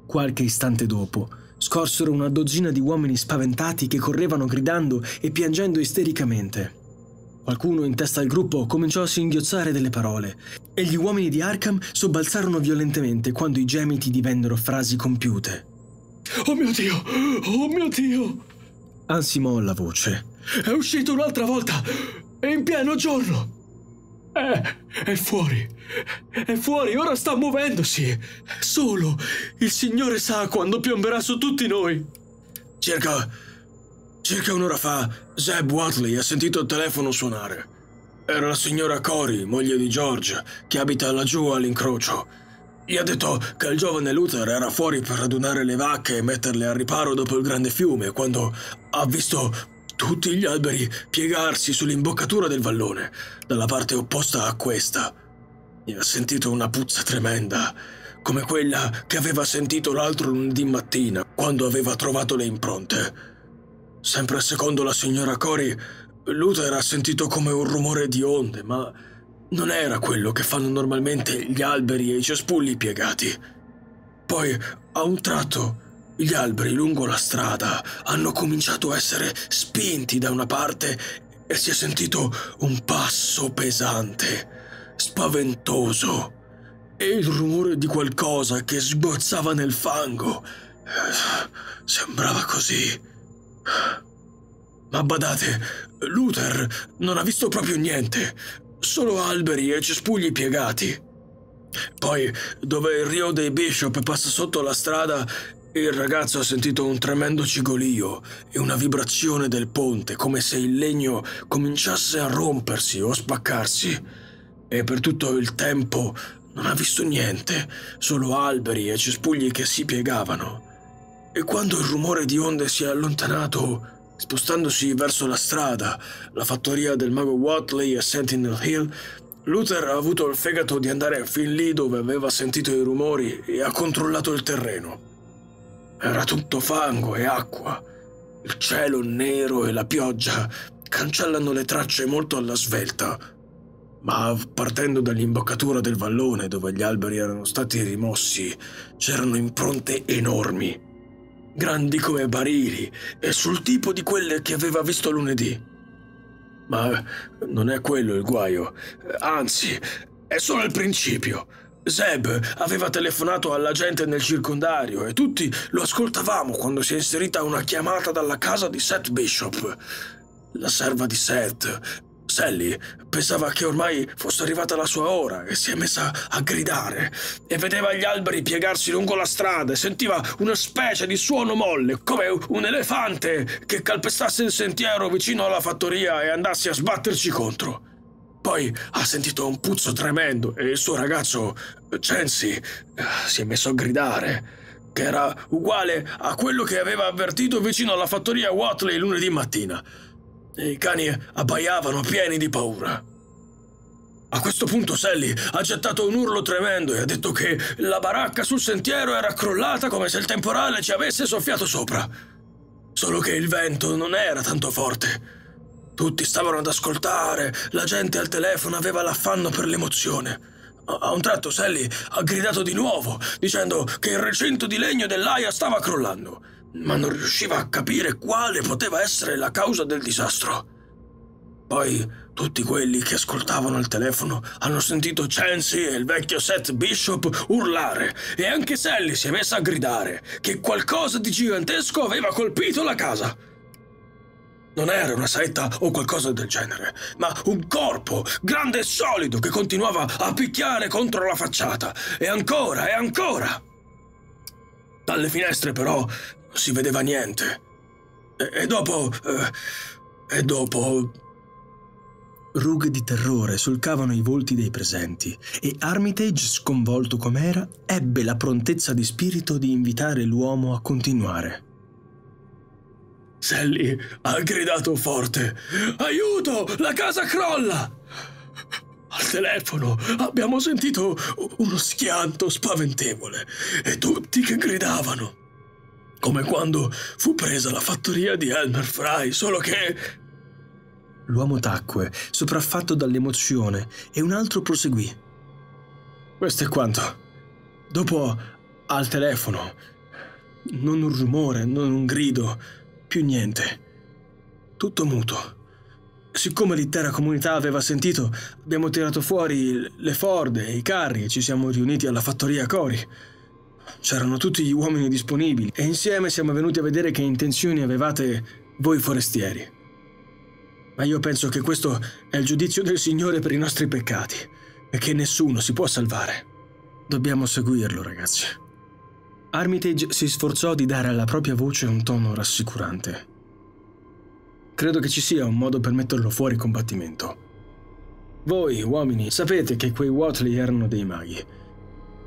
Qualche istante dopo, scorsero una dozzina di uomini spaventati che correvano gridando e piangendo istericamente. Qualcuno in testa al gruppo cominciò a singhiozzare delle parole e gli uomini di Arkham sobbalzarono violentemente quando i gemiti divennero frasi compiute. Oh mio Dio! Oh mio Dio! ansimò la voce. È uscito un'altra volta! È in pieno giorno! È, eh, è, fuori. È fuori, ora sta muovendosi. Solo il Signore sa quando piomberà su tutti noi. Circa. circa un'ora fa, Zeb Watley ha sentito il telefono suonare. Era la signora Cory, moglie di George, che abita laggiù all'incrocio. Gli ha detto che il giovane Luther era fuori per radunare le vacche e metterle al riparo dopo il grande fiume quando ha visto tutti gli alberi piegarsi sull'imboccatura del vallone, dalla parte opposta a questa. E ha sentito una puzza tremenda, come quella che aveva sentito l'altro lunedì mattina, quando aveva trovato le impronte. Sempre secondo la signora Cori, Luther ha sentito come un rumore di onde, ma non era quello che fanno normalmente gli alberi e i cespugli piegati. Poi, a un tratto, gli alberi lungo la strada hanno cominciato a essere spinti da una parte e si è sentito un passo pesante, spaventoso, e il rumore di qualcosa che sgozzava nel fango. Eh, sembrava così. Ma badate, Luther non ha visto proprio niente, solo alberi e cespugli piegati. Poi, dove il rio dei Bishop passa sotto la strada, il ragazzo ha sentito un tremendo cigolio e una vibrazione del ponte, come se il legno cominciasse a rompersi o a spaccarsi. E per tutto il tempo non ha visto niente, solo alberi e cespugli che si piegavano. E quando il rumore di onde si è allontanato, spostandosi verso la strada, la fattoria del mago Watley a Sentinel Hill, Luther ha avuto il fegato di andare fin lì dove aveva sentito i rumori e ha controllato il terreno. Era tutto fango e acqua. Il cielo nero e la pioggia cancellano le tracce molto alla svelta. Ma partendo dall'imboccatura del vallone dove gli alberi erano stati rimossi, c'erano impronte enormi, grandi come barili e sul tipo di quelle che aveva visto lunedì. Ma non è quello il guaio, anzi, è solo il principio. Zeb aveva telefonato alla gente nel circondario e tutti lo ascoltavamo quando si è inserita una chiamata dalla casa di Seth Bishop. La serva di Seth, Sally, pensava che ormai fosse arrivata la sua ora e si è messa a gridare. E vedeva gli alberi piegarsi lungo la strada e sentiva una specie di suono molle, come un elefante che calpestasse il sentiero vicino alla fattoria e andasse a sbatterci contro. Poi ha sentito un puzzo tremendo e il suo ragazzo, Censi, si è messo a gridare che era uguale a quello che aveva avvertito vicino alla fattoria Watley lunedì mattina. E I cani abbaiavano pieni di paura. A questo punto Sally ha gettato un urlo tremendo e ha detto che la baracca sul sentiero era crollata come se il temporale ci avesse soffiato sopra. Solo che il vento non era tanto forte tutti stavano ad ascoltare, la gente al telefono aveva l'affanno per l'emozione. A un tratto Sally ha gridato di nuovo, dicendo che il recinto di legno dell'aia stava crollando, ma non riusciva a capire quale poteva essere la causa del disastro. Poi tutti quelli che ascoltavano il telefono hanno sentito Chancy e il vecchio Seth Bishop urlare e anche Sally si è messa a gridare che qualcosa di gigantesco aveva colpito la casa. Non era una saetta o qualcosa del genere, ma un corpo grande e solido che continuava a picchiare contro la facciata. E ancora, e ancora. Dalle finestre però non si vedeva niente. E, e dopo... Eh, e dopo... Rughe di terrore solcavano i volti dei presenti e Armitage, sconvolto com'era, ebbe la prontezza di spirito di invitare l'uomo a continuare. Sally ha gridato forte. Aiuto! La casa crolla! Al telefono abbiamo sentito uno schianto spaventevole e tutti che gridavano. Come quando fu presa la fattoria di Elmer Fry, solo che... L'uomo tacque, sopraffatto dall'emozione, e un altro proseguì. Questo è quanto. Dopo, al telefono, non un rumore, non un grido, più niente. Tutto muto. Siccome l'intera comunità aveva sentito, abbiamo tirato fuori le forde, i carri e ci siamo riuniti alla fattoria Cori. C'erano tutti gli uomini disponibili e insieme siamo venuti a vedere che intenzioni avevate voi forestieri. Ma io penso che questo è il giudizio del Signore per i nostri peccati e che nessuno si può salvare. Dobbiamo seguirlo, ragazzi. Armitage si sforzò di dare alla propria voce un tono rassicurante. Credo che ci sia un modo per metterlo fuori combattimento. Voi, uomini, sapete che quei Watley erano dei maghi.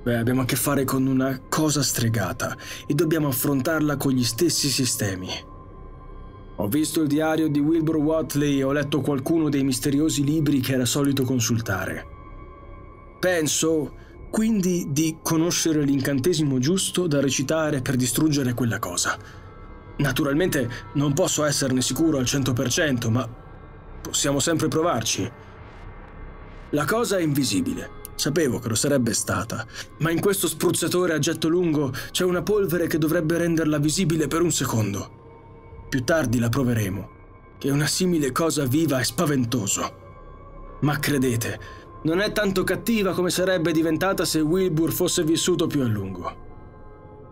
Beh, abbiamo a che fare con una cosa stregata e dobbiamo affrontarla con gli stessi sistemi. Ho visto il diario di Wilbur Watley e ho letto qualcuno dei misteriosi libri che era solito consultare. Penso quindi di conoscere l'incantesimo giusto da recitare per distruggere quella cosa. Naturalmente non posso esserne sicuro al 100%, ma possiamo sempre provarci. La cosa è invisibile. Sapevo che lo sarebbe stata, ma in questo spruzzatore a getto lungo c'è una polvere che dovrebbe renderla visibile per un secondo. Più tardi la proveremo, che una simile cosa viva è spaventoso. Ma credete, non è tanto cattiva come sarebbe diventata se Wilbur fosse vissuto più a lungo.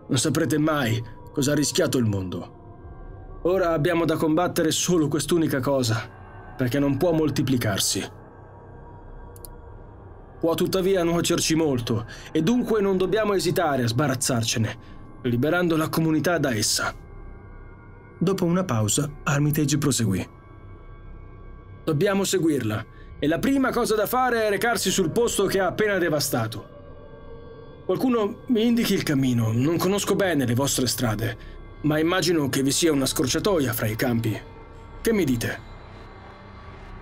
Non saprete mai cosa ha rischiato il mondo. Ora abbiamo da combattere solo quest'unica cosa, perché non può moltiplicarsi. Può tuttavia nuocerci molto, e dunque non dobbiamo esitare a sbarazzarcene, liberando la comunità da essa. Dopo una pausa, Armitage proseguì. Dobbiamo seguirla e la prima cosa da fare è recarsi sul posto che ha appena devastato. Qualcuno mi indichi il cammino, non conosco bene le vostre strade, ma immagino che vi sia una scorciatoia fra i campi. Che mi dite?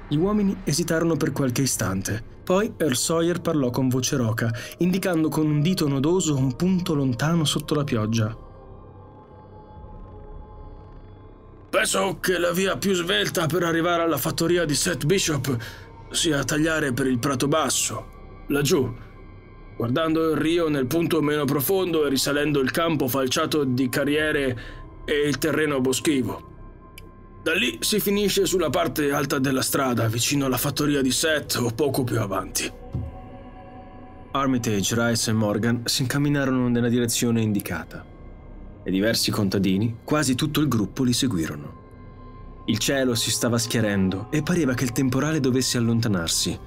Gli uomini esitarono per qualche istante. Poi Earl Sawyer parlò con voce roca, indicando con un dito nodoso un punto lontano sotto la pioggia. Penso che la via più svelta per arrivare alla fattoria di Seth Bishop sia a tagliare per il Prato Basso, laggiù, guardando il rio nel punto meno profondo e risalendo il campo falciato di carriere e il terreno boschivo. Da lì si finisce sulla parte alta della strada, vicino alla fattoria di Seth o poco più avanti. Armitage, Rice e Morgan si incamminarono nella direzione indicata e diversi contadini, quasi tutto il gruppo, li seguirono. Il cielo si stava schiarendo e pareva che il temporale dovesse allontanarsi.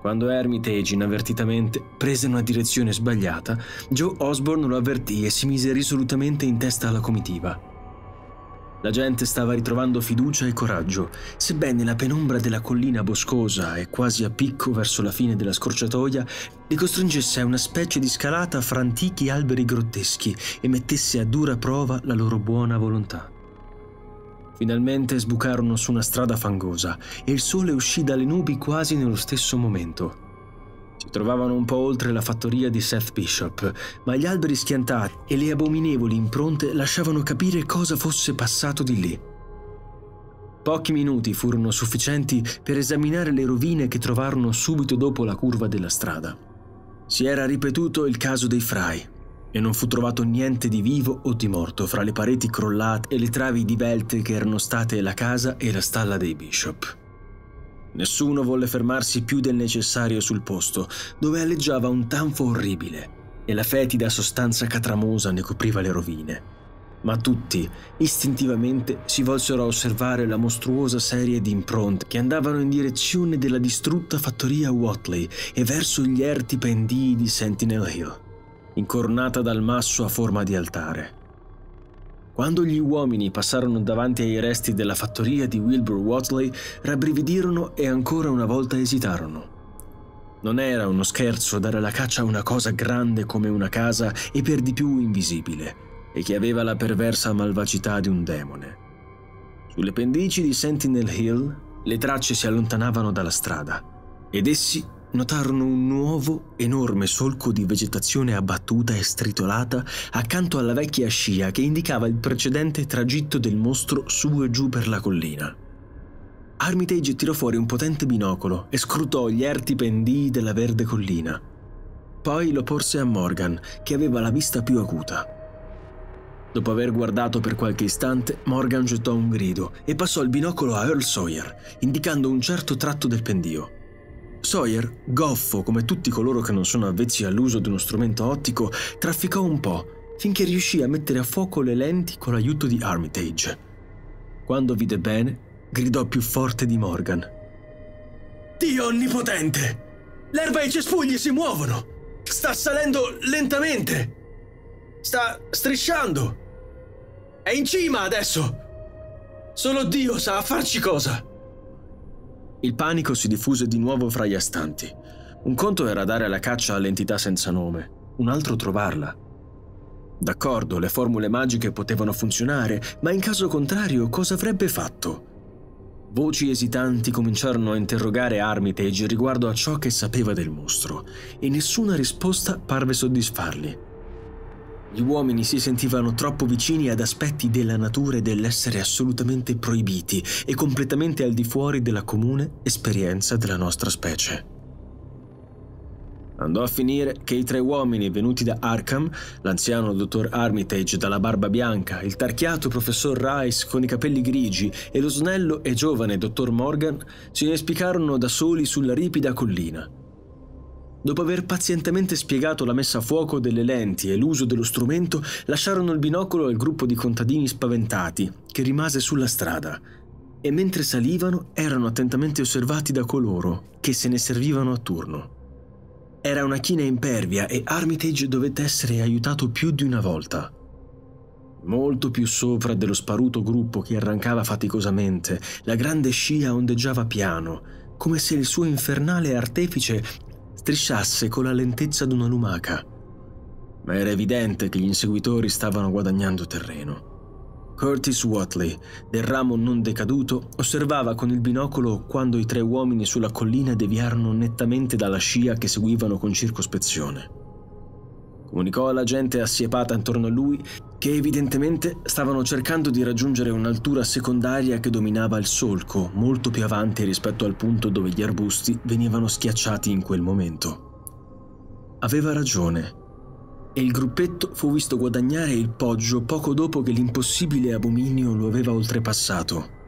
Quando Ermite e Hermitage avvertitamente prese una direzione sbagliata, Joe Osborne lo avvertì e si mise risolutamente in testa alla comitiva. La gente stava ritrovando fiducia e coraggio, sebbene la penombra della collina boscosa e quasi a picco verso la fine della scorciatoia li costringesse a una specie di scalata fra antichi alberi grotteschi e mettesse a dura prova la loro buona volontà. Finalmente sbucarono su una strada fangosa e il sole uscì dalle nubi quasi nello stesso momento. Si trovavano un po' oltre la fattoria di Seth Bishop, ma gli alberi schiantati e le abominevoli impronte lasciavano capire cosa fosse passato di lì. Pochi minuti furono sufficienti per esaminare le rovine che trovarono subito dopo la curva della strada. Si era ripetuto il caso dei Fry e non fu trovato niente di vivo o di morto fra le pareti crollate e le travi divelte che erano state la casa e la stalla dei Bishop. Nessuno volle fermarsi più del necessario sul posto, dove alleggiava un tanfo orribile e la fetida sostanza catramosa ne copriva le rovine. Ma tutti, istintivamente, si volsero a osservare la mostruosa serie di impronte che andavano in direzione della distrutta fattoria Watley e verso gli erti pendii di Sentinel Hill incornata dal masso a forma di altare. Quando gli uomini passarono davanti ai resti della fattoria di Wilbur Watley, rabbrividirono e ancora una volta esitarono. Non era uno scherzo dare la caccia a una cosa grande come una casa e per di più invisibile, e che aveva la perversa malvagità di un demone. Sulle pendici di Sentinel Hill le tracce si allontanavano dalla strada, ed essi notarono un nuovo, enorme solco di vegetazione abbattuta e stritolata accanto alla vecchia scia che indicava il precedente tragitto del mostro su e giù per la collina. Armitage tirò fuori un potente binocolo e scrutò gli erti pendii della verde collina. Poi lo porse a Morgan, che aveva la vista più acuta. Dopo aver guardato per qualche istante, Morgan gettò un grido e passò il binocolo a Earl Sawyer, indicando un certo tratto del pendio. Sawyer, goffo come tutti coloro che non sono avvezzi all'uso di uno strumento ottico, trafficò un po', finché riuscì a mettere a fuoco le lenti con l'aiuto di Armitage. Quando vide bene, gridò più forte di Morgan. Dio onnipotente! L'erba e i cespugli si muovono! Sta salendo lentamente! Sta strisciando! È in cima adesso! Solo Dio sa farci cosa! Il panico si diffuse di nuovo fra gli astanti. Un conto era dare la caccia all'entità senza nome, un altro trovarla. D'accordo, le formule magiche potevano funzionare, ma in caso contrario cosa avrebbe fatto? Voci esitanti cominciarono a interrogare Armitage riguardo a ciò che sapeva del mostro, e nessuna risposta parve soddisfarli. Gli uomini si sentivano troppo vicini ad aspetti della natura e dell'essere assolutamente proibiti e completamente al di fuori della comune esperienza della nostra specie. Andò a finire che i tre uomini venuti da Arkham, l'anziano dottor Armitage dalla barba bianca, il tarchiato professor Rice con i capelli grigi e lo snello e giovane dottor Morgan, si inespicarono da soli sulla ripida collina Dopo aver pazientemente spiegato la messa a fuoco delle lenti e l'uso dello strumento, lasciarono il binocolo al gruppo di contadini spaventati, che rimase sulla strada. E mentre salivano erano attentamente osservati da coloro che se ne servivano a turno. Era una china impervia e Armitage dovette essere aiutato più di una volta. Molto più sopra dello sparuto gruppo che arrancava faticosamente, la grande scia ondeggiava piano, come se il suo infernale artefice strisciasse con la lentezza di una lumaca. Ma era evidente che gli inseguitori stavano guadagnando terreno. Curtis Watley, del ramo non decaduto, osservava con il binocolo quando i tre uomini sulla collina deviarono nettamente dalla scia che seguivano con circospezione. Comunicò alla gente assiepata intorno a lui che evidentemente stavano cercando di raggiungere un'altura secondaria che dominava il solco, molto più avanti rispetto al punto dove gli arbusti venivano schiacciati in quel momento. Aveva ragione, e il gruppetto fu visto guadagnare il poggio poco dopo che l'impossibile abominio lo aveva oltrepassato.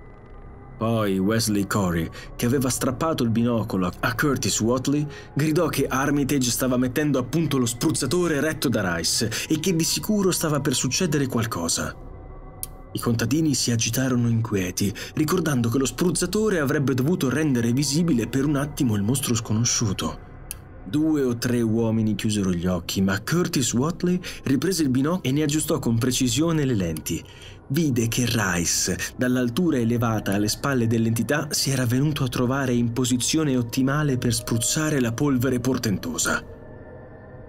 Poi Wesley Corey, che aveva strappato il binocolo a Curtis Watley, gridò che Armitage stava mettendo a punto lo spruzzatore retto da Rice e che di sicuro stava per succedere qualcosa. I contadini si agitarono inquieti, ricordando che lo spruzzatore avrebbe dovuto rendere visibile per un attimo il mostro sconosciuto. Due o tre uomini chiusero gli occhi, ma Curtis Watley riprese il binocolo e ne aggiustò con precisione le lenti vide che Rice, dall'altura elevata alle spalle dell'entità, si era venuto a trovare in posizione ottimale per spruzzare la polvere portentosa.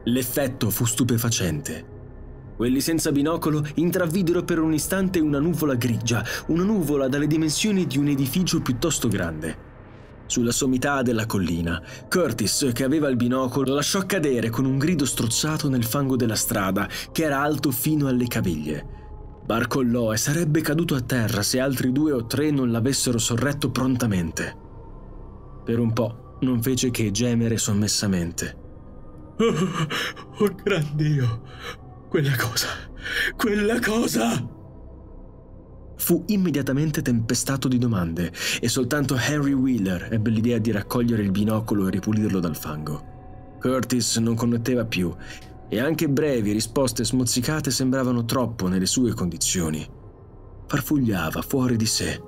L'effetto fu stupefacente. Quelli senza binocolo intravidero per un istante una nuvola grigia, una nuvola dalle dimensioni di un edificio piuttosto grande. Sulla sommità della collina, Curtis, che aveva il binocolo, lasciò cadere con un grido strozzato nel fango della strada, che era alto fino alle caviglie. Barcollò e sarebbe caduto a terra se altri due o tre non l'avessero sorretto prontamente. Per un po' non fece che gemere sommessamente. Oh, oh gran Dio! Quella cosa! Quella cosa! Fu immediatamente tempestato di domande e soltanto Harry Wheeler ebbe l'idea di raccogliere il binocolo e ripulirlo dal fango. Curtis non connetteva più e anche brevi risposte smozzicate sembravano troppo nelle sue condizioni. Farfugliava fuori di sé.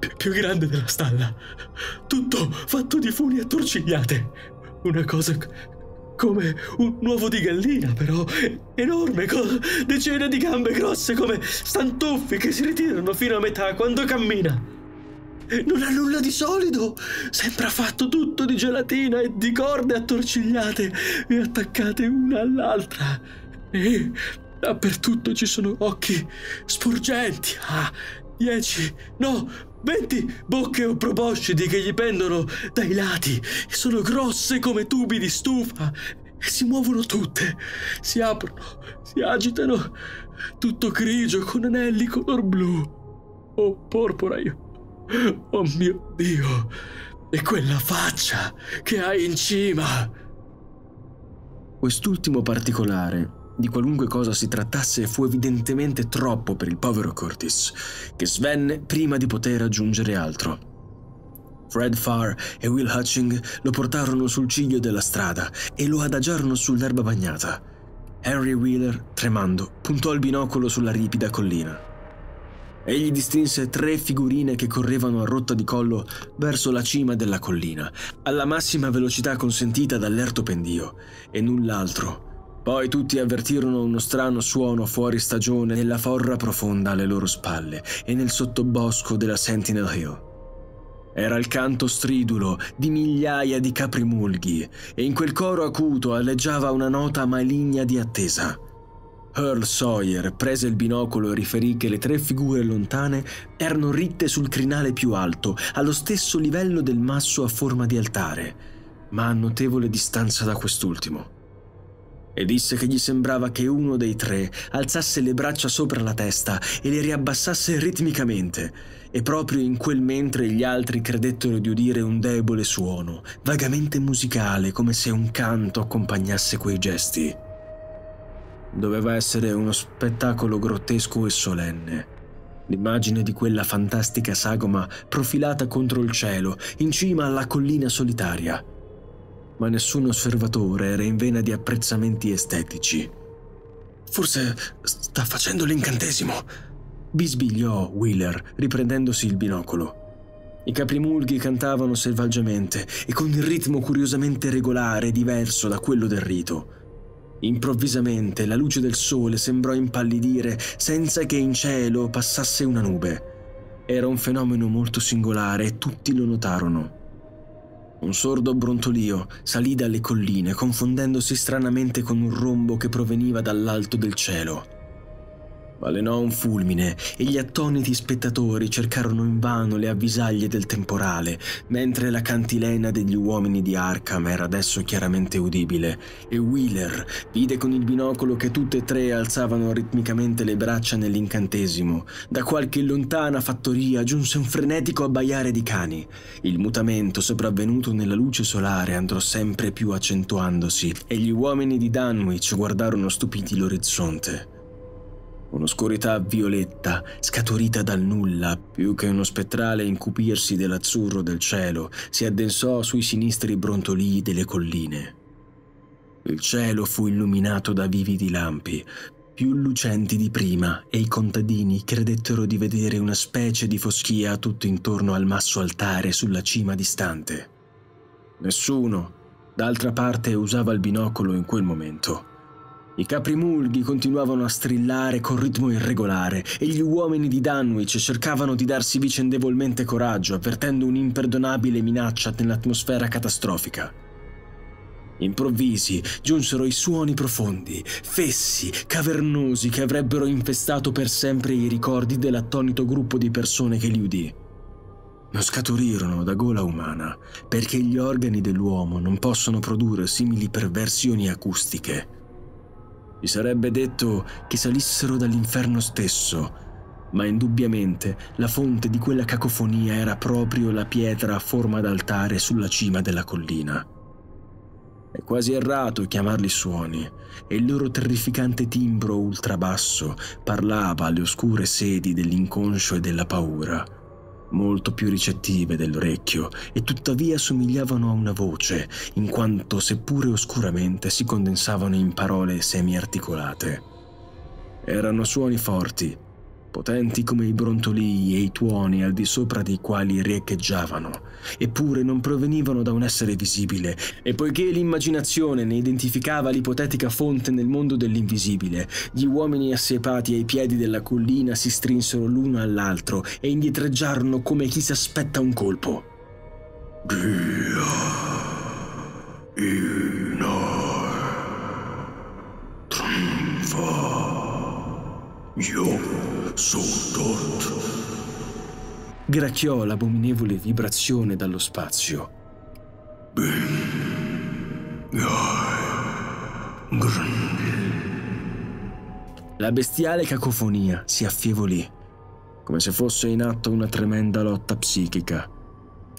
Pi- più grande della stalla. Tutto fatto di funi attorcigliate. Una cosa come un uovo di gallina, però enorme, con decine di gambe grosse come stantuffi che si ritirano fino a metà quando cammina. Non ha nulla di solido! Sembra fatto tutto di gelatina e di corde attorcigliate e attaccate una all'altra. E dappertutto ci sono occhi sporgenti. Ah, dieci, no, venti bocche o proboscidi che gli pendono dai lati. E sono grosse come tubi di stufa. E si muovono tutte, si aprono, si agitano, tutto grigio con anelli color blu o oh, porpora io Oh mio Dio! E quella faccia che hai in cima! Quest'ultimo particolare, di qualunque cosa si trattasse, fu evidentemente troppo per il povero Curtis, che svenne prima di poter aggiungere altro. Fred Farr e Will Hutching lo portarono sul ciglio della strada e lo adagiarono sull'erba bagnata. Henry Wheeler, tremando, puntò il binocolo sulla ripida collina. Egli distinse tre figurine che correvano a rotta di collo verso la cima della collina, alla massima velocità consentita dall'erto pendio, e null'altro. Poi tutti avvertirono uno strano suono fuori stagione nella forra profonda alle loro spalle e nel sottobosco della Sentinel Hill. Era il canto stridulo di migliaia di caprimulghi e in quel coro acuto alleggiava una nota maligna di attesa. Earl Sawyer prese il binocolo e riferì che le tre figure lontane erano ritte sul crinale più alto, allo stesso livello del masso a forma di altare, ma a notevole distanza da quest'ultimo. E disse che gli sembrava che uno dei tre alzasse le braccia sopra la testa e le riabbassasse ritmicamente, e proprio in quel mentre gli altri credettero di udire un debole suono, vagamente musicale, come se un canto accompagnasse quei gesti. Doveva essere uno spettacolo grottesco e solenne. L'immagine di quella fantastica sagoma profilata contro il cielo, in cima alla collina solitaria. Ma nessun osservatore era in vena di apprezzamenti estetici. Forse sta facendo l'incantesimo, bisbigliò Wheeler, riprendendosi il binocolo. I caprimulghi cantavano selvaggiamente e con il ritmo curiosamente regolare e diverso da quello del rito. Improvvisamente la luce del sole sembrò impallidire senza che in cielo passasse una nube. Era un fenomeno molto singolare e tutti lo notarono. Un sordo brontolio salì dalle colline confondendosi stranamente con un rombo che proveniva dall'alto del cielo. Balenò un fulmine e gli attoniti spettatori cercarono invano le avvisaglie del temporale, mentre la cantilena degli uomini di Arkham era adesso chiaramente udibile, e Wheeler vide con il binocolo che tutte e tre alzavano ritmicamente le braccia nell'incantesimo. Da qualche lontana fattoria giunse un frenetico abbaiare di cani. Il mutamento sopravvenuto nella luce solare andò sempre più accentuandosi e gli uomini di Dunwich guardarono stupiti l'orizzonte. Un'oscurità violetta, scaturita dal nulla, più che uno spettrale incupirsi dell'azzurro del cielo, si addensò sui sinistri brontolii delle colline. Il cielo fu illuminato da vividi lampi, più lucenti di prima, e i contadini credettero di vedere una specie di foschia tutto intorno al masso altare sulla cima distante. Nessuno, d'altra parte, usava il binocolo in quel momento. I caprimulghi continuavano a strillare con ritmo irregolare e gli uomini di Dunwich cercavano di darsi vicendevolmente coraggio, avvertendo un'imperdonabile minaccia nell'atmosfera catastrofica. Improvvisi giunsero i suoni profondi, fessi, cavernosi che avrebbero infestato per sempre i ricordi dell'attonito gruppo di persone che li udì. Non scaturirono da gola umana, perché gli organi dell'uomo non possono produrre simili perversioni acustiche. Gli sarebbe detto che salissero dall'inferno stesso, ma indubbiamente la fonte di quella cacofonia era proprio la pietra a forma d'altare sulla cima della collina. È quasi errato chiamarli suoni, e il loro terrificante timbro ultrabasso parlava alle oscure sedi dell'inconscio e della paura molto più ricettive dell'orecchio e tuttavia somigliavano a una voce, in quanto seppure oscuramente si condensavano in parole semiarticolate. Erano suoni forti, potenti come i brontolii e i tuoni al di sopra dei quali riecheggiavano, eppure non provenivano da un essere visibile, e poiché l'immaginazione ne identificava l'ipotetica fonte nel mondo dell'invisibile, gli uomini assiepati ai piedi della collina si strinsero l'uno all'altro e indietreggiarono come chi si aspetta un colpo. Dia in Trunfa. Io sono Tort. Gracchiò l'abominevole vibrazione dallo spazio. La bestiale cacofonia si affievolì, come se fosse in atto una tremenda lotta psichica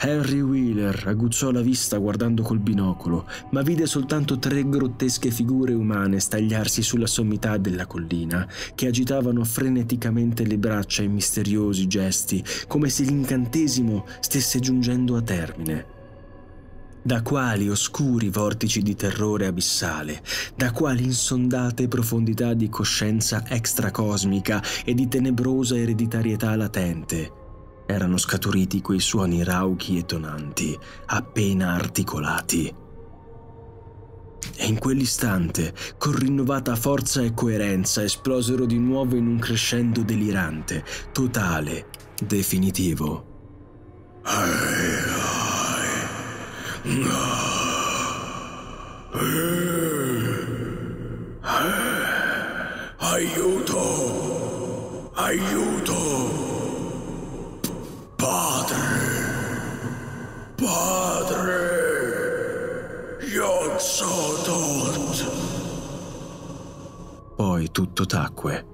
Henry Wheeler aguzzò la vista guardando col binocolo, ma vide soltanto tre grottesche figure umane stagliarsi sulla sommità della collina, che agitavano freneticamente le braccia in misteriosi gesti, come se l'incantesimo stesse giungendo a termine. Da quali oscuri vortici di terrore abissale, da quali insondate profondità di coscienza extracosmica e di tenebrosa ereditarietà latente, erano scaturiti quei suoni rauchi e tonanti, appena articolati. E in quell'istante, con rinnovata forza e coerenza, esplosero di nuovo in un crescendo delirante, totale, definitivo. Aiuto! Aiuto! Padre, padre, io so tutto. Poi tutto tacque.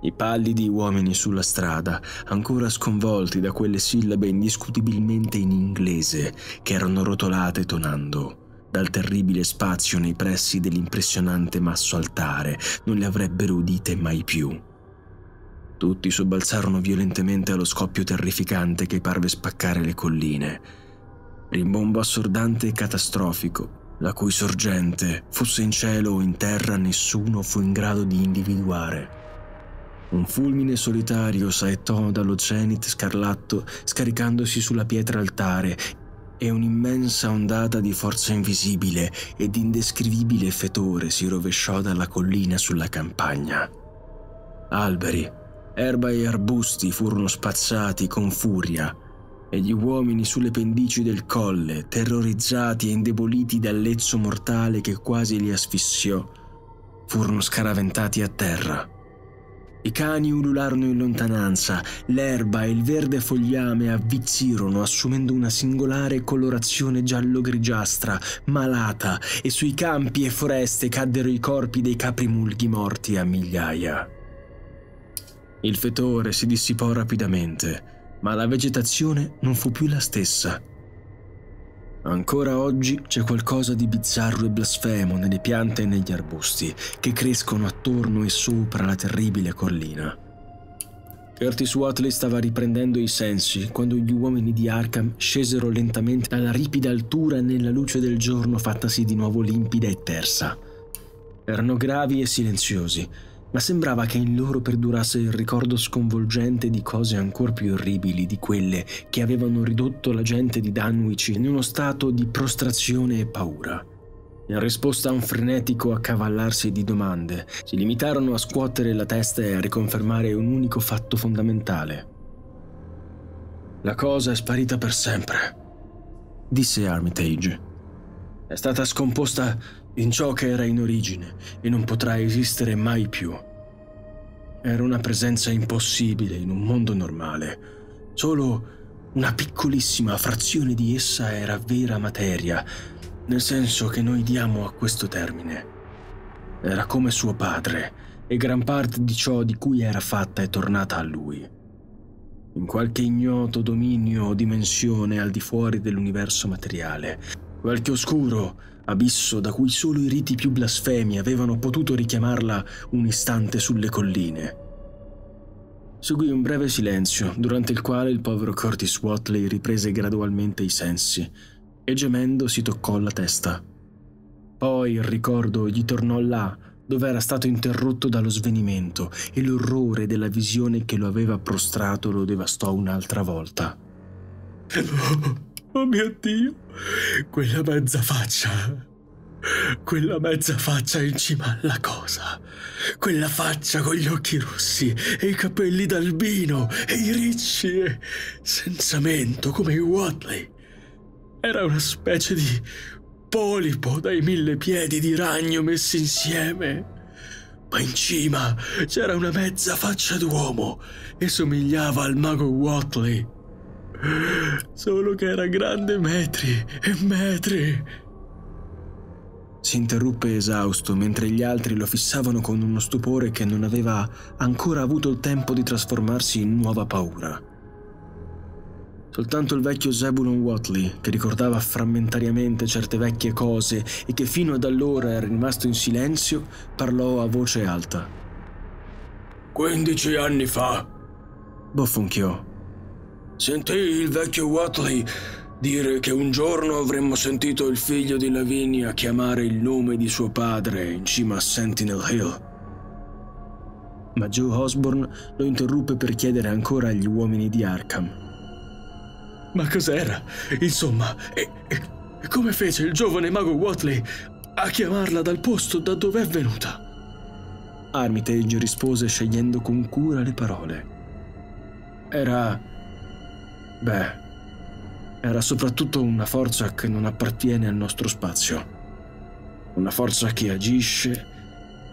I pallidi uomini sulla strada, ancora sconvolti da quelle sillabe indiscutibilmente in inglese che erano rotolate tonando. Dal terribile spazio nei pressi dell'impressionante masso altare non le avrebbero udite mai più. Tutti sobbalzarono violentemente allo scoppio terrificante che parve spaccare le colline. Rimbombo assordante e catastrofico, la cui sorgente, fosse in cielo o in terra, nessuno fu in grado di individuare. Un fulmine solitario saettò dallo cenit scarlatto, scaricandosi sulla pietra altare, e un'immensa ondata di forza invisibile ed indescrivibile fetore si rovesciò dalla collina sulla campagna. Alberi, Erba e arbusti furono spazzati con furia e gli uomini sulle pendici del colle, terrorizzati e indeboliti dal lezzo mortale che quasi li asfissiò, furono scaraventati a terra. I cani ulularono in lontananza, l'erba e il verde fogliame avvizzirono assumendo una singolare colorazione giallo-grigiastra, malata, e sui campi e foreste caddero i corpi dei caprimulghi morti a migliaia. Il fetore si dissipò rapidamente, ma la vegetazione non fu più la stessa. Ancora oggi c'è qualcosa di bizzarro e blasfemo nelle piante e negli arbusti che crescono attorno e sopra la terribile collina. Curtis Watley stava riprendendo i sensi quando gli uomini di Arkham scesero lentamente dalla ripida altura nella luce del giorno fattasi di nuovo limpida e tersa. Erano gravi e silenziosi, ma sembrava che in loro perdurasse il ricordo sconvolgente di cose ancora più orribili di quelle che avevano ridotto la gente di Danwich in uno stato di prostrazione e paura. In risposta a un frenetico accavallarsi di domande, si limitarono a scuotere la testa e a riconfermare un unico fatto fondamentale. La cosa è sparita per sempre, disse Armitage. È stata scomposta in ciò che era in origine e non potrà esistere mai più. Era una presenza impossibile in un mondo normale. Solo una piccolissima frazione di essa era vera materia, nel senso che noi diamo a questo termine. Era come suo padre, e gran parte di ciò di cui era fatta è tornata a lui. In qualche ignoto dominio o dimensione al di fuori dell'universo materiale, qualche oscuro abisso da cui solo i riti più blasfemi avevano potuto richiamarla un istante sulle colline. Seguì un breve silenzio, durante il quale il povero Curtis Watley riprese gradualmente i sensi e gemendo si toccò la testa. Poi il ricordo gli tornò là, dove era stato interrotto dallo svenimento e l'orrore della visione che lo aveva prostrato lo devastò un'altra volta. Oh mio Dio, quella mezza faccia. Quella mezza faccia in cima alla cosa. Quella faccia con gli occhi rossi e i capelli d'albino e i ricci e senza mento come i Watley. Era una specie di polipo dai mille piedi di ragno messi insieme. Ma in cima c'era una mezza faccia d'uomo e somigliava al mago Watley. Solo che era grande metri e metri. Si interruppe esausto mentre gli altri lo fissavano con uno stupore che non aveva ancora avuto il tempo di trasformarsi in nuova paura. Soltanto il vecchio Zebulon Watley, che ricordava frammentariamente certe vecchie cose e che fino ad allora era rimasto in silenzio, parlò a voce alta. Quindici anni fa, bofonchiò Sentì il vecchio Watley dire che un giorno avremmo sentito il figlio di Lavinia chiamare il nome di suo padre in cima a Sentinel Hill. Ma Joe Osborne lo interruppe per chiedere ancora agli uomini di Arkham. Ma cos'era? Insomma, e, e come fece il giovane mago Watley a chiamarla dal posto da dove è venuta? Armitage rispose scegliendo con cura le parole. Era Beh, era soprattutto una forza che non appartiene al nostro spazio. Una forza che agisce,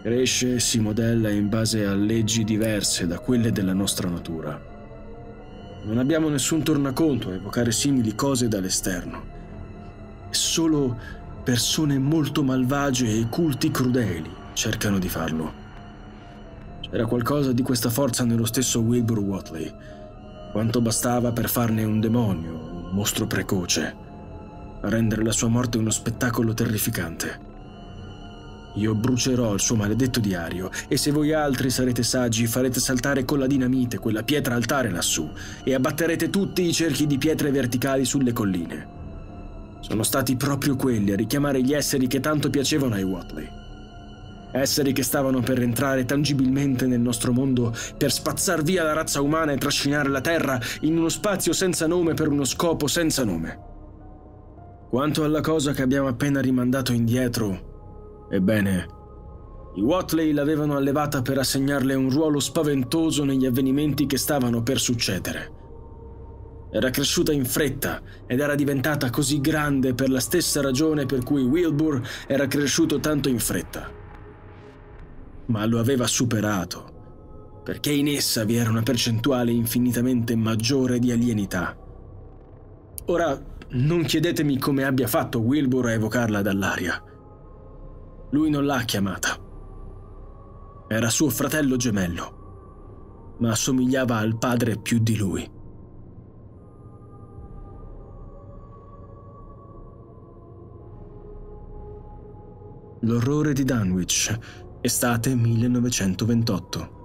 cresce e si modella in base a leggi diverse da quelle della nostra natura. Non abbiamo nessun tornaconto a evocare simili cose dall'esterno. Solo persone molto malvagie e culti crudeli cercano di farlo. C'era qualcosa di questa forza nello stesso Wilbur Watley, quanto bastava per farne un demonio, un mostro precoce, a rendere la sua morte uno spettacolo terrificante. Io brucerò il suo maledetto diario e se voi altri sarete saggi farete saltare con la dinamite quella pietra altare lassù e abbatterete tutti i cerchi di pietre verticali sulle colline. Sono stati proprio quelli a richiamare gli esseri che tanto piacevano ai Watley esseri che stavano per entrare tangibilmente nel nostro mondo, per spazzar via la razza umana e trascinare la Terra in uno spazio senza nome per uno scopo senza nome. Quanto alla cosa che abbiamo appena rimandato indietro, ebbene, i Watley l'avevano allevata per assegnarle un ruolo spaventoso negli avvenimenti che stavano per succedere. Era cresciuta in fretta ed era diventata così grande per la stessa ragione per cui Wilbur era cresciuto tanto in fretta ma lo aveva superato, perché in essa vi era una percentuale infinitamente maggiore di alienità. Ora, non chiedetemi come abbia fatto Wilbur a evocarla dall'aria. Lui non l'ha chiamata. Era suo fratello gemello, ma assomigliava al padre più di lui. L'orrore di Dunwich Estate 1928.